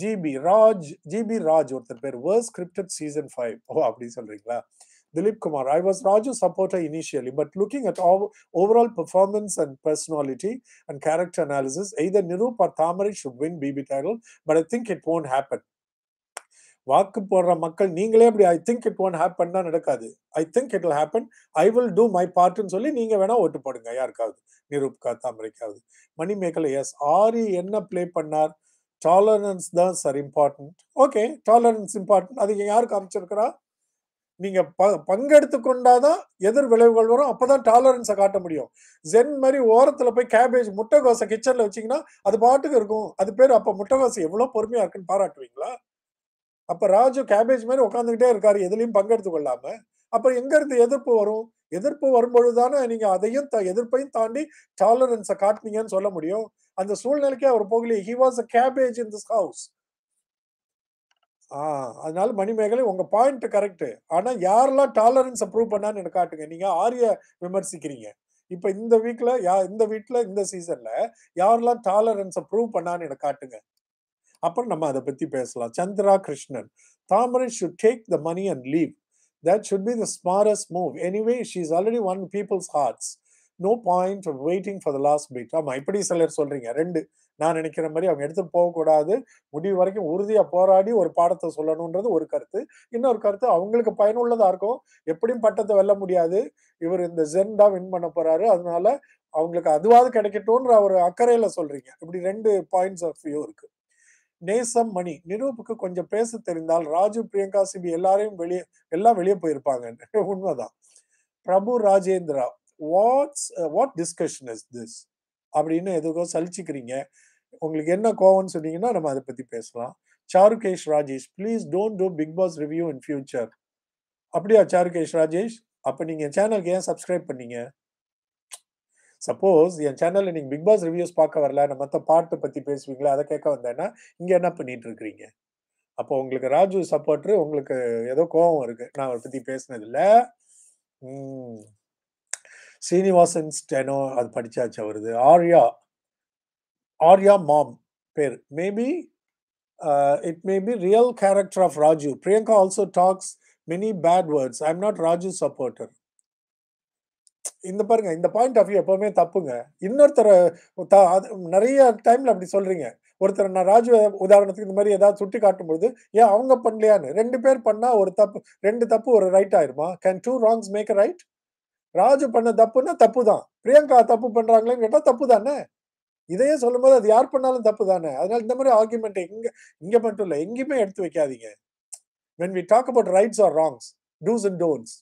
ஜிபி ராஜ் ஜிபி ராஜ் ஒருத்தர் பேர் where's scripted season five oh அப்படின்னு சொல்றீங்களா Dilip Kumar. I was Raju supporter initially, but looking at all, overall performance and personality and character analysis, either Nirup or Thamari should win BB title, but I think it won't happen. வாக்கு போடுற மக்கள் நீங்களே அப்படி I think it won't happen தான் நடக்காது I think it will happen I will do my பார்ட்னு சொல்லி நீங்க வேணா ஓட்டு போடுங்க யாருக்காவது நிரூப்கா தாமரைக்காவது மணி மேக்கர் எஸ் ஆரி என்ன பிளே பண்ணார் டாலரன்ஸ் தான் sir important okay tolerance important அதுக்கு யாருக்கு அமைச்சிருக்கிறா நீங்க ப பங்கெடுத்து கொண்டாதான் எதிர் விளைவுகள் வரும் அப்பதான் டாலரன்ஸை காட்ட முடியும் ஜென் மாதிரி ஓரத்துல போய் கேபேஜ் முட்டைகோசை கிச்சன்ல வச்சீங்கன்னா அது பாட்டுக்கு இருக்கும் அது பேர் அப்ப முட்டைகோசை எவ்வளவு பொறுமையா இருக்குன்னு பாராட்டுவீங்களா அப்ப ராஜு கேபேஜ் மாதிரி உட்காந்துக்கிட்டே இருக்காரு எதுலையும் பங்கெடுத்து கொள்ளாம அப்ப எங்க இருந்து எதிர்ப்பு வரும் எதிர்ப்பு வரும்பொழுது தானே நீங்க அதையும் எதிர்ப்பையும் தாண்டி டாலரன்ஸை காட்டினீங்கன்னு சொல்ல முடியும் அந்த சூழ்நிலைக்கே அவர் போகலையே he was a cabbage in this house அதனால மணிமேகலை உங்க பாயிண்ட் கரெக்ட் ஆனா யாரெல்லாம் டாலரன்ஸ் அப்ரூவ் பண்ணான்னு எனக்கு காட்டுங்க நீங்க ஆரிய விமர்சிக்கிறீங்க இப்ப இந்த வீக்ல யா இந்த வீக்ல இந்த சீசன்ல யாரெல்லாம் டாலரன்ஸ் ப்ரூவ் பண்ணான்னு எனக்கு காட்டுங்க அப்புறம் நம்ம அதை பத்தி பேசலாம் Chandra Krishnan Thamarai should take the money and leave that should be the smartest move anyway she is already won people's hearts no point of waiting for the last beat ஆமாம் இப்படி சிலர் சொல்கிறீங்க ரெண்டு நான் நினைக்கிற மாதிரி அவங்க எடுத்து போகக்கூடாது முடிவு வரைக்கும் உறுதியாக போராடி ஒரு பாடத்தை சொல்லணுன்றது ஒரு கருத்து இன்னொரு கருத்து அவங்களுக்கு பயனுள்ளதாக இருக்கும் எப்படியும் பட்டத்தை வெல்ல முடியாது இவர் இந்த ஜென் தான் வின் பண்ண போகிறாரு அதனால அவங்களுக்கு அதுவாது கிடைக்கட்டும்ன்ற ஒரு அக்கறையில் சொல்கிறீங்க இப்படி ரெண்டு பாயிண்ட்ஸ் ஆஃப் வியூ இருக்குது நேசம் மணி நிரூபுக்கு கொஞ்சம் பேச தெரிந்தால் ராஜு பிரியங்கா சிபி எல்லாரையும் வெளியே எல்லாம் வெளியே போயிருப்பாங்க உண்மைதான் Prabhu Rajendra what's what discussion is this அப்படின்னு எதுக்கோ சலிச்சுக்கிறீங்க உங்களுக்கு என்ன கோவம்னு சொன்னீங்கன்னா நம்ம அதை பற்றி பேசலாம் Charukesh Rajesh please don't do Bigg Boss review in future அப்படியா சாருகேஷ் ராஜேஷ் அப்போ நீங்கள் சேனலுக்கு ஏன் சப்ஸ்கிரைப் பண்ணீங்க சப்போஸ் என் சேனலில் நீங்கள் பிக் பாஸ் ரிவ்யூஸ் பார்க்க வரல நான் மற்ற பாட்டு பற்றி பேசுவீங்களா அதை கேட்க வந்தேன்னா இங்கே என்ன பண்ணிட்டு இருக்கிறீங்க அப்போ உங்களுக்கு ராஜு சப்போர்ட்ரு உங்களுக்கு ஏதோ கோபம் இருக்குது நான் அவரை பற்றி பேசினதில்ல சீனிவாசன் ஸ்டெனோ அது படித்தாச்சு அவருது ஆர்யா ஆர்யா மாம் பேர் maybe it may be real character of Raju Priyanka also talks many bad words I am not Raju supporter இந்த பாருங்க இந்த பாயிண்ட் ஆஃப் வியூ எப்பவுமே தப்புங்க இன்னொருத்தரை நிறைய டைம்ல அப்படி சொல்றீங்க ஒருத்தர் நான் ராஜு உதாரணத்துக்கு இந்த மாதிரி ஏதாவது சுட்டி காட்டும்போது ஏன் அவங்க பண்ணலையான்னு ரெண்டு பேர் பண்ணா ஒரு தப்பு ரெண்டு தப்பு ஒரு ரைட் ஆயிருமா can two wrongs make a right Raju பண்ண தப்புன்னா தப்பு தான் பிரியங்கா தப்பு பண்றாங்களேன்னு கேட்டா தப்பு தானே இதையே சொல்லும் அது யார் பண்ணாலும் தப்பு தானே அதனால இந்த மாதிரி ஆர்குமெண்ட் எங்க இங்க மட்டும் இல்லை எங்கேயுமே எடுத்து வைக்காதீங்க when we talk about rights or wrongs do's and don'ts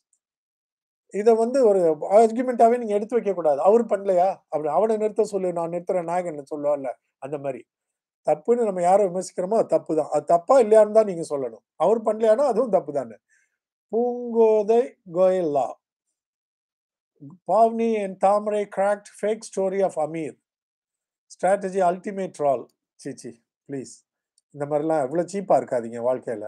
இதை வந்து ஒரு ஆர்குமெண்ட்டாகவே நீங்கள் எடுத்து வைக்கக்கூடாது அவர் பண்ணலையா அப்படி அவனை நிறுத்த சொல்லு நான் நிறுத்துறேன் நாயகன் சொல்லுவான்ல அந்த மாதிரி தப்புன்னு நம்ம யாரை விமர்சிக்கிறோமோ அது தப்பு தான் அது தப்பா இல்லையான்னு தான் நீங்கள் சொல்லணும் அவர் பண்ணலையானோ அதுவும் தப்பு தானே பூங்கோதை கோயல்லா Pavni and Tamre cracked fake story of Amir. Strategy ultimate troll. சீச்சி ப்ளீஸ் இந்த மாதிரிலாம் எவ்வளோ சீப்பாக இருக்காதீங்க வாழ்க்கையில்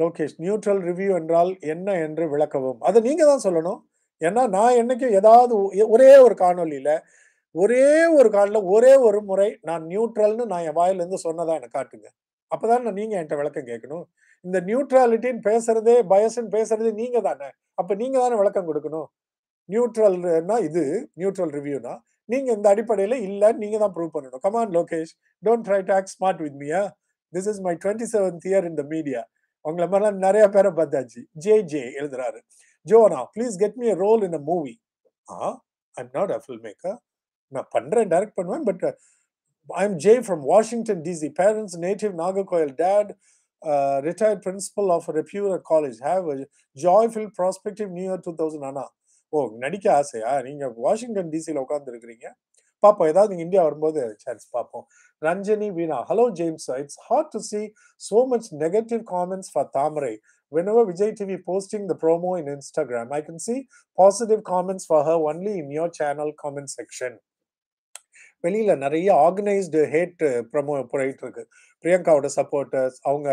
லோகேஷ் நியூட்ரல் ரிவ்யூ என்றால் என்ன என்று விளக்கவும் அதை நீங்கள் தான் சொல்லணும் ஏன்னா நான் என்னைக்கும் ஏதாவது ஒரே ஒரு காணொலியில் ஒரே ஒரு காலில் ஒரே ஒரு முறை நான் நியூட்ரல்னு நான் என் வாயிலேருந்து சொன்னதாக எனக்கு காட்டுங்க அப்போ தான் நான் நீங்கள் என்கிட்ட விளக்கம் கேட்கணும் இந்த நியூட்ராலிட்டின்னு பேசுறதே பயசுன்னு பேசுறது நீங்கள் தானே அப்போ நீங்கள் தானே விளக்கம் கொடுக்கணும் நியூட்ரல்னா இது நியூட்ரல் ரிவ்யூனா நீங்க இந்த அடிப்படையில இல்லைன்னு நீங்க தான் ப்ரூவ் பண்ணணும் come on Lokesh don't try to act smart with me this is my twenty seventh year இந்த மீடியா உங்களை மாதிரிலாம் நிறைய பேரை பார்த்தாச்சு ஜே ஜே எழுதுறாரு Jonah please get me role in a movie ah I'm not a filmmaker நான் பண்ணுறேன் direct பண்ணுவேன் but I am J from Washington DC parents native Nagercoil dad retired principal of ரெப்யூர் college have joyful prospective new year two thousand ஆனா ஓ நடிக்க ஆசையா நீங்க Washington டிசியில உட்கார்ந்து இருக்கிறீங்க பார்ப்போம் ஏதாவது நீங்க இந்தியா வரும்போது சான்ஸ் பார்ப்போம் Ranjani Veena hello James it's hard to see so much negative comments for Thamarai whenever Vijay TV posting the promo in Instagram, I can see positive comments for her only in your channel comment section. வெளியில நிறைய organised had promo போயிட்டு இருக்கு பிரியங்காவோட supporters அவங்க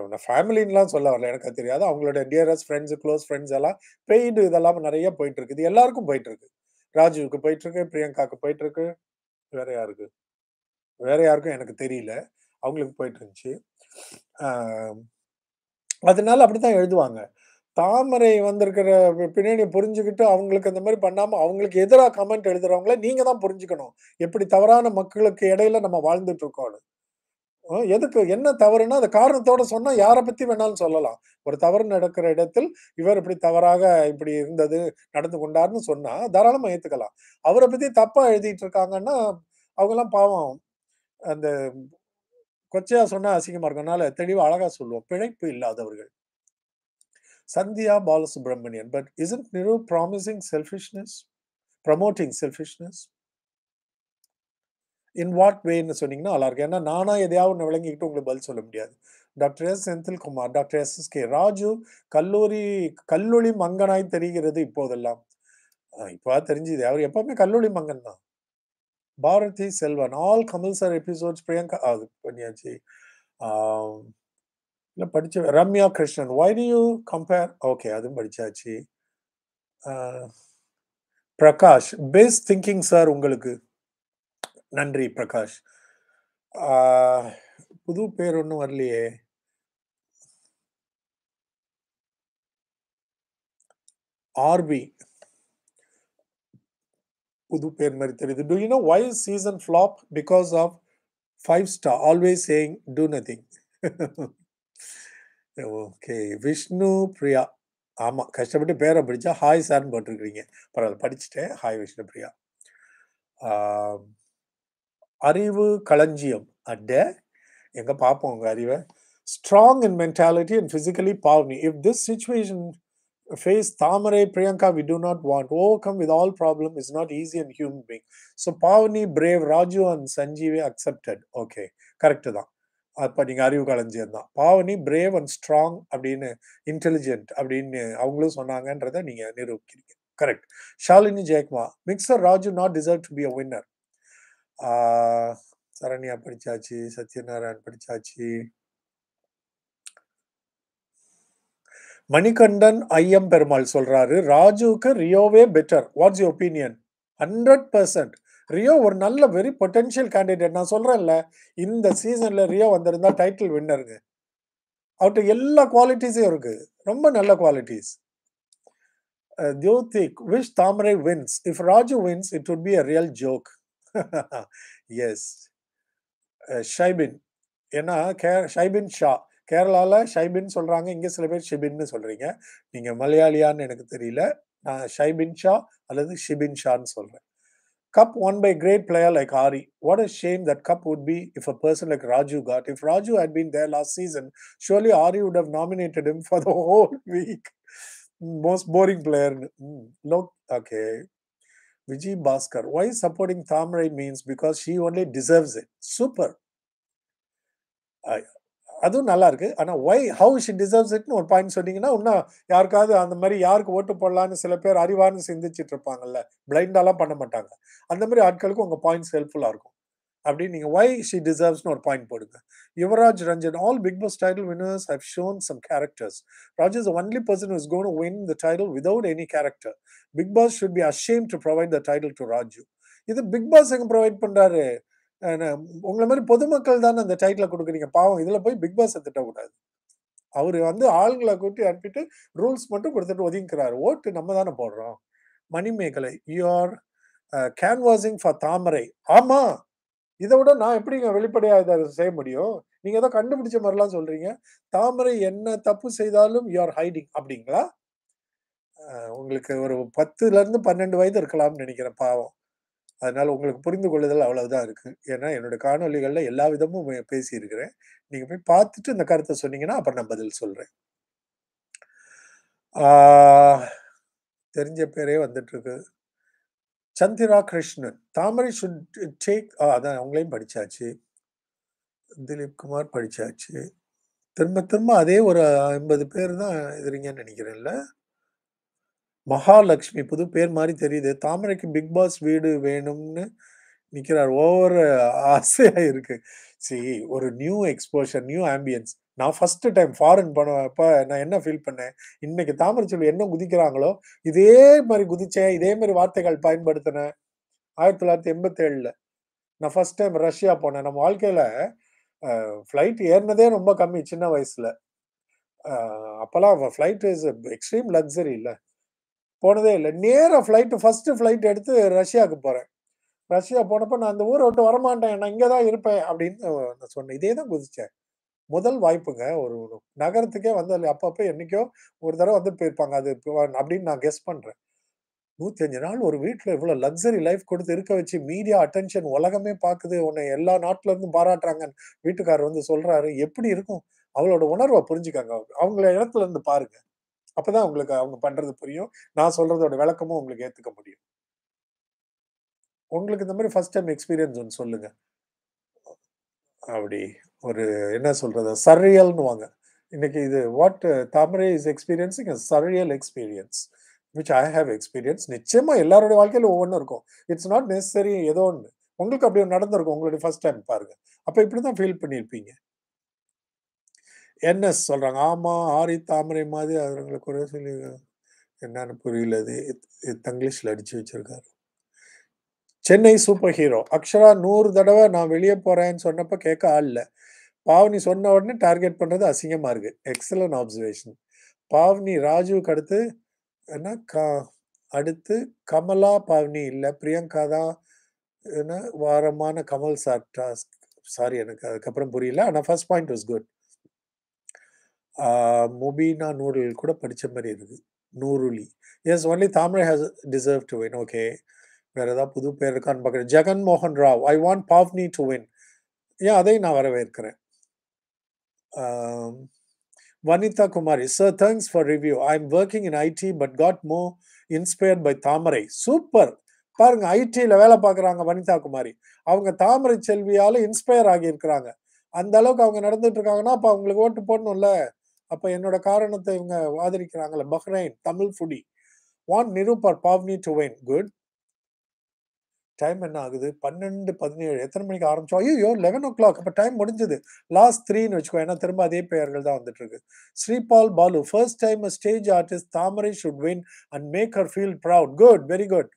அவனை ஃபேமிலின்லாம் சொல்ல வரல எனக்கு தெரியாது அவங்களோட டியரஸ்ட் ஃப்ரெண்ட்ஸ் க்ளோஸ் ஃப்ரெண்ட்ஸ் எல்லாம் பெயிண்ட் இதெல்லாம் நிறைய போயிட்டு இருக்கு இது எல்லாருக்கும் போயிட்டு இருக்கு ராஜுவுக்கு போயிட்டு இருக்கு பிரியங்காக்கு போயிட்டு இருக்கு வேற யாருக்கு வேற யாருக்கும் எனக்கு தெரியல அவங்களுக்கு போயிட்டு இருந்துச்சு அதனால அப்படித்தான் எழுதுவாங்க தாமரை வந்திருக்கிற பின்னணி புரிஞ்சுக்கிட்டு அவங்களுக்கு அந்த மாதிரி பண்ணாம அவங்களுக்கு எதிராக கமெண்ட் எழுதுறவங்கள நீங்க தான் புரிஞ்சுக்கணும் எப்படி தவறான மக்களுக்கு இடையில நம்ம வாழ்ந்துட்டு இருக்கோம்னு எதுக்கு என்ன தவறுனா அந்த காரணத்தோட சொன்னா யாரை பத்தி வேணாலும் சொல்லலாம் ஒரு தவறு நடக்கிற இடத்தில் இவர் இப்படி தவறாக இப்படி இருந்தது நடந்து கொண்டார்னு சொன்னா தாராளமாக ஏத்துக்கலாம் அவரை பத்தி தப்பா எழுதிட்டு இருக்காங்கன்னா அவங்க எல்லாம் பாவம் அந்த கொச்சையா சொன்னா அசிங்கமா இருக்கனால தெளிவா அழகா சொல்லுவோம் பிழைப்பு இல்லாதவர்கள் Sandhya Balasubramanian but is it Niroo promising selfishness promoting selfishness in what வேன்னு சொன்னீங்கன்னா நல்லா இருக்கும் ஏன்னா நானாக எதையாவது ஒன்று விளங்கிக்கிட்டு உங்களுக்கு பதில் சொல்ல முடியாது doctor S Senthilkumar doctor S S K Raju கல்லூரி கல்லூரி மங்கனாய் தெரிகிறது இப்போதெல்லாம் இப்போ தெரிஞ்சுது அவர் எப்பவுமே கல்லூரி மங்கன் தான் Bharathi Selvan all Kamal sir episodes Priyanka அது பண்ணியாச்சு இல்லை படிச்ச Ramya Krishnan why do you compare okay அதுவும் படித்தாச்சு பிரகாஷ் பேஸ் திங்கிங் சார் உங்களுக்கு நன்றி பிரகாஷ் புது பேர் ஒன்றும் வரலையே ஆர்பி புது பேர் மாதிரி தெரியுது do you know why season flop because of five star always saying do nothing okay Vishnu Priya ஆமாம் கஷ்டப்பட்டு பேரை படித்தா ஹாய் சார்னு போட்டிருக்கிறீங்க பரவாயில்ல படிச்சுட்டேன் ஹாய் விஷ்ணு பிரியா அறிவு களஞ்சியம் அட எங்க பார்ப்போம் உங்க அறிவை strong in mentality and physically Pavani if this situation face Thamarai Priyanka we do not want overcome with all problem is not easy and human being so Pavani brave Raju and சஞ்சீவே அக்செப்டட் ஓகே கரெக்டு தான் அப்போ நீங்கள் அறிவு களஞ்சியம் தான் பாவனி பிரேவ் அண்ட் ஸ்ட்ராங் அப்படின்னு intelligent அப்படின்னு அவங்களும் சொன்னாங்கன்றதை நீங்கள் நிரூபிக்கிறீங்க கரெக்ட் ஷாலினி ஜெயக்குமார் மிக்சர் Raju not deserve to be a winner Saranya படிச்சாச்சு Satyanarayan படிச்சாச்சு மணிகண்டன் ஐயம் பெருமாள் சொல்றாரு ராஜுவுக்கு ரியோவே better what's you opinion hundred percent Rio ஒரு நல்ல வெரி பொட்டென்ஷியல் கேண்டிடேட் நான் சொல்றேன்ல இந்த சீசன்ல ரியோ வந்திருந்தா டைட்டில் வின்னருங்க அவர்கிட்ட எல்லா குவாலிட்டிஸும் இருக்கு ரொம்ப நல்ல குவாலிட்டிஸ் தியோதிக் wish Thamarai wins if Raju wins it would be a real joke S Shaibin ஏன்னா கே ஷைபின் ஷா கேரளாவில் ஷைபின் சொல்கிறாங்க இங்கே சில பேர் ஷிபின்னு சொல்கிறீங்க நீங்கள் மலையாளியான்னு எனக்கு தெரியல நான் ஷைபின் ஷா அல்லது ஷிபின் ஷான்னு சொல்கிறேன் cup won by great player like Aari what is shame that cup would be if a person like Raju got if Raju had been there last season surely Aari would have nominated him for the whole week most boring பிளேயர்னு okay Vijay Bhaskar. Why supporting Thamrai means because she only deserves it. Super. அதுவும் நல்லா இருக்கு ஆனால் why how she deserves இட்னு ஒரு point சொன்னீங்கன்னா இன்னும் யாருக்காவது அந்த மாதிரி யாருக்கு ஓட்டு போடலான்னு சில பேர் அறிவார்னு சிந்திச்சுட்டு இருப்பாங்கல்ல பிளைண்டாலாம் பண்ண மாட்டாங்க அந்த மாதிரி ஆட்களுக்கு உங்கள் பாயிண்ட்ஸ் ஹெல்ப்ஃபுல்லாக இருக்கும் அப்படின்னு நீங்கள் ஒய் ஷி டிசர்வ்ஸ்னு ஒரு பாயிண்ட் போடுங்க Yuvaraj Ranjan all Bigg Boss title winners have shown some characters Raj is only person is cone win the title without any character Bigg Boss should be ashamed to provide the title to Raju இது Bigg pass எங்கே provide பண்ணுறாரு உங்களை மாதிரி பொதுமக்கள் தானே அந்த டைட்டிலை கொடுக்குறீங்க பாவம் இதில் போய் பிக் பாஸ் திட்டக்கூடாது அவர் வந்து ஆளுங்களை கூட்டி அனுப்பிட்டு ரூல்ஸ் மட்டும் கொடுத்துட்டு ஒதுங்கிறார் ஓட்டு நம்ம தானே போடுறோம் Manimegalai you are canvassing for Thamarai ஆமாம் இதை விட நான் எப்படிங்க வெளிப்படையாக இதை செய்ய முடியும் நீங்கள் ஏதோ கண்டுபிடிச்ச மாதிரிலாம் சொல்கிறீங்க தாமரை என்ன தப்பு செய்தாலும் யூஆர் ஹைடிங் அப்படிங்களா உங்களுக்கு ஒரு பத்துலேருந்து பன்னெண்டு வயது இருக்கலாம்னு நினைக்கிறேன் பாவம் அதனால் உங்களுக்கு புரிந்து கொள்ளுதல் அவ்வளவுதான் இருக்குது ஏன்னா என்னோட காணொலிகளில் எல்லா விதமும் பேசியிருக்கிறேன் நீங்கள் போய் பார்த்துட்டு இந்த கருத்தை சொன்னீங்கன்னா அப்புறம் நான் பதில் சொல்கிறேன் தெரிஞ்ச பேரே இருக்கு சந்திரா கிருஷ்ணன் தாமரை சுட் அதான் அவங்களையும் படித்தாச்சு திலீப் குமார் படித்தாச்சு திரும்ப திரும்ப அதே ஒரு ஐம்பது பேர் தான் எதிரிங்கன்னு நினைக்கிறேன்ல மகாலட்சுமி புது பேர் மாதிரி தெரியுது தாமரைக்கு பிக் பாஸ் வீடு வேணும்னு நிற்கிறார் ஒவ்வொரு ஆசையாக இருக்கு சி ஒரு நியூ எக்ஸ்போஷர் நியூ ஆம்பியன்ஸ் நான் ஃபஸ்ட்டு டைம் ஃபாரின் பண்ணப்போ நான் என்ன ஃபீல் பண்ணேன் இன்னைக்கு தாமரைச்சொல் என்ன குதிக்கிறாங்களோ இதே மாதிரி குதித்தேன் இதே மாதிரி வார்த்தைகள் பயன்படுத்தினேன் ஆயிரத்தி தொள்ளாயிரத்தி எண்பத்தேழில் நான் ஃபஸ்ட் டைம் ரஷ்யா போனேன் நம்ம வாழ்க்கையில் ஃப்ளைட் ஏறினதே ரொம்ப கம்மி சின்ன வயசில் அப்போல்லாம் ஃப்ளைட் இஸ் எக்ஸ்ட்ரீம் லக்ஸரி இல்லை போனதே இல்லை நேராக ஃப்ளைட்டு ஃபஸ்ட்டு ஃப்ளைட் எடுத்து ரஷ்யாவுக்கு போகிறேன் ரஷ்யா போனப்போ நான் அந்த ஊரை விட்டு வரமாட்டேன் நான் இங்கே தான் இருப்பேன் அப்படின்னு நான் சொன்னேன் இதே தான் குதித்தேன் முதல் வாய்ப்புங்க ஒரு நகரத்துக்கே வந்து அப்பப்போ என்னைக்கோ ஒரு தடவை வந்து போயிருப்பாங்க அது அப்படின்னு நான் கெஸ் பண்ணுறேன் நூற்றி அஞ்சு நாள் ஒரு வீட்டில் இவ்வளோ லக்ஸரி லைஃப் கொடுத்து இருக்க வச்சு மீடியா அட்டென்ஷன் உலகமே பார்க்குது உன்னை எல்லா நாட்டில் இருந்தும் பாராட்டுறாங்கன்னு வீட்டுக்காரர் வந்து சொல்கிறாரு எப்படி இருக்கும் அவளோட உணர்வை புரிஞ்சுக்காங்க அவங்கள இடத்துல இருந்து பாருங்க அப்பதான் உங்களுக்கு அவங்க பண்றது புரியும் நான் சொல்றதோட விளக்கமும் உங்களுக்கு ஏத்துக்க முடியும் உங்களுக்கு இந்த மாதிரி ஃபர்ஸ்ட் டைம் எக்ஸ்பீரியன்ஸ் ஒன்று சொல்லுங்க அப்படி ஒரு என்ன சொல்கிறது சர்ரியல்னுவாங்க இன்னைக்கு இது what Thamarai is experiencing surreal experience which I have experience நிச்சயமாக எல்லாருடைய வாழ்க்கையில் ஒவ்வொன்றும் இருக்கும் இட்ஸ் நாட் நெசசரி ஏதோ ஒன்று உங்களுக்கு அப்படி ஒன்று நடந்திருக்கும் உங்களுடைய ஃபர்ஸ்ட் டைம் பாருங்க அப்போ இப்படி தான் ஃபீல் பண்ணியிருப்பீங்க என்எஸ் சொல்கிறாங்க ஆமாம் ஆரி தாமரை மாதிரி அவங்களை குறை சொல்லி என்னன்னு புரியல இது தங்கிலீஷில் அடித்து வச்சுருக்காரு சென்னை சூப்பர் ஹீரோ அக்ஷரா நூறு தடவை நான் வெளியே போகிறேன்னு சொன்னப்போ கேட்க ஆள் இல்லை பாவ்னி சொன்ன உடனே டார்கெட் பண்ணுறது அசிங்கமாக இருக்குது எக்ஸலன்ட் ஆப்சர்வேஷன் பாவ்னி ராஜுவுக்கு அடுத்து என்ன கா அடுத்து கமலா பாவ்னி இல்லை பிரியங்கா தான் என்ன வாரமான கமல் சார் டாஸ்க் சாரி எனக்கு அதுக்கப்புறம் புரியல ஆனால் first point was good Mubeena நூறல் கூட படித்த மாதிரி இருக்குது நூருலி yes only Thamarai has deserve to win okay வேறு ஏதாவது புது பேர் இருக்கான்னு பார்க்குறேன் ஜெகன் மோகன் Rao I want Pavni to win ஏன் அதையும் நான் வரவேற்கிறேன் Um, Vanita Kumari, sir, thanks for review. I'm working in IT but got more inspired by Tamarai. Super! பாருங்க ஐடியில் வேலை பார்க்குறாங்க வனிதா குமாரி அவங்க தாமரை செல்வியால் இன்ஸ்பயர் ஆகியிருக்கிறாங்க அந்த அளவுக்கு அவங்க நடந்துட்டு இருக்காங்கன்னா அப்போ அவங்களுக்கு ஓட்டு போடணும்ல அப்போ என்னோட காரணத்தை இவங்க ஆதரிக்கிறாங்கல்ல பஹ்ரைன் தமிழ் ஃபுடி வான் நிரூபர் Pavni to win good time என்ன ஆகுது பன்னெண்டு பதினேழு எத்தனை மணிக்கு ஆரம்பிச்சோம் ஐயோ லெவன் ஓ கிளாக் அப்போ டைம் முடிஞ்சது லாஸ்ட் த்ரீன்னு வச்சுக்கோ ஏன்னா திரும்ப அதே பெயர்கள் தான் வந்துட்டு இருக்கு Sripal Balu first time stage artist Thamarai should win and make her feel proud good very good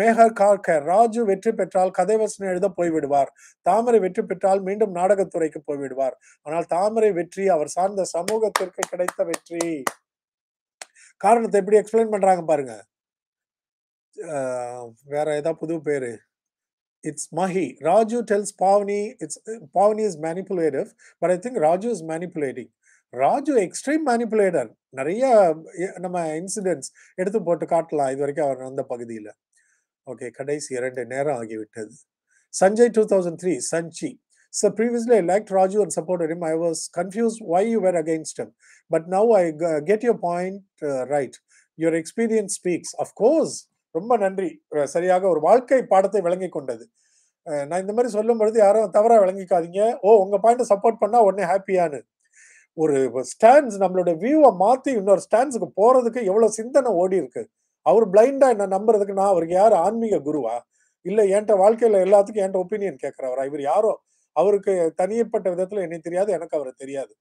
மேகர் கார்கர் ராஜு வெற்றி பெற்றால் கதை வசனம் எழுத போய்விடுவார் தாமரை வெற்றி பெற்றால் மீண்டும் நாடகத்துறைக்கு போய்விடுவார் ஆனால் தாமரை வெற்றி அவர் சார்ந்த சமூகத்திற்கு கிடைத்த வெற்றி காரணத்தை எப்படி எக்ஸ்பிளைன் பண்றாங்க பாருங்க வேற ஏதாவது புது பேர் it's Mahi Raju tells Pavani it's Pavani is manipulative but I think Raju is manipulating Raju extreme manipulator நிறைய நம்ம இன்சிடென்ட்ஸ் எடுத்து போட்டு காட்டலாம் இது வரைக்கும் அவர் நடந்த பகுதியில் ஓகே கடைசி இரண்டு நேரம் ஆகிவிட்டது Sanjay two thousand three Sanji so previously I like Raju and support him. I was confuse why you were against him. But now I get your point right your experience speaks of course ரொம்ப நன்றி சரியாக ஒரு வாழ்க்கை பாடத்தை விளங்கி கொண்டது நான் இந்த மாதிரி சொல்லும் பொழுது யாரும் தவறாக விளங்கிக்காதீங்க ஓ உங்கள் பாயிண்ட் சப்போர்ட் பண்ணால் உடனே ஹாப்பியானு ஒரு ஸ்டாண்ட்ஸ் நம்மளோட வியூவை மாற்றி இன்னொரு ஸ்டாண்ட்ஸுக்கு போகிறதுக்கு எவ்வளோ சிந்தனை ஓடி இருக்கு அவர் பிளைண்டாக என்ன நம்புறதுக்கு நான் அவருக்கு யார் ஆன்மீக குருவா இல்லை என்கிட்ட வாழ்க்கையில் எல்லாத்துக்கும் என்கிட்ட ஒப்பீனியன் கேட்குறவரா இவர் யாரோ அவருக்கு தனியப்பட்ட விதத்தில் என்ன தெரியாது எனக்கு அவரை தெரியாது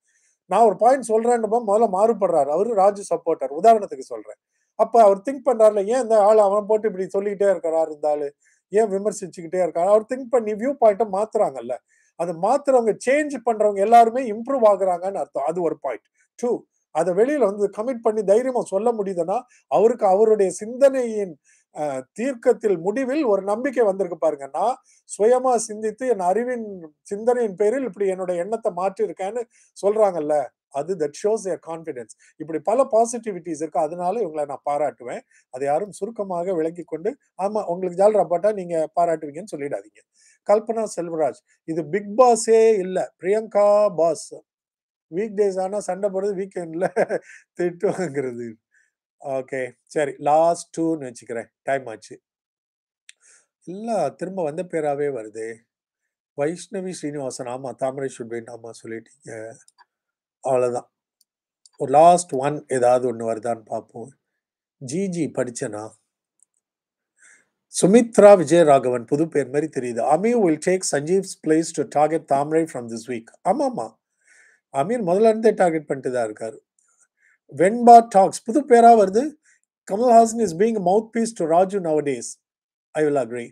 நான் ஒரு பாயிண்ட் சொல்கிறேன்னு முதல்ல மாறுபடுறாரு அவரு ராஜு சப்போர்ட்டர் உதாரணத்துக்கு சொல்கிறேன் அப்ப அவர் திங்க் பண்றாருல ஏன் இந்த ஆள் அவன் போட்டு இப்படி சொல்லிக்கிட்டே இருக்கிறாரு இருந்தாலும் ஏன் விமர்சிச்சுக்கிட்டே இருக்காரு அவர் திங்க் பண்ணி வியூ பாயிண்ட்டை மாத்துறாங்கல்ல அது மாத்துறவங்க சேஞ்ச் பண்றவங்க எல்லாருமே இம்ப்ரூவ் ஆகுறாங்கன்னு அர்த்தம் அது ஒரு பாயிண்ட் டூ அதை வெளியில வந்து கமிட் பண்ணி தைரியமா சொல்ல முடியுதுன்னா அவருக்கு அவருடைய சிந்தனையின் தீர்க்கத்தில் முடிவில் ஒரு நம்பிக்கை வந்திருக்கு பாருங்கன்னா சுயமா சிந்தித்து என் அறிவின் சிந்தனையின் பேரில் இப்படி என்னோட எண்ணத்தை மாற்றி இருக்கேன்னு சொல்றாங்கல்ல அது தட் ஷோஸ் ஏ கான்ஃபிடென்ஸ் இப்படி பல பாசிட்டிவிட்டிஸ் இருக்கு அதனால இவங்களை நான் பாராட்டுவேன் அதை யாரும் சுருக்கமாக விளக்கி கொண்டு ஆமா உங்களுக்கு ஜால் ரப்பாட்டா நீங்க பாராட்டுவீங்கன்னு சொல்லிடாதீங்க கல்பனா செல்வராஜ் இது பிக் பாஸே இல்ல பிரியங்கா பாஸ் வீக் டேஸ் ஆனா சண்டை போடுறது வீக்கெண்ட்ல திட்டு வாங்குறது ஓகே சரி லாஸ்ட் டூன்னு வச்சுக்கிறேன் டைம் ஆச்சு இல்லை திரும்ப வந்த பேராகவே வருது வைஷ்ணவி ஸ்ரீனிவாசன் ஆமாம் தாமரை சுட்பின் ஆமாம் சொல்லிட்டீங்க அவ்வளோதான் ஒரு லாஸ்ட் ஒன் ஏதாவது ஒன்று வருதான்னு பார்ப்போம் ஜிஜி படித்தனா சுமித்ரா விஜயராகவன் புது பேர் மாதிரி தெரியுது Ameer will take Sanjeev's place to target Thamarai from this week ஆமாம்மா அமீர் முதல்ல இருந்தே டார்கெட் பண்ணிட்டு தான் இருக்கார் வெண்பா டாக்ஸ் புது பேராக வருது Kamal Haasan is being mouthpiece to Raju nowadays I will agree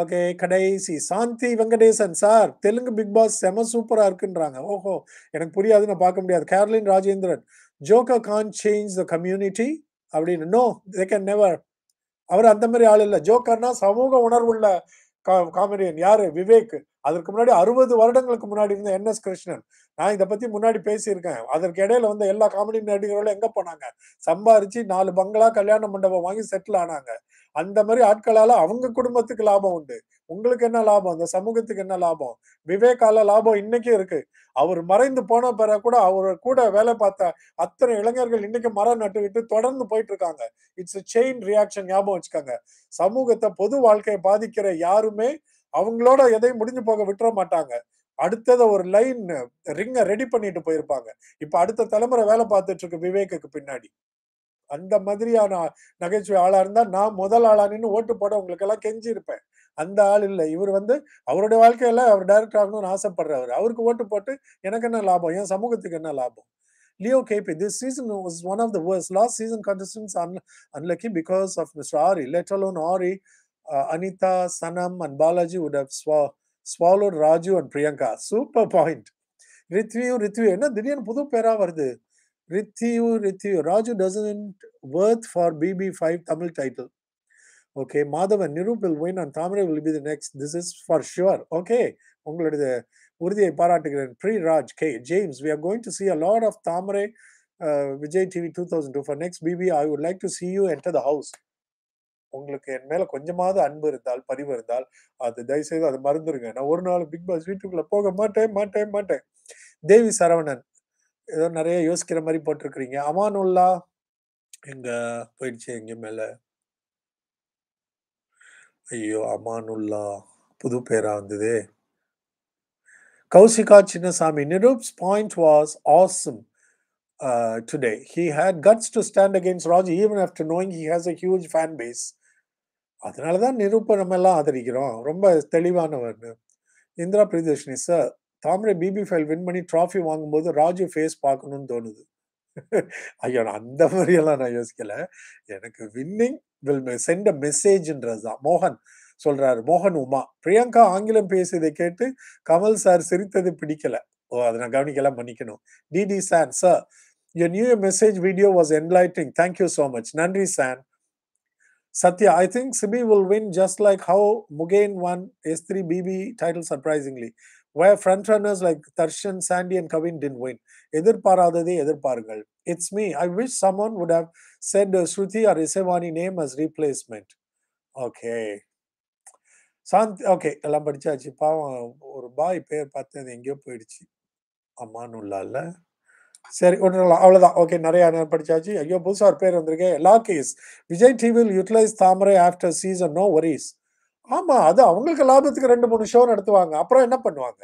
okay கடைசி Shanthi Venkatesan sir Telugu Bigg Boss செம சூப்பராக இருக்குன்றாங்க ஓஹோ எனக்கு புரியாது நான் பார்க்க முடியாது கேரளின் ராஜேந்திரன் ஜோக்கா கான் சேஞ்ச் த கம்யூனிட்டி அப்படின்னு நோ தே கேன் நெவர் அவர் அந்த மாதிரி ஆள் இல்லை ஜோக்கர்னா சமூக உணர்வுள்ள காமெடியன் யாரு விவேக் அதற்கு முன்னாடி அறுபது வருடங்களுக்கு முன்னாடி இருந்த என் எஸ் கிருஷ்ணன் நான் இதை பத்தி முன்னாடி பேசியிருக்கேன் அதற்கு இடையில வந்து எல்லா காமெடி நடிகர்களும் எங்க போனாங்க சம்பாரிச்சு நாலு பங்களா கல்யாண மண்டபம் வாங்கி செட்டில் ஆனாங்க அந்த மாதிரி ஆட்களால அவங்க குடும்பத்துக்கு லாபம் உண்டு உங்களுக்கு என்ன லாபம் அந்த சமூகத்துக்கு என்ன லாபம் விவேகால லாபம் இன்னைக்கும் இருக்கு அவர் மறைந்து போன பிற கூட அவர் கூட வேலை பார்த்த அத்தனை இளைஞர்கள் இன்னைக்கு மரம் நட்டுக்கிட்டு தொடர்ந்து போயிட்டு இருக்காங்க இட்ஸ் செயின் ரியாக்ஷன் ஞாபகம் வச்சுக்காங்க சமூகத்தை பொது வாழ்க்கையை பாதிக்கிற யாருமே அவங்களோட எதையும் முடிஞ்சு போக விட்டுற மாட்டாங்க அடுத்ததை ஒரு லைன் ரிங்கை ரெடி பண்ணிட்டு போயிருப்பாங்க இப்ப அடுத்த தலைமுறை வேலை பார்த்துட்டு இருக்கு விவேக்குக்கு பின்னாடி அந்த மாதிரியான நகைச்சுவை ஆளா இருந்தா நான் முதல் ஆளா நின்று ஓட்டு போட உங்களுக்கு எல்லாம் கெஞ்சி இருப்பேன் அந்த ஆள் இல்லை இவர் வந்து அவருடைய வாழ்க்கையில அவர் டைரக்டர் ஆகணும்னு ஆசைப்படுறவர் அவருக்கு ஓட்டு போட்டு எனக்கு என்ன லாபம் என் சமூகத்துக்கு என்ன லாபம் Leo KP this season was one of the last Last season contestants un- unlucky because of Mr. Ari, Aari Anitha Sanam and Balaji would and Balaji would have swa- swallowed Raju and Priyanka. ரித்வியும் ரித்வி என்ன திடீர்னு புது பேரா வருது Rithiyu Rithiyu Rithiyu. Raju doesn't for BB five Tamil title okay Madhavan Niroop will win and Thamarai will be the next this is for sure okay உங்களுடைய உறுதியை பாராட்டுகிறேன் Pree Raj K James we are going to see a lot of Thamarai Vijay TV two thousand two for next BB I would like to see you enter the house உங்களுக்கு என் மேல கொஞ்சமாவது அன்பு இருந்தால் பரிவு இருந்தால் அது தயவுசெய்து அதை மறந்துருங்க நான் ஒரு நாள் பிக் பாஸ் வீட்டுக்குள்ள போக மாட்டேன் மாட்டேன் மாட்டேன் தேவி சரவணன் ஏதோ நிறைய யோசிக்கிற மாதிரி போட்டிருக்கிறீங்க அமானுல்லா எங்க போயிடுச்சு எங்க மேல ஐயோ அமானுல்லா புது பேரா வந்தது Kowsika Chinnasamy Niroop's point was awesome today he had guts to stand against Raj even after knowing he has a huge fan base அதனால தான் நிரூபம் நம்ம எல்லாம் ஆதரிக்கிறோம் ரொம்ப தெளிவானவர் Indira Priyadarshini sir Thamarai BB five win பண்ணி ட்ராஃபி வாங்கும்போது ராஜு ஃபேஸ் பார்க்கணும்னு தோணுது ஐயோ அந்த மாதிரியெல்லாம் நான் யோசிக்கல எனக்கு வின்னிங் வில் சென்ட் அ மெசேஜ்ன்றது தான் மோகன் சொல்றாரு மோகன் உமா பிரியங்கா ஆங்கிலம் பேசியதை கேட்டு கமல் சார் சிரித்தது பிடிக்கல ஓ அதை நான் கவனிக்கலாம் மன்னிக்கணும் DD San sir yo new message video was enlightening thank you so much நன்றி San Sathya I think Ciby will win just like how Mugen won S three BB title surprisingly where front runners like Tarshan, Sandy, Kavin didn't win எதிர்பாராததை எதிர்பாருங்கள் it's me I wish someone would have said Shruthi or Isaivani name as replacement okay Shanthi okay எல்லாம் படித்தாச்சு பாவம் ஒரு பாய் பேர் பார்த்து அது எங்கேயோ போயிடுச்சு அம்மானுள்ளால சரி ஒன்றும் அவ்வளோதான் ஓகே நிறையா நேரம் படித்தாச்சு ஐயோ புதுசாக ஒரு பேர் வந்திருக்கேன் எல்லா கேஸ் விஜய் டிவியில் utilise Thamarai after season no worries ஆமா அது அவங்களுக்கு லாபத்துக்கு ரெண்டு மூணு ஷோ நடத்துவாங்க அப்புறம் என்ன பண்ணுவாங்க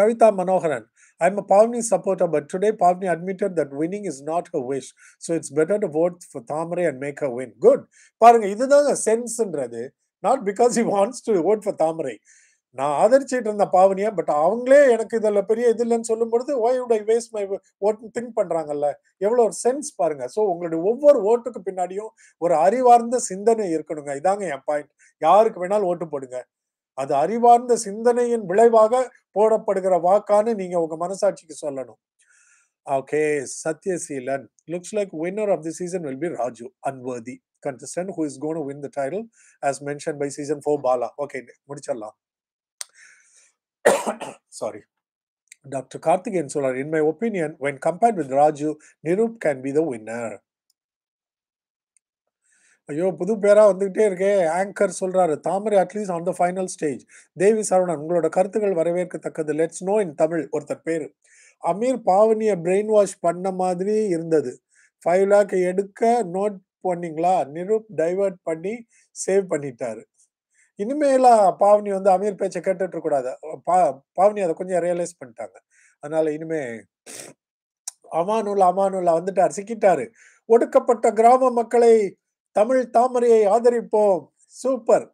Kavitha Manoharan I'm a Palni supporter, but today Palni admitted that winning is not her wish. So it's better to vote for Thamre and make her win. Good. பாருங்க இதுதாங்க சென்ஸ்ன்றது not because he wants to vote for Thamarai நான் ஆதரிச்சிட்டு இருந்த பாவனியா but அவங்களே எனக்கு இதில் பெரிய இது இல்லைன்னு சொல்லும் பொழுது why would I waste my vote think பண்ணுறாங்கல்ல எவ்வளோ ஒரு சென்ஸ் பாருங்க ஸோ உங்களுடைய ஒவ்வொரு ஓட்டுக்கு பின்னாடியும் ஒரு அறிவார்ந்த சிந்தனை இருக்கணுங்க இதாங்க என் பாயிண்ட் யாருக்கு வேணாலும் ஓட்டு போடுங்க அது அறிவார்ந்த சிந்தனையின் விளைவாக போடப்படுகிற வாக்கான்னு நீங்க உங்க மனசாட்சிக்கு சொல்லணும் okay Sathyaseelan looks like winner of the season will be Raju unworthy consistent who is cone win the title as mention by season four Bala okay முடிச்சிடலாம் Sorry. Dr. Karthikeyan Solar, in my opinion, when compared with Raju, Nirup can be the winner. ஐயோ புது பேராக வந்துக்கிட்டே இருக்கே anchor சொல்கிறாரு Thamarai at least on the final stage Devi Saravanan உங்களோட கருத்துக்கள் வரவேற்கத்தக்கது லெட்ஸ் நோ இன் தமிழ் ஒருத்தர் பேர் அமீர் பாவனியை பிரெயின் வாஷ் பண்ண மாதிரி இருந்தது ஃபைவ் லேக் எடுக்க நோட் பண்ணிங்களா நிரூப் டைவர்ட் பண்ணி சேவ் பண்ணிட்டாரு இனிமேலாம் பாவனி வந்து அமீர் பேச்சை கேட்டுட்டு கூடாது பா பாவனி அதை கொஞ்சம் ரியலைஸ் பண்ணிட்டாங்க அதனால இனிமே அமானுல்லா அமானுல்லா வந்துட்டார் சிக்கிட்டாரு ஒடுக்கப்பட்ட கிராம மக்களை தமிழ் தாமரையை ஆதரிப்போம் சூப்பர்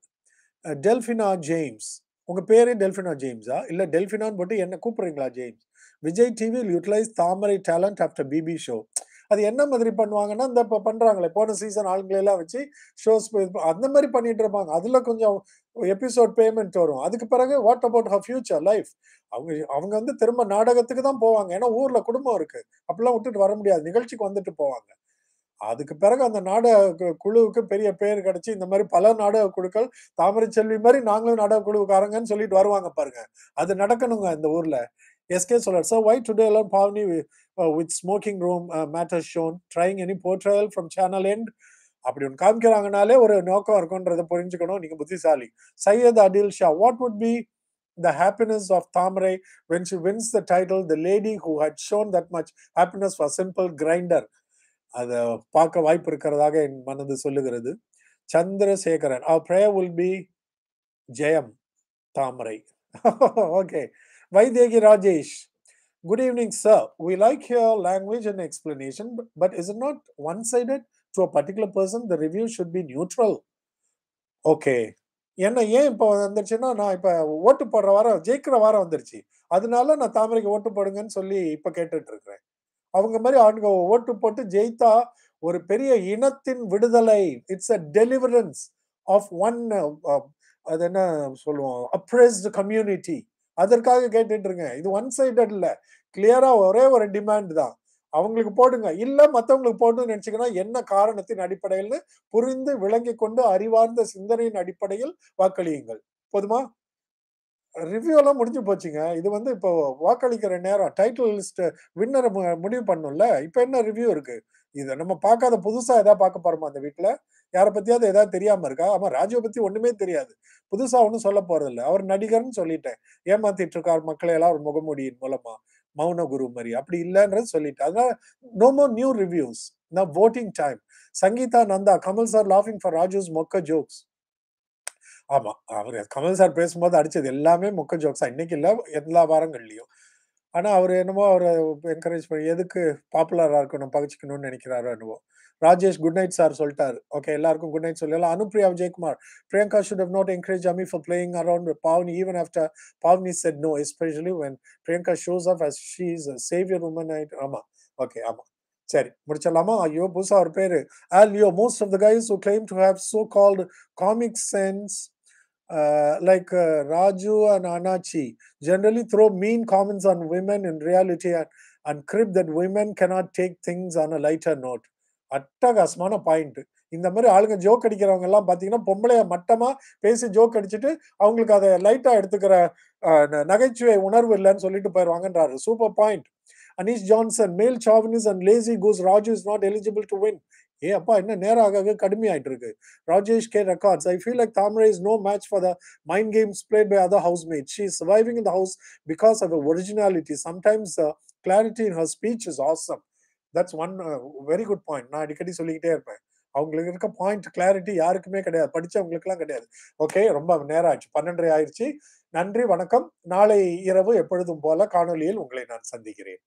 டெல்ஃபினா ஜேம்ஸ் உங்க பேரே டெல்ஃபினா ஜேம்ஸா இல்ல டெல்ஃபினான்னு போட்டு என்ன கூப்பிடுறீங்களா ஜேம்ஸ் விஜய் டிவியில் utilise Thamarai talent after BB show அது என்ன மாதிரி பண்ணுவாங்கன்னா இந்த இப்போ பண்ணுறாங்களே போன சீசன் ஆளுங்களெல்லாம் வச்சு ஷோஸ் அந்த மாதிரி பண்ணிட்டு இருப்பாங்க அதில் கொஞ்சம் எபிசோட் பேமெண்ட் வரும் அதுக்கு பிறகு what about her future life அவங்க அவங்க வந்து திரும்ப நாடகத்துக்கு தான் போவாங்க ஏன்னா ஊரில் குடும்பம் இருக்குது அப்படிலாம் விட்டுட்டு வர முடியாது நிகழ்ச்சிக்கு வந்துட்டு போவாங்க அதுக்கு பிறகு அந்த நாடக குழுவுக்கு பெரிய பேர் கிடைச்சி இந்த மாதிரி பல நாடக குழுக்கள் தாமரை செல்வி மாதிரி நாங்களும் நாடக குழுவுக்காரங்கன்னு சொல்லிட்டு வருவாங்க பாருங்க அது நடக்கணுங்க இந்த ஊர்ல எஸ்கே சொல்றார் sir why today learn Pavani with smoking room matter shown trying any portrayal from channel end அப்படி ஒன்று காமிக்கிறாங்கனாலே ஒரு நோக்கம் இருக்கும்ன்றதை புரிஞ்சுக்கணும் நீங்கள் புத்திசாலி Syed Adil Shah what would be the happiness of Thamarai when she wins the title, the lady who had shown that much happiness for simple grinder அதை பார்க்க வாய்ப்பு இருக்கிறதாக என் மனது சொல்லுகிறது சந்திரசேகரன் அவர் ப்ரேயர் வில் பி ஜெயம் Thamarai okay Vaidegi Rajesh. Good evening, sir. We like your language and explanation, but is it not one sided to a particular person? The review should be neutral. Okay என்ன ஏன் இப்போ வந்துருச்சுன்னா நான் இப்போ ஓட்டு போடுற வாரம் ஜெயிக்கிற வாரம் வந்துருச்சு அதனால நான் தாமரைக்கு ஓட்டு போடுங்கன்னு சொல்லி இப்போ கேட்டுட்டு இருக்கிறேன் அவங்க மாதிரி ஆண்கள் ஓட்டு போட்டு ஜெயித்தா ஒரு பெரிய இனத்தின் விடுதலை it's a deliverance of one அது என்ன சொல்லுவோம் அப்ரெஸ்டு கம்யூனிட்டி அதற்காக கேட்டுட்டு இது ஒன் சைடட் இல்லை கிளியரா ஒரே ஒரு டிமாண்ட் தான் அவங்களுக்கு போடுங்க இல்ல மத்தவங்களுக்கு போடணும்னு நினைச்சுக்கன்னா என்ன காரணத்தின் அடிப்படையில் புரிந்து விளங்கி கொண்டு அறிவார்ந்த சிந்தனையின் அடிப்படையில் வாக்களியுங்கள் போதுமா ரிவ்யூ எல்லாம் முடிஞ்சு போச்சுங்க இது வந்து இப்போ வாக்களிக்கிற நேரம் டைட்டில் லிஸ்ட் வின்னரை முடிவு பண்ணும்ல இப்போ என்ன ரிவ்யூ இருக்கு இது நம்ம பார்க்காத புதுசா ஏதாவது பார்க்க போறோமா அந்த வீட்டுல யாரை பத்தியாவது ஏதாவது தெரியாம இருக்கா ஆமா ராஜுவ பத்தி ஒண்ணுமே தெரியாது புதுசா ஒன்னும் சொல்ல இல்லை அவர் நடிகர்னு சொல்லிட்டேன் ஏமாத்திட்டு இருக்கார் மக்களை எல்லாம் ஒரு முகமூடியின் மூலமா மௌன குரு மாதிரி அப்படி இல்லைன்றது சொல்லிட்டு அதனால no more new reviews non voting time Sangeetha Nandha Kamal sir லாஃபிங் ஃபார் ராஜூஸ் மொக்க ஜோக்ஸ் ஆமா அவர் கமல் சார் பேசும்போது அடிச்சது எல்லாமே மொக்க ஜோக்ஸா இன்னைக்கு இல்லை எல்லா வாரங்கள்லயும் ஆனால் அவர் என்னமோ அவர் என்கரேஜ் பண்ணி எதுக்கு பாப்புலராக இருக்கணும் பகிச்சிக்கணும்னு நினைக்கிறாரு என்னவோ ராஜேஷ் குட் நைட் சார் சொல்லிட்டாரு ஓகே எல்லாருக்கும் குட் நைட் சொல்லலாம் Anupriya Vijayakumar Priyanka should have not encourage Amir for playing around Pavni even after Pavni said no especially when Priyanka shows off as she is saviour woman I'd ஆமாம் ஓகே ஆமாம் சரி முடிச்சிடலாமா ஐயோ புதுசா ஒரு பேரு all you most of the guys who claim to have so called comic sense uh, like uh, Raju and Anachi generally throw mean comments on women in reality and, and crib that women cannot take things on a lighter note. அட்டகாசமான point இந்த மாதிரி ஆளுங்க joke அடிக்கிறவங்க எல்லாம் பார்த்தீங்கன்னா பொம்பளைய மட்டமா பேசி ஜோக் அடிச்சுட்டு அவங்களுக்கு அதை லைட்டா எடுத்துக்கிற நகைச்சுவை உணர்வு இல்லைன்னு சொல்லிட்டு போயிடுவாங்கன்றாரு super point Anish Johnson male chauvinist and lazy goes Raju is not eligible to win ஏ அப்பா இன்னும் நேரம் ஆக கடுமையாயிட்டு இருக்கு Rajesh K records I feel like Thamarai is no match for the mind games played by other housemate is surviving in the house because of originality sometimes clarity in her speech is awesome that's one very good point நான் அடிக்கடி சொல்லிக்கிட்டே இருப்பேன் அவங்களுக்கு இருக்க point clarity யாருக்குமே கிடையாது படிச்சவங்களுக்குலாம் கிடையாது okay ரொம்ப நேரம் ஆயிடுச்சு பன்னெண்டரை ஆயிடுச்சு நன்றி வணக்கம் நாளை இரவு எப்பொழுதும் போல காணொலியில் உங்களை நான் சந்திக்கிறேன்